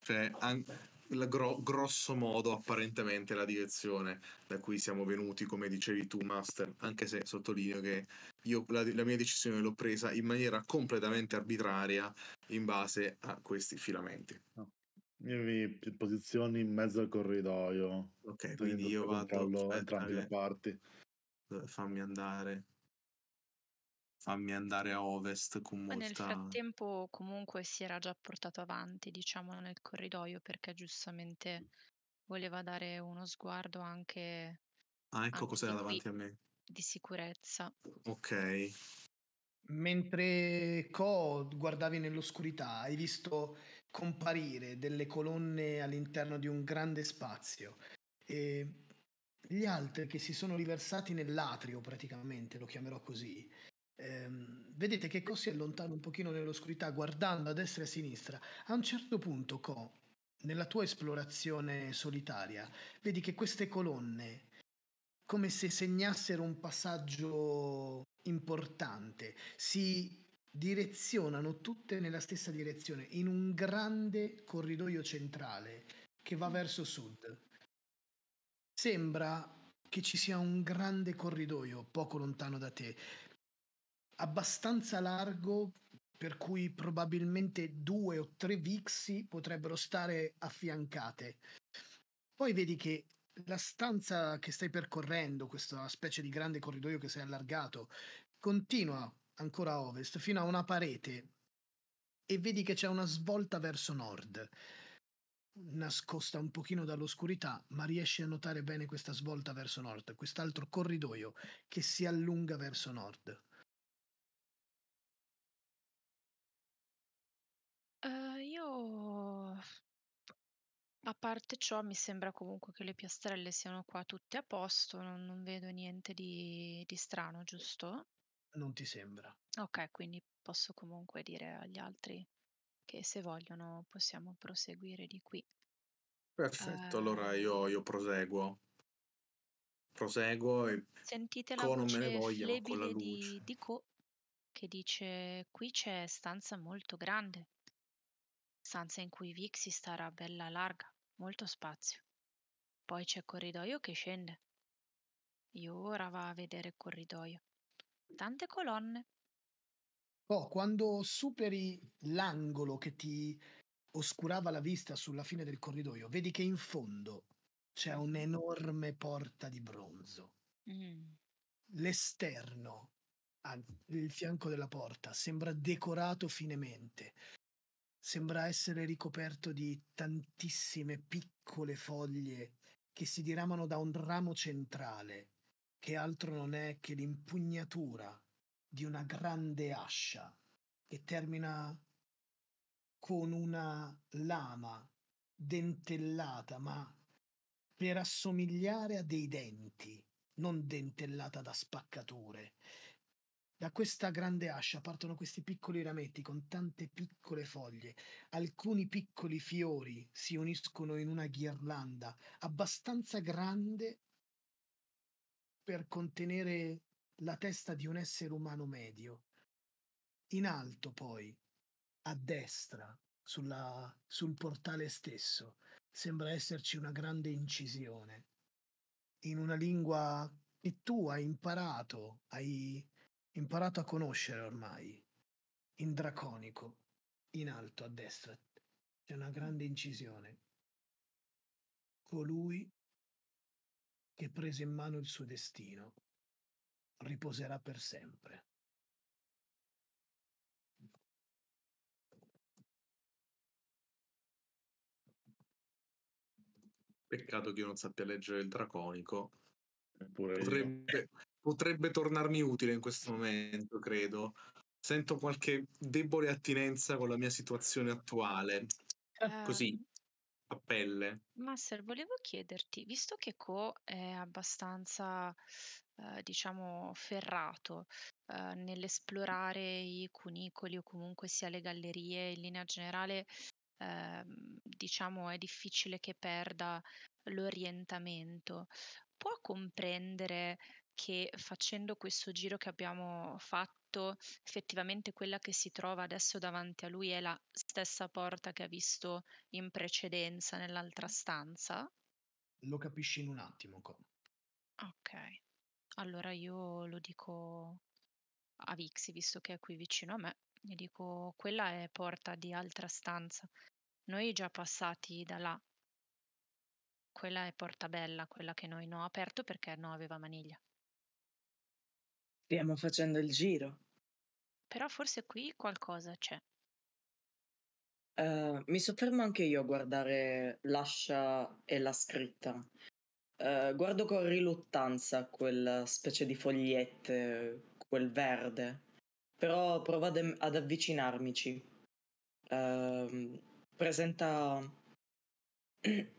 cioè an- gro- grosso modo apparentemente la direzione da cui siamo venuti come dicevi tu Master anche se sottolineo che io la, la mia decisione l'ho presa in maniera completamente arbitraria in base a questi filamenti no mi posizioni in mezzo al corridoio. Ok, quindi io vado a cioè, entrambe le cioè, parti. Fammi andare. Fammi andare a ovest con molta... Nel frattempo comunque si era già portato avanti, diciamo, nel corridoio perché giustamente voleva dare uno sguardo anche... Ah, ecco anche cos'era davanti a me. Di sicurezza. Ok. Mentre Co guardavi nell'oscurità, hai visto comparire delle colonne all'interno di un grande spazio. E gli altri che si sono riversati nell'atrio praticamente, lo chiamerò così. Ehm, vedete che Co si allontana un pochino nell'oscurità guardando a destra e a sinistra. A un certo punto Co, nella tua esplorazione solitaria, vedi che queste colonne, come se segnassero un passaggio importante, si direzionano tutte nella stessa direzione, in un grande corridoio centrale che va verso sud. Sembra che ci sia un grande corridoio poco lontano da te, abbastanza largo per cui probabilmente due o tre vixi potrebbero stare affiancate. Poi vedi che la stanza che stai percorrendo, questa specie di grande corridoio che si è allargato, continua ancora a ovest, fino a una parete e vedi che c'è una svolta verso nord, nascosta un pochino dall'oscurità, ma riesci a notare bene questa svolta verso nord, quest'altro corridoio che si allunga verso nord. Uh, io a parte ciò, mi sembra comunque che le piastrelle siano qua tutte a posto, non, non vedo niente di, di, strano, giusto? non ti sembra. Ok, quindi posso comunque dire agli altri che se vogliono possiamo proseguire di qui. Perfetto, uh, allora io, ehm io, proseguo. Proseguo e sentite la con voce voglia, con la luce. di, di Co che dice qui c'è stanza molto grande, stanza in cui Vixi starà bella larga, molto spazio. Poi c'è corridoio che scende. Io ora va a vedere il corridoio. Tante colonne. Oh, quando superi l'angolo che ti oscurava la vista sulla fine del corridoio, vedi che in fondo c'è un'enorme porta di bronzo. Mm. L'esterno, il fianco della porta, sembra decorato finemente. Sembra essere ricoperto di tantissime piccole foglie che si diramano da un ramo centrale che altro non è che l'impugnatura di una grande ascia che termina con una lama dentellata, ma per assomigliare a dei denti, non dentellata da spaccature. Da questa grande ascia partono questi piccoli rametti con tante piccole foglie, alcuni piccoli fiori si uniscono in una ghirlanda abbastanza grande per contenere la testa di un essere umano medio. In alto poi, a destra, sulla, sul portale stesso, sembra esserci una grande incisione. In una lingua che tu hai imparato, hai imparato a conoscere ormai, in draconico, in alto a destra, c'è una grande incisione. Colui che prese in mano il suo destino, riposerà per sempre. Peccato che io non sappia leggere il draconico. Potrebbe, potrebbe, tornarmi utile in questo momento, credo. Sento qualche debole attinenza con la mia situazione attuale. Uh, Così, a pelle. Master, volevo chiederti, visto che Co è abbastanza, eh, diciamo, ferrato eh, nell'esplorare i cunicoli o comunque sia le gallerie in linea generale, eh, diciamo, è difficile che perda l'orientamento. Può comprendere che facendo questo giro che abbiamo fatto fatto effettivamente quella che si trova adesso davanti a lui è la stessa porta che ha visto in precedenza nell'altra stanza? Lo capisci in un attimo ancora. Ok, allora io lo dico a Vixi, visto che è qui vicino a me, gli dico quella è porta di altra stanza. Noi già passati da là. Quella è porta bella, quella che noi non no aperto perché no aveva maniglia. Stiamo facendo il giro. Però forse qui qualcosa c'è. Uh, mi soffermo anche io a guardare l'ascia e la scritta. Uh, guardo con riluttanza quella specie di fogliette, quel verde, però provo ad, em- ad avvicinarmici. Uh, presenta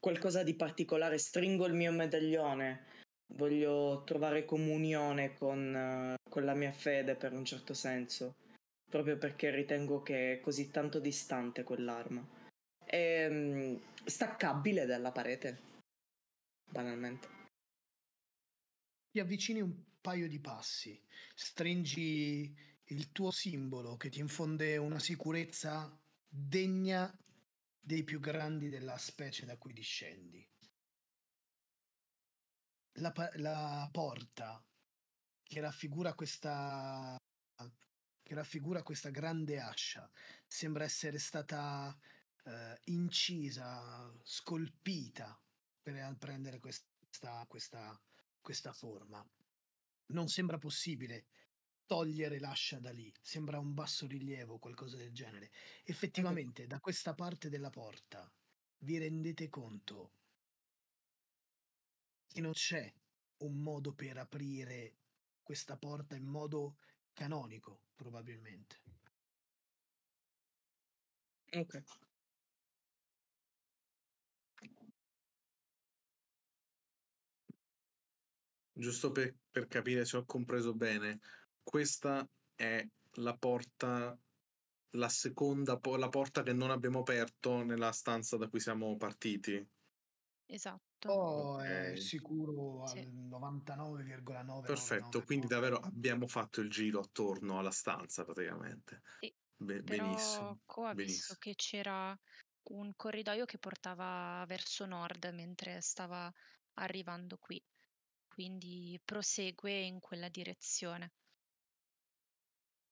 qualcosa di particolare. Stringo il mio medaglione voglio trovare comunione con, con la mia fede per un certo senso, proprio perché ritengo che è così tanto distante quell'arma. È ehm, staccabile dalla parete, banalmente. Ti avvicini un paio di passi, stringi il tuo simbolo che ti infonde una sicurezza degna dei più grandi della specie da cui discendi la, la porta che raffigura questa che raffigura questa grande ascia sembra essere stata eh, incisa, scolpita per prendere questa, questa, questa forma. Non sembra possibile togliere l'ascia da lì, sembra un bassorilievo, qualcosa del genere. Effettivamente, da questa parte della porta vi rendete conto che non c'è un modo per aprire questa porta in modo canonico, probabilmente. Ok. Giusto per, per capire se ho compreso bene, questa è la porta, la seconda, la porta che non abbiamo aperto nella stanza da cui siamo partiti. Esatto. Oh, è sicuro al Sì. 99,9 Perfetto, quindi davvero abbiamo fatto il giro attorno alla stanza praticamente. Sì, Be- però benissimo, qua ho visto benissi che c'era un corridoio che portava verso nord mentre stava arrivando qui, quindi prosegue in quella direzione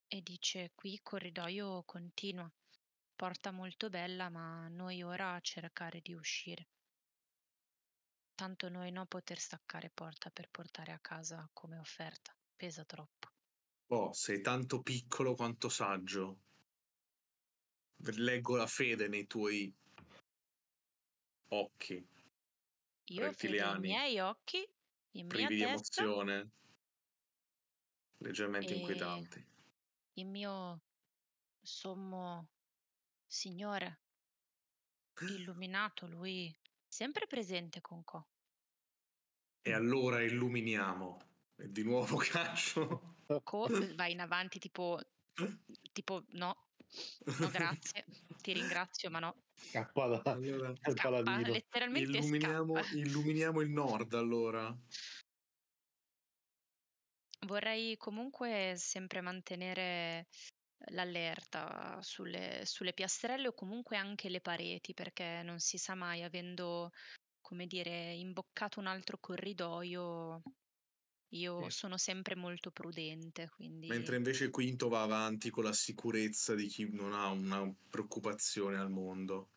e dice qui corridoio continua, porta molto bella, ma noi ora a cercare di uscire tanto noi non poter staccare porta per portare a casa come offerta, pesa troppo. Oh, sei tanto piccolo quanto saggio. Leggo la fede nei tuoi occhi. Io rettiliani. I miei occhi, in privi di emozione, leggermente inquietanti. Il mio sommo signore illuminato, lui sempre presente con Conco. E allora illuminiamo. E di nuovo calcio. Co, vai in avanti tipo, tipo no, no grazie, ti ringrazio ma no. Scappa da, allora, scappa, letteralmente illuminiamo, scappa. illuminiamo il nord allora. Vorrei comunque sempre mantenere l'allerta sulle, sulle piastrelle o comunque anche le pareti, perché non si sa mai, avendo, come dire, imboccato un altro corridoio, io sì. sono sempre molto prudente. Quindi... Mentre invece il Quinto va avanti con la sicurezza di chi non ha una preoccupazione al mondo.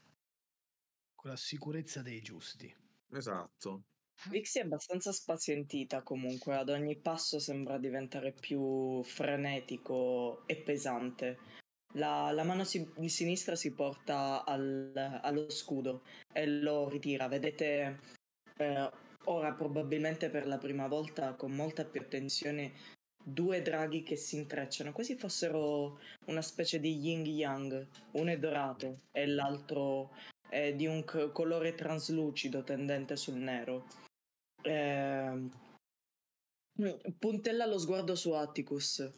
Con la sicurezza dei giusti. Esatto. Vixie è abbastanza spazientita comunque, ad ogni passo sembra diventare più frenetico e pesante. La, la mano si, di sinistra si porta al, allo scudo e lo ritira. Vedete eh, ora probabilmente per la prima volta con molta più attenzione due draghi che si intrecciano, quasi fossero una specie di yin yang, uno è dorato e l'altro è di un colore traslucido tendente sul nero eh, puntella lo sguardo su Atticus.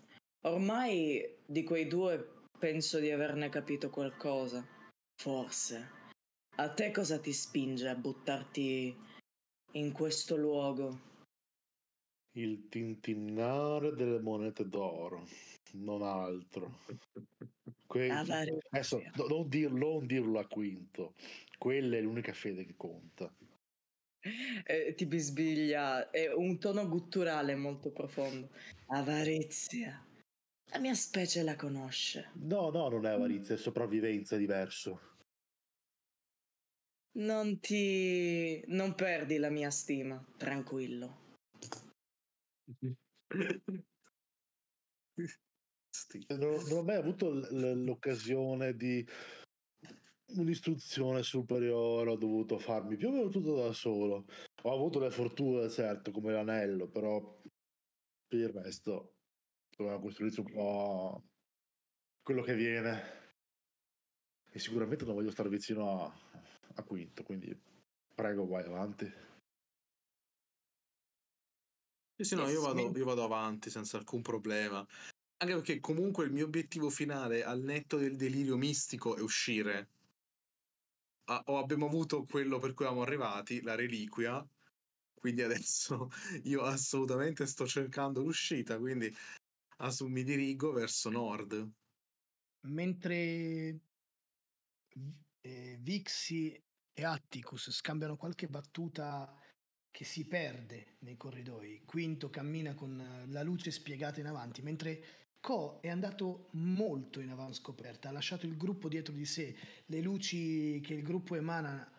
Ormai di quei due penso di averne capito qualcosa. Forse. A te cosa ti spinge a buttarti in questo luogo? Il tintinnare delle monete d'oro, non altro. Que- ah, adesso, non dirlo, non dirlo a Quinto, quella è l'unica fede che conta eh, ti bisbiglia, è un tono gutturale molto profondo. Avarizia. La mia specie la conosce. No, no, non è mm. avarizia, è sopravvivenza, diverso. Non ti... non perdi la mia stima, tranquillo. non, non ho mai avuto l- l- l'occasione di un'istruzione superiore ho dovuto farmi più o meno tutto da solo. Ho avuto le fortune, certo, come l'anello, però per il resto doveva costruirsi un po' quello che viene. E sicuramente non voglio stare vicino a, a Quinto, quindi prego, vai avanti. Sì, sì, no, io vado, io vado avanti senza alcun problema. Anche perché comunque il mio obiettivo finale, al netto del delirio mistico, è uscire o abbiamo avuto quello per cui eravamo arrivati, la reliquia, quindi adesso io assolutamente sto cercando l'uscita, quindi mi dirigo verso nord. Mentre eh, Vixi e Atticus scambiano qualche battuta che si perde nei corridoi, Quinto cammina con la luce spiegata in avanti, mentre Co è andato molto in avanti scoperta, ha lasciato il gruppo dietro di sé, le luci che il gruppo emana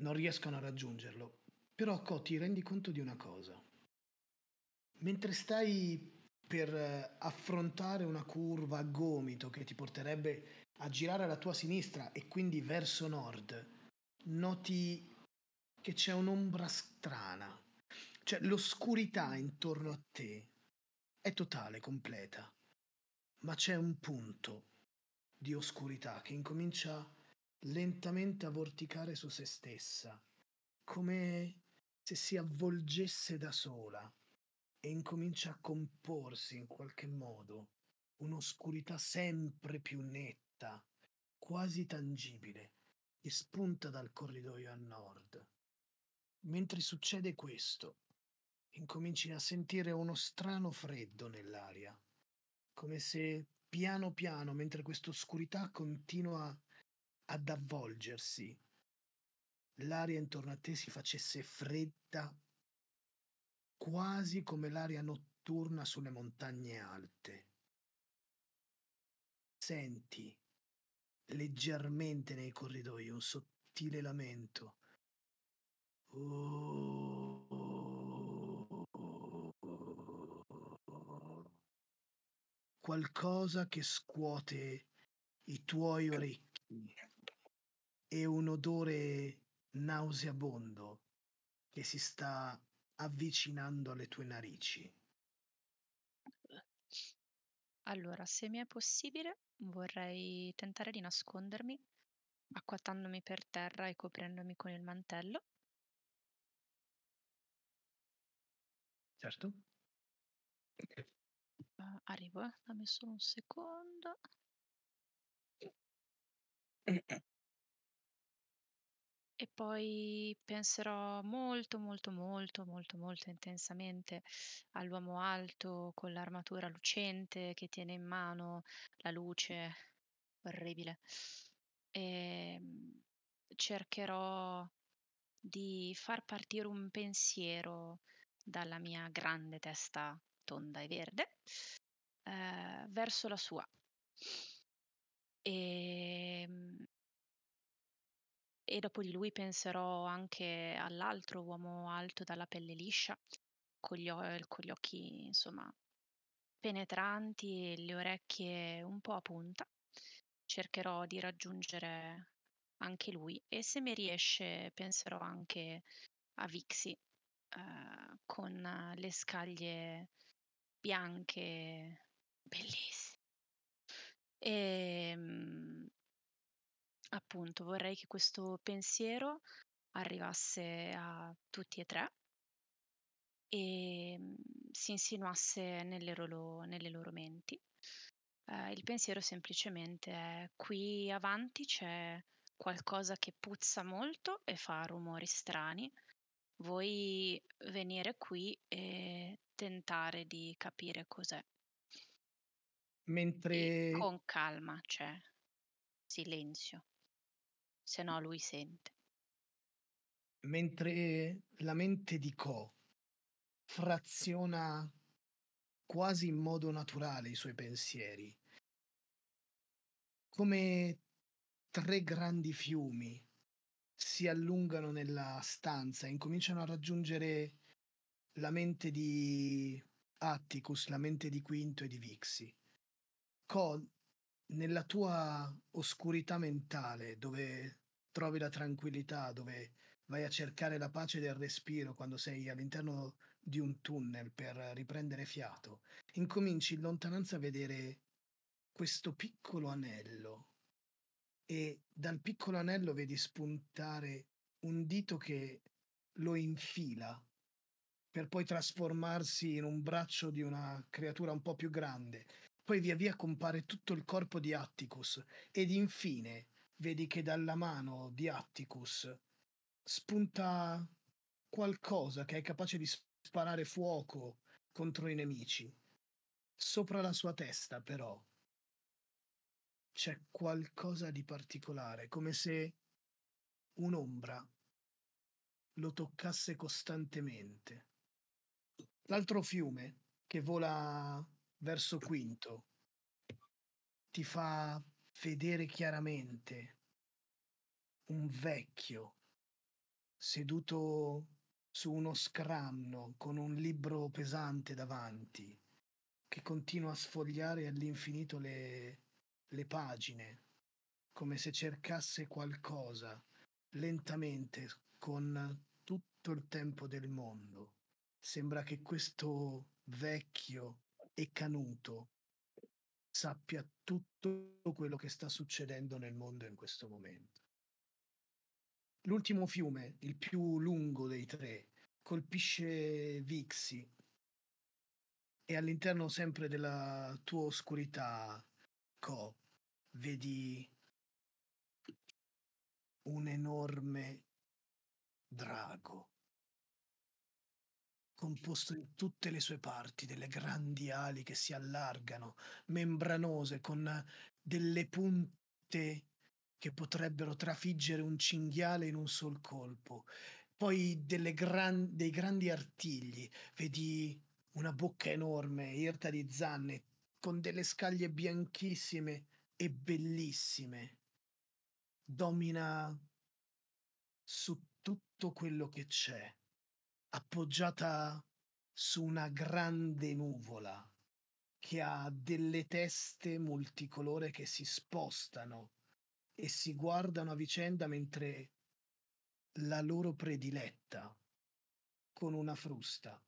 non riescono a raggiungerlo. Però Co ti rendi conto di una cosa. Mentre stai per eh, affrontare una curva a gomito che ti porterebbe a girare alla tua sinistra e quindi verso nord, noti che c'è un'ombra strana, cioè l'oscurità intorno a te è totale, completa ma c'è un punto di oscurità che incomincia lentamente a vorticare su se stessa, come se si avvolgesse da sola e incomincia a comporsi in qualche modo un'oscurità sempre più netta, quasi tangibile, che spunta dal corridoio a nord. Mentre succede questo, incominci a sentire uno strano freddo nell'aria come se piano piano, mentre questa oscurità continua ad avvolgersi, l'aria intorno a te si facesse fredda, quasi come l'aria notturna sulle montagne alte. Senti leggermente nei corridoi un sottile lamento. Oh. qualcosa che scuote i tuoi orecchi e un odore nauseabondo che si sta avvicinando alle tue narici. Allora, se mi è possibile, vorrei tentare di nascondermi, acquattandomi per terra e coprendomi con il mantello. Certo. Eh, arrivo, eh. Dammi solo un secondo. Eh, eh. E poi penserò molto, molto, molto, molto, molto intensamente all'uomo alto con l'armatura lucente che tiene in mano la luce orribile. E ehm, cercherò di far partire un pensiero dalla mia grande testa tonda e verde, eh, verso la sua. E, ehm, e dopo di lui penserò anche all'altro uomo alto dalla pelle liscia, con gli, eh, con gli occhi insomma penetranti e le orecchie un po' a punta. Cercherò di raggiungere anche lui e se mi riesce penserò anche a Vixi eh, con le scaglie bianche, bellissime. E ehm, appunto vorrei che questo pensiero arrivasse a tutti e tre e mm, si insinuasse nelle loro, nelle loro menti. Eh, il pensiero semplicemente è qui avanti c'è qualcosa che puzza molto e fa rumori strani. Vuoi venire qui e tentare di capire cos'è. Mentre... E con calma, cioè silenzio, se no lui sente. Mentre la mente di Ko fraziona quasi in modo naturale i suoi pensieri, come tre grandi fiumi si allungano nella stanza e incominciano a raggiungere la mente di Atticus, la mente di Quinto e di Vixi. Col, nella tua oscurità mentale, dove trovi la tranquillità, dove vai a cercare la pace del respiro quando sei all'interno di un tunnel per riprendere fiato, incominci in lontananza a vedere questo piccolo anello e dal piccolo anello vedi spuntare un dito che lo infila per poi trasformarsi in un braccio di una creatura un po' più grande. Poi via via compare tutto il corpo di Atticus ed infine vedi che dalla mano di Atticus spunta qualcosa che è capace di sparare fuoco contro i nemici. Sopra la sua testa, però, c'è qualcosa di particolare, come se un'ombra lo toccasse costantemente l'altro fiume che vola verso Quinto ti fa vedere chiaramente un vecchio seduto su uno scranno con un libro pesante davanti che continua a sfogliare all'infinito le, le pagine come se cercasse qualcosa lentamente con tutto il tempo del mondo sembra che questo vecchio e canuto sappia tutto quello che sta succedendo nel mondo in questo momento. L'ultimo fiume, il più lungo dei tre, colpisce Vixi e all'interno sempre della tua oscurità, Co, vedi un enorme drago composto in tutte le sue parti, delle grandi ali che si allargano, membranose, con delle punte che potrebbero trafiggere un cinghiale in un sol colpo. Poi gran, dei grandi artigli, vedi una bocca enorme, irta di zanne, con delle scaglie bianchissime e bellissime. Domina su tutto quello che c'è appoggiata su una grande nuvola che ha delle teste multicolore che si spostano e si guardano a vicenda mentre la loro prediletta con una frusta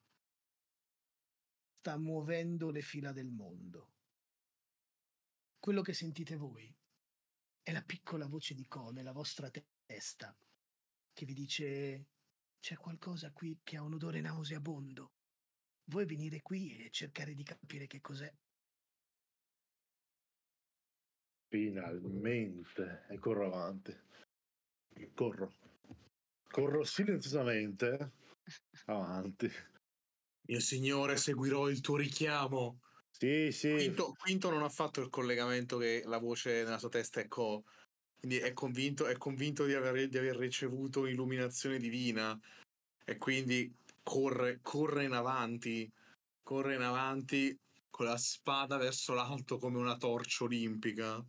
sta muovendo le fila del mondo. Quello che sentite voi è la piccola voce di Cone, nella vostra testa, che vi dice c'è qualcosa qui che ha un odore nauseabondo. Vuoi venire qui e cercare di capire che cos'è? Finalmente, e corro avanti. Corro. Corro silenziosamente avanti. Mio signore, seguirò il tuo richiamo. Sì, sì. Quinto, Quinto non ha fatto il collegamento che la voce nella sua testa è co quindi è convinto, è convinto di, aver, di, aver, ricevuto illuminazione divina e quindi corre, corre in avanti, corre in avanti con la spada verso l'alto come una torcia olimpica.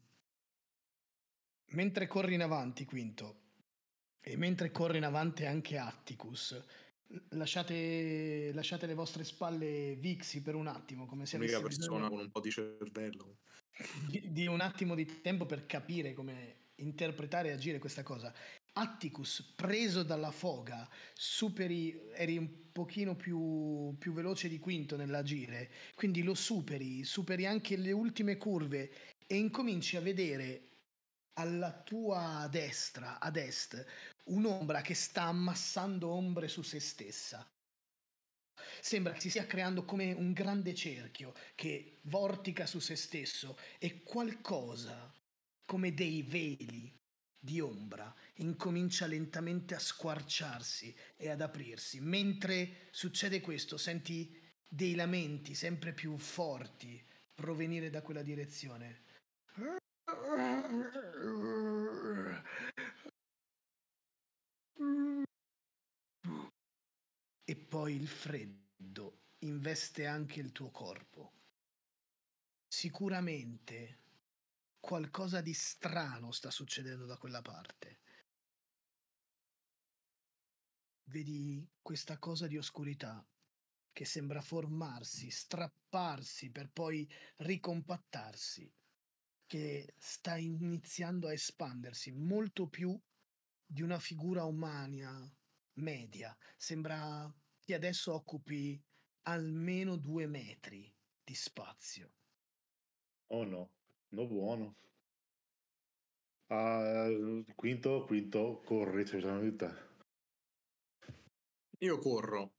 Mentre corri in avanti, Quinto, e mentre corre in avanti anche Atticus, lasciate, lasciate le vostre spalle vixi per un attimo, come se L'unica avesse persona bisogno... con un po' di cervello. Di, di un attimo di tempo per capire come interpretare e agire questa cosa. Atticus, preso dalla foga, superi, eri un pochino più, più veloce di Quinto nell'agire, quindi lo superi, superi anche le ultime curve e incominci a vedere alla tua destra, ad est, un'ombra che sta ammassando ombre su se stessa. Sembra che si stia creando come un grande cerchio che vortica su se stesso e qualcosa come dei veli di ombra incomincia lentamente a squarciarsi e ad aprirsi. Mentre succede questo, senti dei lamenti sempre più forti provenire da quella direzione. E poi il freddo investe anche il tuo corpo. Sicuramente qualcosa di strano sta succedendo da quella parte. Vedi questa cosa di oscurità che sembra formarsi, strapparsi per poi ricompattarsi, che sta iniziando a espandersi molto più di una figura umana media. Sembra che adesso occupi almeno due metri di spazio. Oh no. No buono. Uh, quinto, quinto, corri, c'è bisogno di te. Io corro.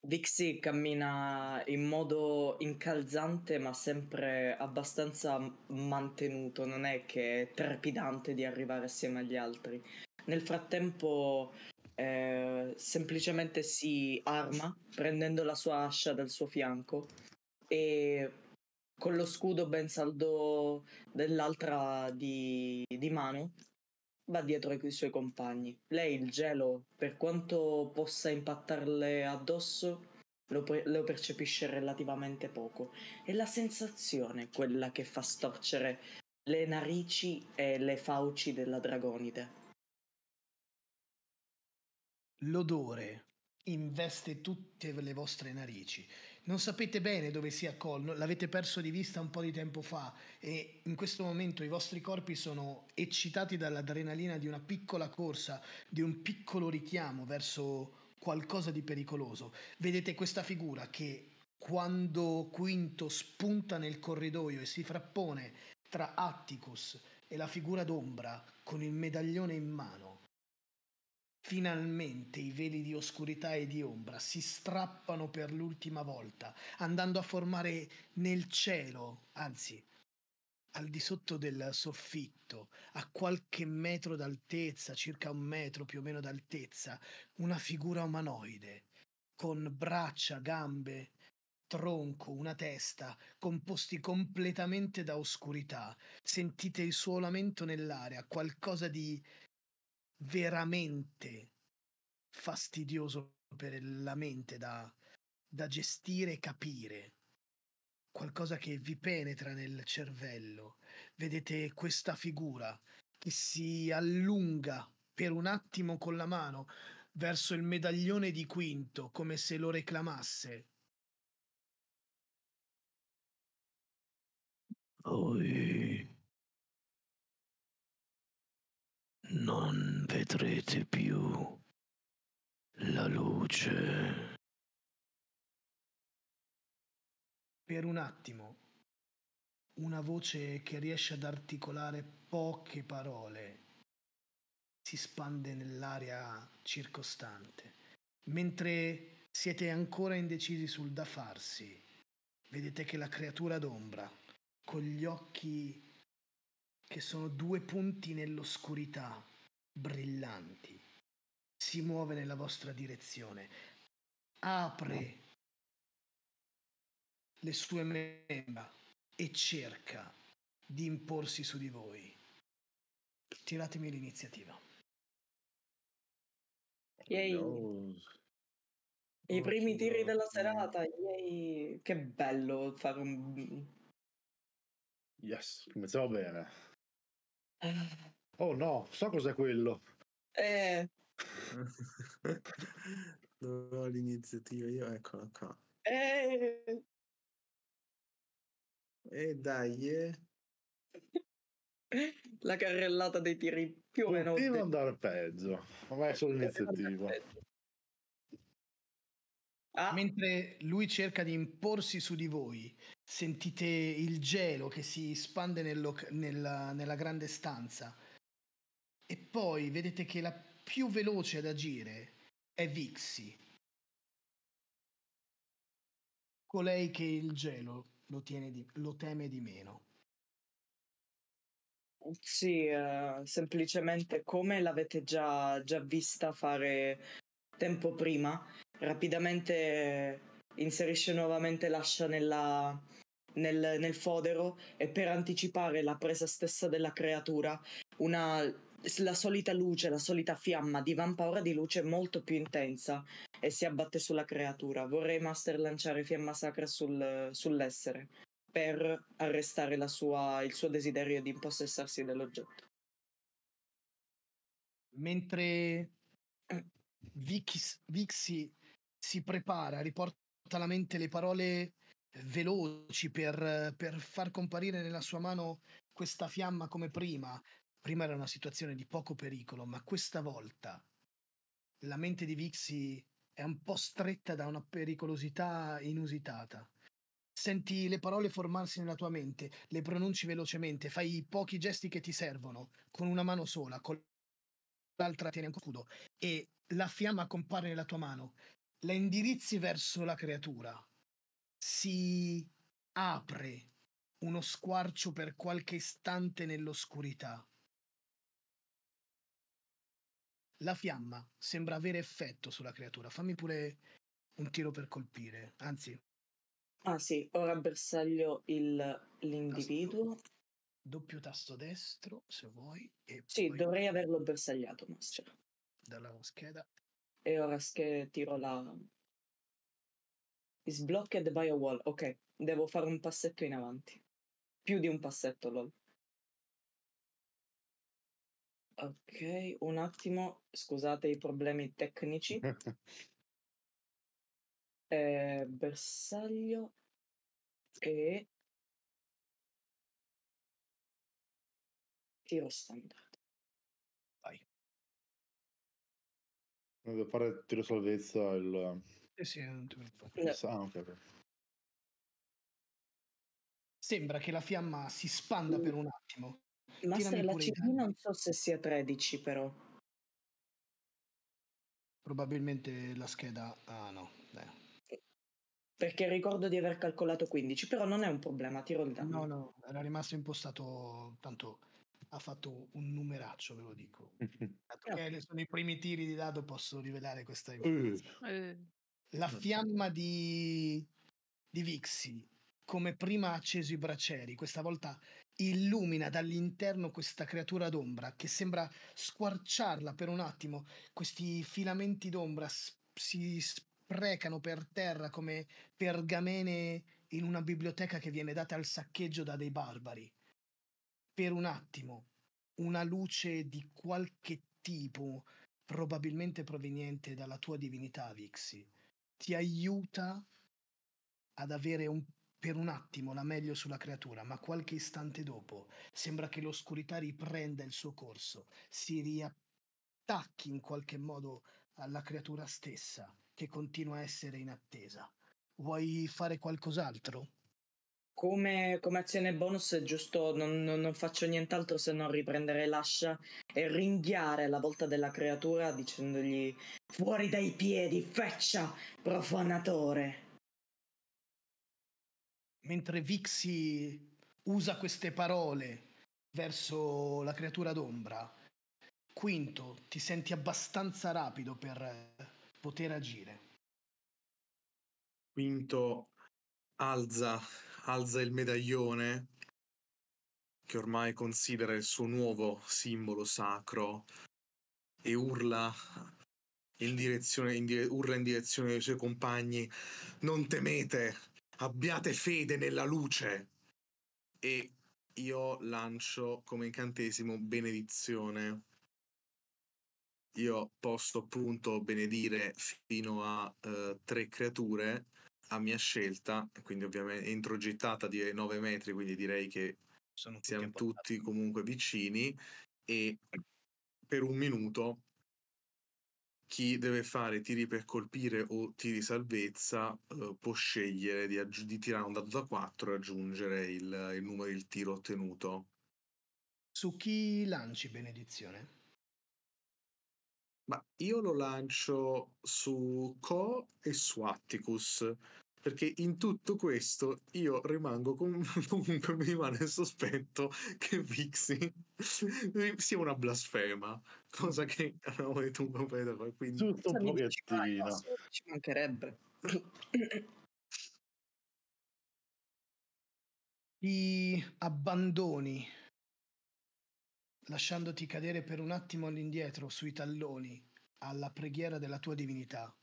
Dixie cammina in modo incalzante ma sempre abbastanza mantenuto, non è che è trepidante di arrivare assieme agli altri. Nel frattempo eh, semplicemente si arma prendendo la sua ascia dal suo fianco e con lo scudo ben saldo dell'altra di, di mano, va dietro ai suoi compagni. Lei il gelo, per quanto possa impattarle addosso, lo, pre- lo, percepisce relativamente poco. È la sensazione quella che fa storcere le narici e le fauci della dragonide. L'odore investe tutte le vostre narici non sapete bene dove sia Cole, l'avete perso di vista un po' di tempo fa e in questo momento i vostri corpi sono eccitati dall'adrenalina di una piccola corsa, di un piccolo richiamo verso qualcosa di pericoloso. Vedete questa figura che quando Quinto spunta nel corridoio e si frappone tra Atticus e la figura d'ombra con il medaglione in mano, Finalmente i veli di oscurità e di ombra si strappano per l'ultima volta, andando a formare nel cielo, anzi al di sotto del soffitto, a qualche metro d'altezza, circa un metro più o meno d'altezza, una figura umanoide, con braccia, gambe, tronco, una testa, composti completamente da oscurità. Sentite il suo lamento nell'aria, qualcosa di veramente fastidioso per la mente da, da gestire e capire. Qualcosa che vi penetra nel cervello. Vedete questa figura che si allunga per un attimo con la mano verso il medaglione di Quinto come se lo reclamasse. Voi vedrete più la luce. Per un attimo, una voce che riesce ad articolare poche parole si spande nell'aria circostante. Mentre siete ancora indecisi sul da farsi, vedete che la creatura d'ombra, con gli occhi che sono due punti nell'oscurità, brillanti, si muove nella vostra direzione, apre le sue membra e cerca di imporsi su di voi. Tiratemi l'iniziativa. Yay. I primi tiri della serata, yay. che bello fare un... Yes, cominciamo bene. Oh no, so cos'è quello. Eh. Dove ho l'iniziativa io? Eccola qua. Eh. E eh, dai, eh. La carrellata dei tiri più o meno. Devo andare peggio, ma è solo l'iniziativa. Ah. Mentre lui cerca di imporsi su di voi, sentite il gelo che si spande nel, nella, nella grande stanza e poi vedete che la più veloce ad agire è Vixi, colei che il gelo lo, di, lo teme di meno. Sì, eh, semplicemente come l'avete già, già, vista fare tempo prima, rapidamente eh, inserisce nuovamente l'ascia nella, nel, nel fodero e per anticipare la presa stessa della creatura, una la solita luce, la solita fiamma di vampaura di luce molto più intensa e si abbatte sulla creatura. Vorrei Master lanciare fiamma sacra sul, sull'essere per arrestare sua, il suo desiderio di impossessarsi dell'oggetto. Mentre Vixi si prepara, riporta alla mente le parole veloci per, per far comparire nella sua mano questa fiamma come prima, prima era una situazione di poco pericolo, ma questa volta la mente di Vixi è un po' stretta da una pericolosità inusitata. Senti le parole formarsi nella tua mente, le pronunci velocemente, fai i pochi gesti che ti servono, con una mano sola, con l'altra tieni un scudo, e la fiamma compare nella tua mano, la indirizzi verso la creatura. Si apre uno squarcio per qualche istante nell'oscurità. la fiamma sembra avere effetto sulla creatura. Fammi pure un tiro per colpire, anzi. Ah sì, ora bersaglio il, l'individuo. Tasto, doppio tasto destro, se vuoi. E sì, poi... dovrei averlo bersagliato, master. Dalla scheda. E ora che tiro la... Is blocked by a wall. Ok, devo fare un passetto in avanti. Più di un passetto, lol. Ok, un attimo, scusate i problemi tecnici. eh, bersaglio e tiro standard. Vai. Devo fare tiro salvezza il... Eh sì, non ti ah, Sembra che la fiamma si spanda mm. per un attimo Master la CD non so se sia 13 però. Probabilmente la scheda... Ah no, Beh. Perché ricordo di aver calcolato 15, però non è un problema, tiro il danno. No, no, era rimasto impostato, tanto ha fatto un numeraccio, ve lo dico. Perché sono i primi tiri di dado, posso rivelare questa eh. informazione. Eh. La eh. fiamma di, di Vixi, come prima ha acceso i braccieri, questa volta illumina dall'interno questa creatura d'ombra che sembra squarciarla per un attimo. Questi filamenti d'ombra s- si sprecano per terra come pergamene in una biblioteca che viene data al saccheggio da dei barbari. Per un attimo, una luce di qualche tipo, probabilmente proveniente dalla tua divinità, Vixi, ti aiuta ad avere un per un attimo la meglio sulla creatura, ma qualche istante dopo sembra che l'oscurità riprenda il suo corso, si riattacchi in qualche modo alla creatura stessa, che continua a essere in attesa. Vuoi fare qualcos'altro? Come, come, azione bonus, giusto, non, non, non, faccio nient'altro se non riprendere l'ascia e ringhiare la volta della creatura dicendogli fuori dai piedi, feccia, profanatore mentre Vixi usa queste parole verso la creatura d'ombra, quinto, ti senti abbastanza rapido per poter agire. Quinto alza, alza il medaglione che ormai considera il suo nuovo simbolo sacro e urla in direzione, in dire, urla in direzione dei suoi compagni non temete abbiate fede nella luce. E io lancio come incantesimo benedizione. Io posso appunto benedire fino a uh, tre creature a mia scelta, quindi ovviamente entro gittata di 9 metri, quindi direi che Sono tutti siamo tutti comunque vicini e per un minuto chi deve fare tiri per colpire o tiri salvezza eh, può scegliere di, aggi- di, tirare un dato da 4 e aggiungere il, il numero del tiro ottenuto. Su chi lanci benedizione? Ma io lo lancio su Co e su Atticus perché in tutto questo io rimango con, comunque mi rimane il sospetto che Vixi sia una blasfema cosa che avevamo detto un po' prima quindi giusto un pochettino ci mancherebbe ti abbandoni lasciandoti cadere per un attimo all'indietro sui talloni alla preghiera della tua divinità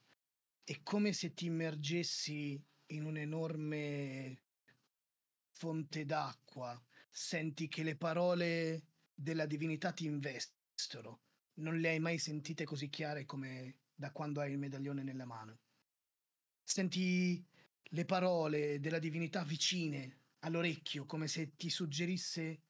è come se ti immergessi in un'enorme fonte d'acqua, senti che le parole della divinità ti investono, non le hai mai sentite così chiare come da quando hai il medaglione nella mano. Senti le parole della divinità vicine all'orecchio, come se ti suggerisse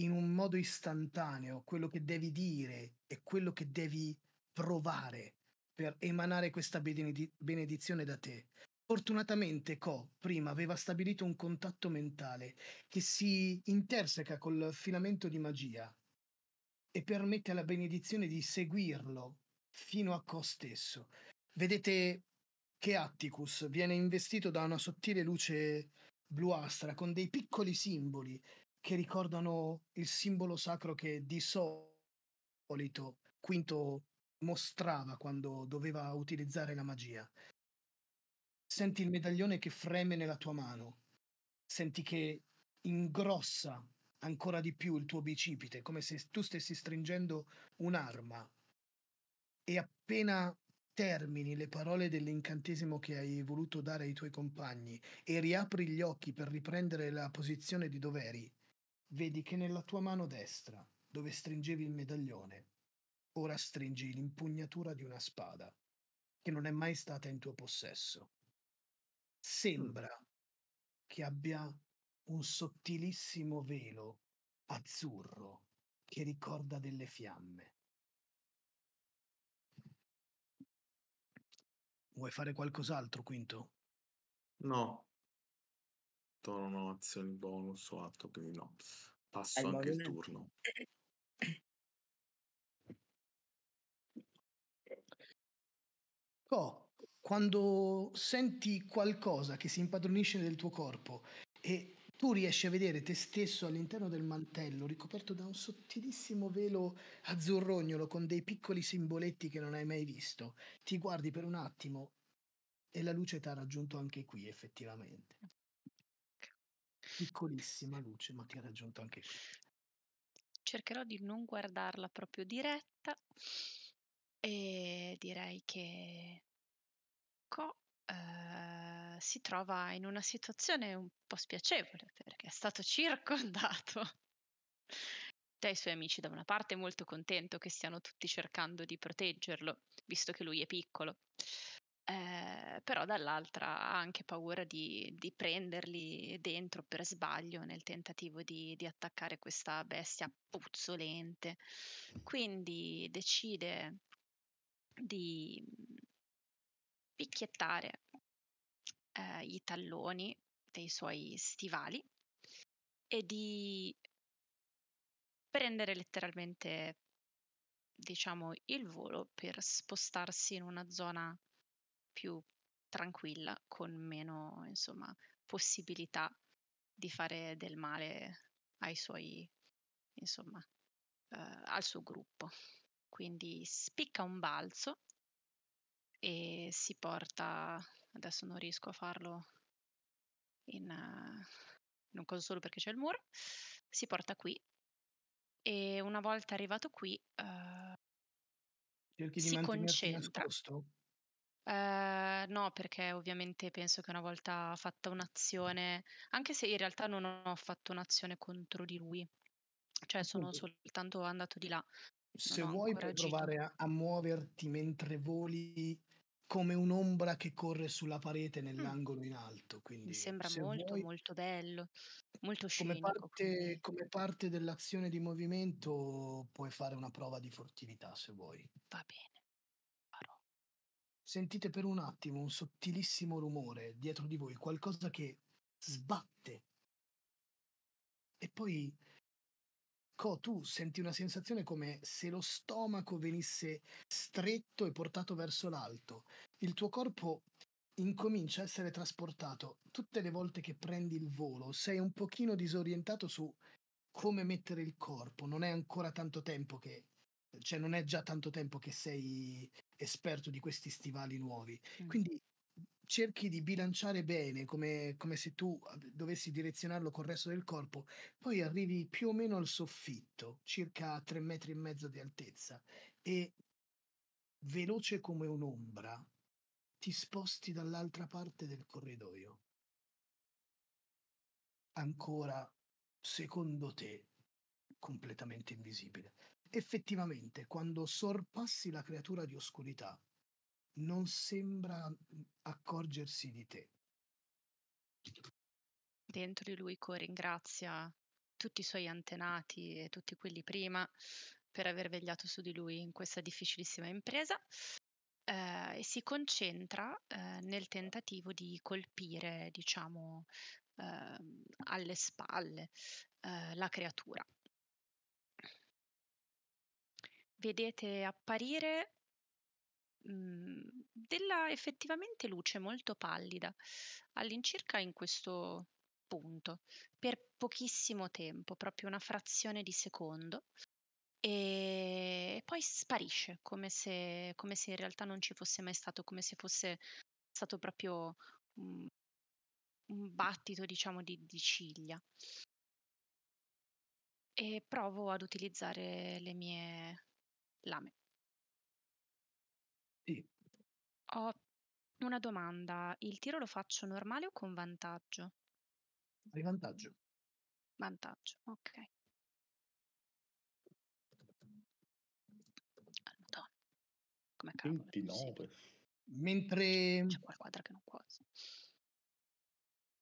in un modo istantaneo quello che devi dire e quello che devi provare per emanare questa benedizione da te. Fortunatamente Co prima aveva stabilito un contatto mentale che si interseca col filamento di magia e permette alla benedizione di seguirlo fino a Co stesso. Vedete che Atticus viene investito da una sottile luce bluastra con dei piccoli simboli che ricordano il simbolo sacro che di solito quinto mostrava quando doveva utilizzare la magia. Senti il medaglione che freme nella tua mano, senti che ingrossa ancora di più il tuo bicipite, come se tu stessi stringendo un'arma. E appena termini le parole dell'incantesimo che hai voluto dare ai tuoi compagni e riapri gli occhi per riprendere la posizione di doveri, vedi che nella tua mano destra, dove stringevi il medaglione, ora stringi l'impugnatura di una spada che non è mai stata in tuo possesso. Sembra mm. che abbia un sottilissimo velo azzurro che ricorda delle fiamme. Vuoi fare qualcos'altro, Quinto? No. Non ho azioni bonus o altro, quindi no. Passo allora, anche il turno. Co, oh, quando senti qualcosa che si impadronisce del tuo corpo e tu riesci a vedere te stesso all'interno del mantello ricoperto da un sottilissimo velo azzurrognolo con dei piccoli simboletti che non hai mai visto, ti guardi per un attimo e la luce ti ha raggiunto anche qui effettivamente. Piccolissima luce, ma ti ha raggiunto anche qui. Cercherò di non guardarla proprio diretta e direi che Co, ehm, si trova in una situazione un po' spiacevole, perché è stato circondato dai suoi amici. Da una parte è molto contento che stiano tutti cercando di proteggerlo, visto che lui è piccolo, eh, però dall'altra ha anche paura di, di, prenderli dentro per sbaglio nel tentativo di, di attaccare questa bestia puzzolente. Quindi decide di mhmm, picchiettare eh, i talloni dei suoi stivali e di prendere letteralmente, diciamo, il volo per spostarsi in una zona più tranquilla, con meno, insomma, possibilità di fare del male ai suoi, insomma, eh, al suo gruppo quindi spicca un balzo e si porta, adesso non riesco a farlo in, uh, in un coso solo perché c'è il muro, si porta qui e una volta arrivato qui uh, Cerchi si concentra. Uh, no, perché ovviamente penso che una volta fatta un'azione, anche se in realtà non ho fatto un'azione contro di lui, cioè sono soltanto andato di là, se vuoi puoi provare a, a, muoverti mentre voli come un'ombra che corre sulla parete nell'angolo mm. in alto. Quindi, Mi sembra molto, vuoi, molto bello, molto scenico. Come parte, come parte dell'azione di movimento puoi fare una prova di furtività se vuoi. Va bene. Farò. Sentite per un attimo un sottilissimo rumore dietro di voi, qualcosa che sbatte. E poi co- tu senti una sensazione come se lo stomaco venisse stretto e portato verso l'alto. Il tuo corpo incomincia a essere trasportato. Tutte le volte che prendi il volo sei un pochino disorientato su come mettere il corpo. Non è ancora tanto tempo che... Cioè non è già tanto tempo che sei esperto di questi stivali nuovi. Mm. Quindi cerchi di bilanciare bene, come, come, se tu ah, dovessi direzionarlo col resto del corpo, poi arrivi più o meno al soffitto, circa tre metri e mezzo di altezza, e veloce come un'ombra ti sposti dall'altra parte del corridoio. Ancora, secondo te, completamente invisibile. Effettivamente, quando sorpassi la creatura di oscurità, non sembra mhmm, accorgersi di te. Dentro di lui Co ringrazia tutti i suoi antenati e tutti quelli prima per aver vegliato su di lui in questa difficilissima impresa eh, e si concentra eh, nel tentativo di colpire, diciamo, eh, alle spalle eh, la creatura. Vedete apparire Mhmm, della effettivamente luce molto pallida, all'incirca in questo punto, per pochissimo tempo, proprio una frazione di secondo, e poi sparisce, come se come se in realtà non ci fosse mai stato, come se fosse stato proprio, mhmm, un battito diciamo di di ciglia. E provo ad utilizzare le mie lame. Ho una domanda, il tiro lo faccio normale o con vantaggio? Hai vantaggio. Vantaggio, ok. Ah, Madonna, com'è cavolo, 29. Mentre... C'è qualquadra che non può.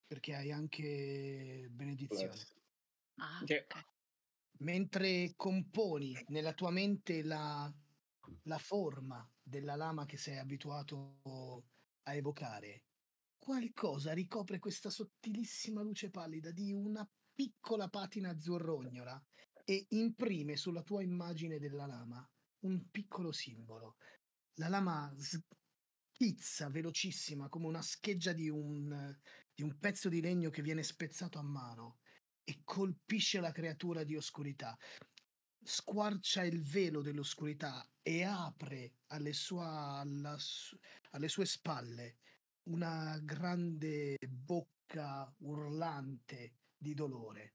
Perché hai anche benedizione. Ah, Che- Mentre componi nella tua mente la, la forma della lama che sei abituato a evocare, qualcosa ricopre questa sottilissima luce pallida di una piccola patina azzurrognola e imprime sulla tua immagine della lama un piccolo simbolo. La lama schizza velocissima come una scheggia di un, di un pezzo di legno che viene spezzato a mano e colpisce la creatura di oscurità squarcia il velo dell'oscurità e apre alle, sua, alla, alle sue spalle una grande bocca urlante di dolore.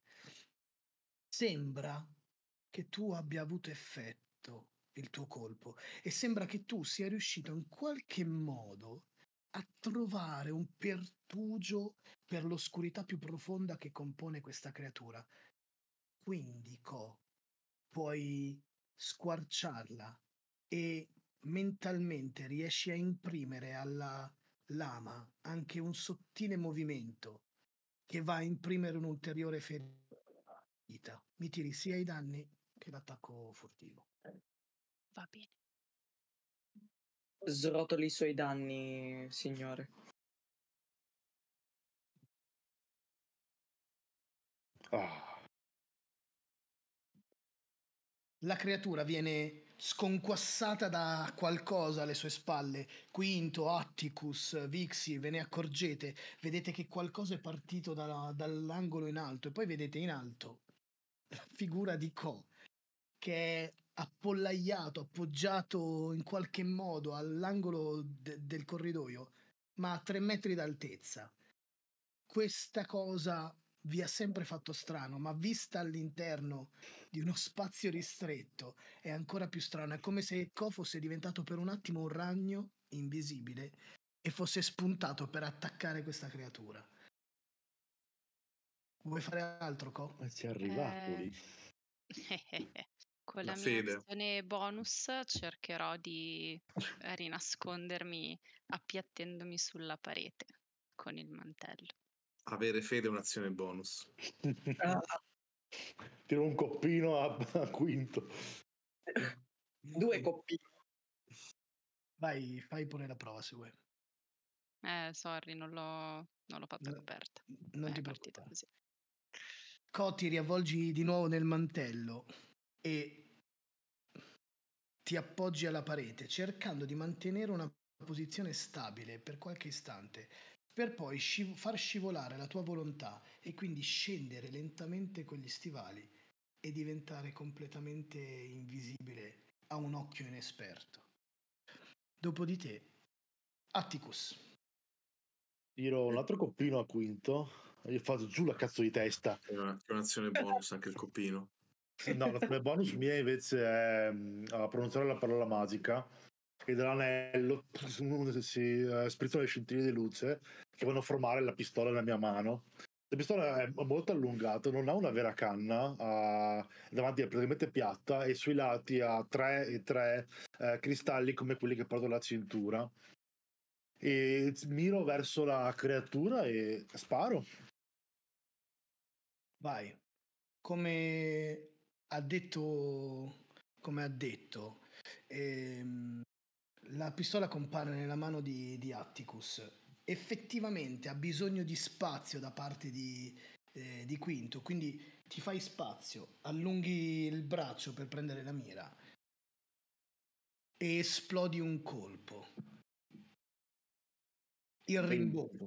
Sembra che tu abbia avuto effetto il tuo colpo e sembra che tu sia riuscito in qualche modo a trovare un pertugio per l'oscurità più profonda che compone questa creatura. Quindi, Co, puoi squarciarla e mentalmente riesci a imprimere alla lama anche un sottile movimento che va a imprimere un'ulteriore ferita. Mi tiri sia i danni che l'attacco furtivo. Va bene. Srotoli i suoi danni, signore. Ah. Oh. la creatura viene sconquassata da qualcosa alle sue spalle. Quinto, Atticus, Vixi, ve ne accorgete, vedete che qualcosa è partito da, dall'angolo in alto e poi vedete in alto la figura di Co che è appollaiato, appoggiato in qualche modo all'angolo de- del corridoio, ma a tre metri d'altezza. Questa cosa vi ha sempre fatto strano, ma vista all'interno di uno spazio ristretto. È ancora più strano. È come se Co fosse diventato per un attimo un ragno invisibile e fosse spuntato per attaccare questa creatura. Vuoi fare altro, Co? Ma ci è arrivato eh... lì. Con la, la mia fede. azione bonus cercherò di rinascondermi appiattendomi sulla parete con il mantello. Avere fede è un'azione bonus. Ah, Tiro un coppino a, a quinto. Due coppini. Vai, fai pure la prova se vuoi. Eh, sorry, non l'ho, non l'ho fatta no, coperta. Non Beh, ti preoccupare. Così. Coti riavvolgi di nuovo nel mantello e ti appoggi alla parete cercando di mantenere una posizione stabile per qualche istante per poi sciv- far scivolare la tua volontà e quindi scendere lentamente con gli stivali e diventare completamente invisibile a un occhio inesperto. Dopo di te, Atticus. Tiro un altro coppino a quinto, gli ho fatto giù la cazzo di testa. È un'azione bonus anche il coppino. No, l'azione bonus mia invece è eh, a pronunciare la parola magica e dall'anello si uh, eh, sprizzano le scintille di luce che vanno a formare la pistola nella mia mano. La pistola è molto allungata, non ha una vera canna, ha, davanti è praticamente piatta e sui lati ha tre e tre eh, cristalli come quelli che porto alla cintura. E miro verso la creatura e sparo. Vai. Come ha detto, come ha detto ehm, la pistola compare nella mano di, di Atticus effettivamente ha bisogno di spazio da parte di, eh, di Quinto, quindi ti fai spazio, allunghi il braccio per prendere la mira e esplodi un colpo. Il rimbombo.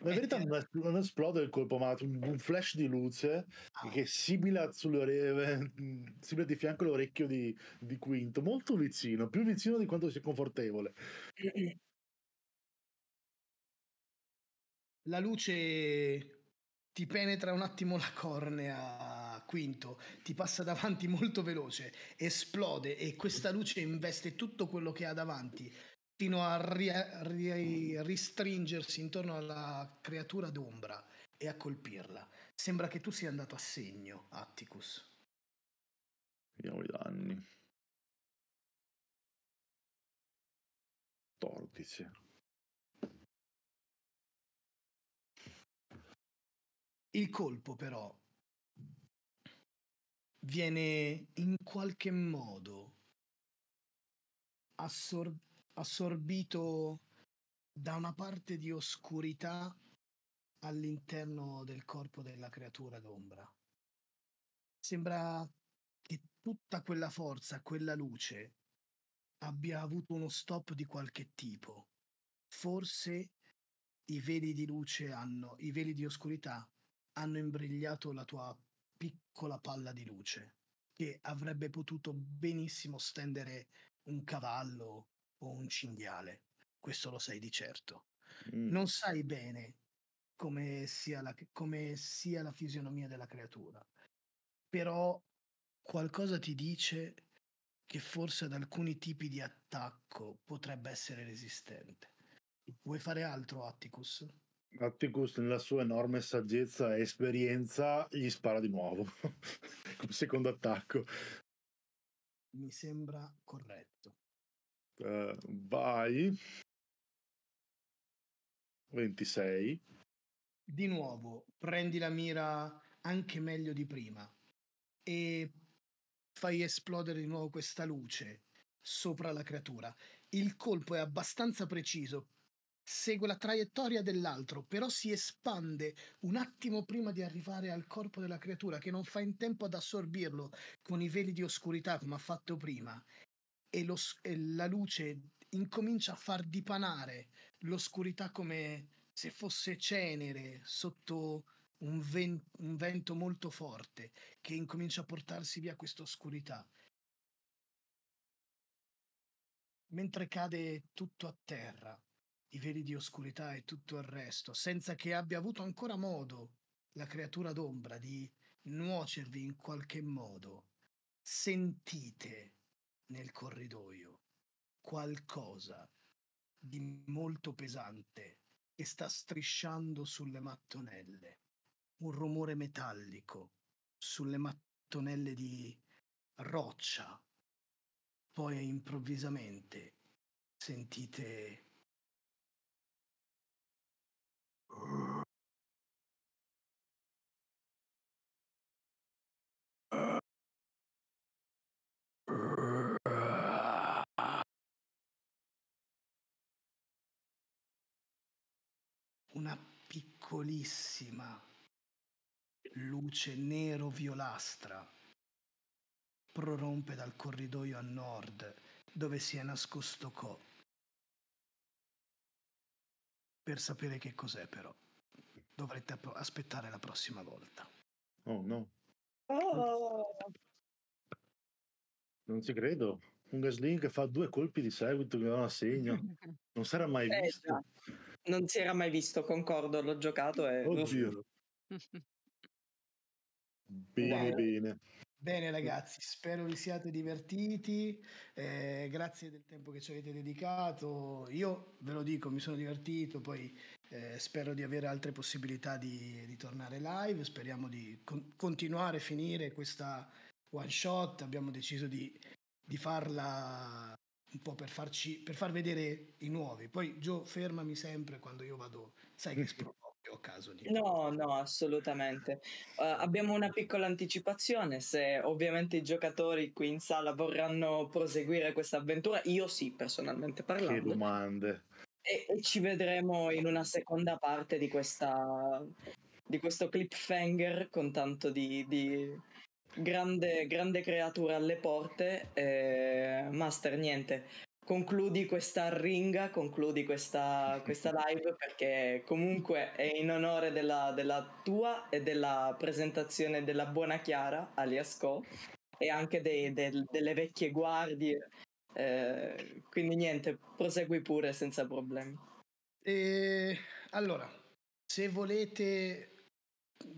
La verità eh, non, esplode il colpo, ma un flash di luce ah. che simila, sulle, di fianco l'orecchio di, di, Quinto, molto vicino, più vicino di quanto sia confortevole. la luce ti penetra un attimo la cornea, quinto, ti passa davanti molto veloce, esplode e questa luce investe tutto quello che ha davanti fino a ri- ri- ristringersi intorno alla creatura d'ombra e a colpirla. Sembra che tu sia andato a segno, Atticus. Vediamo i danni. 14. Il colpo però viene in qualche modo assor- assorbito da una parte di oscurità all'interno del corpo della creatura d'ombra. Sembra che tutta quella forza, quella luce abbia avuto uno stop di qualche tipo. Forse i veli di luce hanno, i veli di oscurità hanno imbrigliato la tua piccola palla di luce che avrebbe potuto benissimo stendere un cavallo o un cinghiale. Questo lo sai di certo. Mm. Non sai bene come sia, la, come sia la fisionomia della creatura, però qualcosa ti dice che forse ad alcuni tipi di attacco potrebbe essere resistente. Vuoi fare altro, Atticus? Atticus, nella sua enorme saggezza e esperienza, gli spara di nuovo come secondo attacco. Mi sembra corretto. Uh, vai. 26. Di nuovo, prendi la mira anche meglio di prima e fai esplodere di nuovo questa luce sopra la creatura. Il colpo è abbastanza preciso segue la traiettoria dell'altro, però si espande un attimo prima di arrivare al corpo della creatura che non fa in tempo ad assorbirlo con i veli di oscurità come ha fatto prima e, lo, e la luce incomincia a far dipanare l'oscurità come se fosse cenere sotto un, ven- un vento molto forte che incomincia a portarsi via questa oscurità. Mentre cade tutto a terra, i veli di oscurità e tutto il resto, senza che abbia avuto ancora modo la creatura d'ombra di nuocervi in qualche modo, sentite nel corridoio qualcosa di molto pesante che sta strisciando sulle mattonelle, un rumore metallico sulle mattonelle di roccia. Poi improvvisamente sentite Una piccolissima luce nero-violastra prorompe dal corridoio a nord dove si è nascosto Co per sapere che cos'è però dovrete aspettare la prossima volta. Oh no. Oh. Non ci credo. Un gasling che fa due colpi di seguito che non ha segno. Non si mai eh, visto. Già. Non si era mai visto, concordo, l'ho giocato e... Oddio. bene, wow. bene. Bene ragazzi, spero vi siate divertiti, eh, grazie del tempo che ci avete dedicato, io ve lo dico, mi sono divertito, poi eh, spero di avere altre possibilità di, di tornare live, speriamo di con- continuare a finire questa one shot, abbiamo deciso di, di farla un po' per, farci, per far vedere i nuovi, poi Gio fermami sempre quando io vado, sai che sprovvo a caso di... No, ecco. no, assolutamente. Uh, abbiamo una piccola anticipazione, se ovviamente i giocatori qui in sala vorranno proseguire questa avventura, io sì, personalmente parlando. Che domande. E, e ci vedremo in una seconda parte di, questa, di questo cliphanger con tanto di, di grande, grande creatura alle porte. Eh, master, niente, concludi questa ringa, concludi questa, questa, live perché comunque è in onore della, della, tua e della presentazione della buona Chiara, alias Co, e anche dei, del, delle vecchie guardie. Eh, quindi niente, prosegui pure senza problemi. E, allora, se volete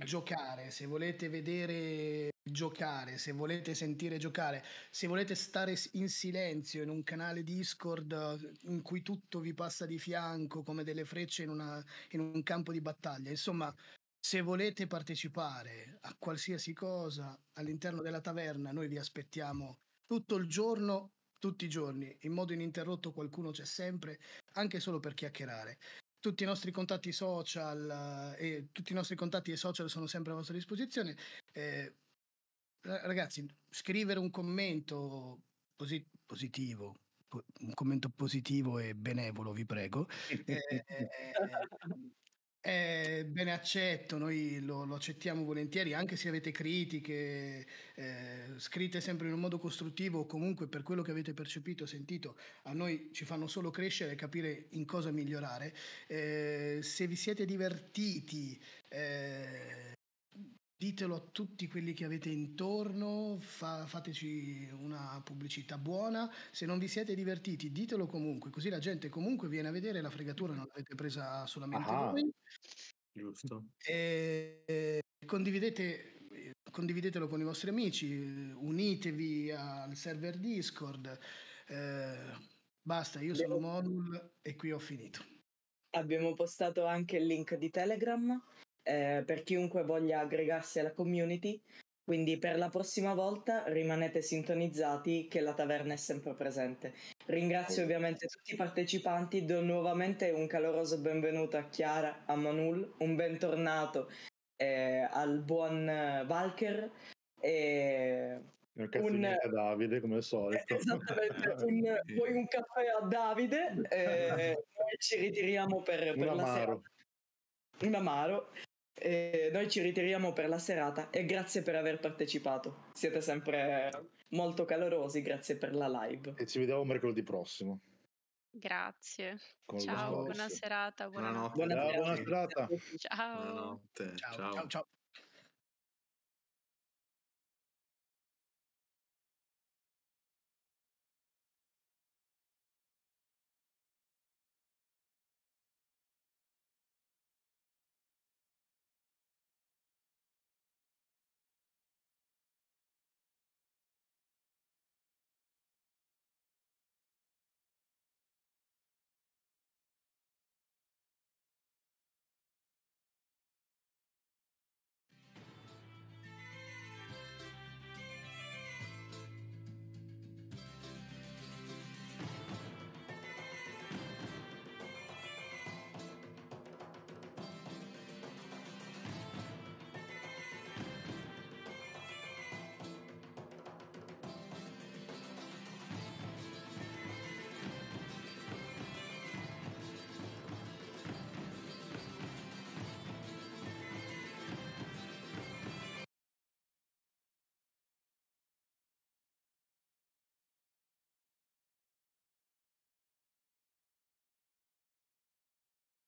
giocare, se volete vedere giocare, se volete sentire giocare, se volete stare in silenzio in un canale Discord eh, in cui tutto vi passa di fianco come delle frecce in, una, in un campo di battaglia, insomma, se volete partecipare a qualsiasi cosa all'interno della taverna, noi vi aspettiamo tutto il giorno, tutti i giorni, in modo ininterrotto qualcuno c'è sempre, anche solo per chiacchierare tutti i nostri contatti social eh, e tutti i nostri contatti e social sono sempre a vostra disposizione. Eh, eh, ragazzi, scrivere un commento posi- positivo, po- un commento positivo e benevolo, vi prego. Eh, eh, eh, eh, bene accetto, noi lo, lo, accettiamo volentieri, anche se avete critiche, eh, scritte sempre in un modo costruttivo o comunque per quello che avete percepito, sentito, a noi ci fanno solo crescere e capire in cosa migliorare. Eh, se vi siete divertiti, Ditelo a tutti quelli che avete intorno, fa, fateci una pubblicità buona. Se non vi siete divertiti, ditelo comunque, così la gente comunque viene a vedere la fregatura, non l'avete presa solamente ah, voi. Giusto. E, e condividete, condividetelo con i vostri amici, unitevi al server Discord. Eh, basta, io sono Modul e qui ho finito. Abbiamo postato anche il link di Telegram eh, per chiunque voglia aggregarsi alla community. Quindi per la prossima volta rimanete sintonizzati che la taverna è sempre presente. Ringrazio ovviamente tutti i partecipanti, do nuovamente un caloroso benvenuto a Chiara, a Manul, un bentornato eh, al buon Valker eh, e eh, un caffè a Davide come al solito. Esattamente, un, poi un caffè a Davide e noi ci ritiriamo per, per un amaro. Un amaro. E noi ci ritiriamo per la serata e grazie per aver partecipato. Siete sempre molto calorosi, grazie per la live. E ci vediamo mercoledì prossimo. Grazie. Con ciao, buona serata. Buona buonanotte. Buona serata. Ciao. Buonanotte. ciao. ciao. ciao, ciao.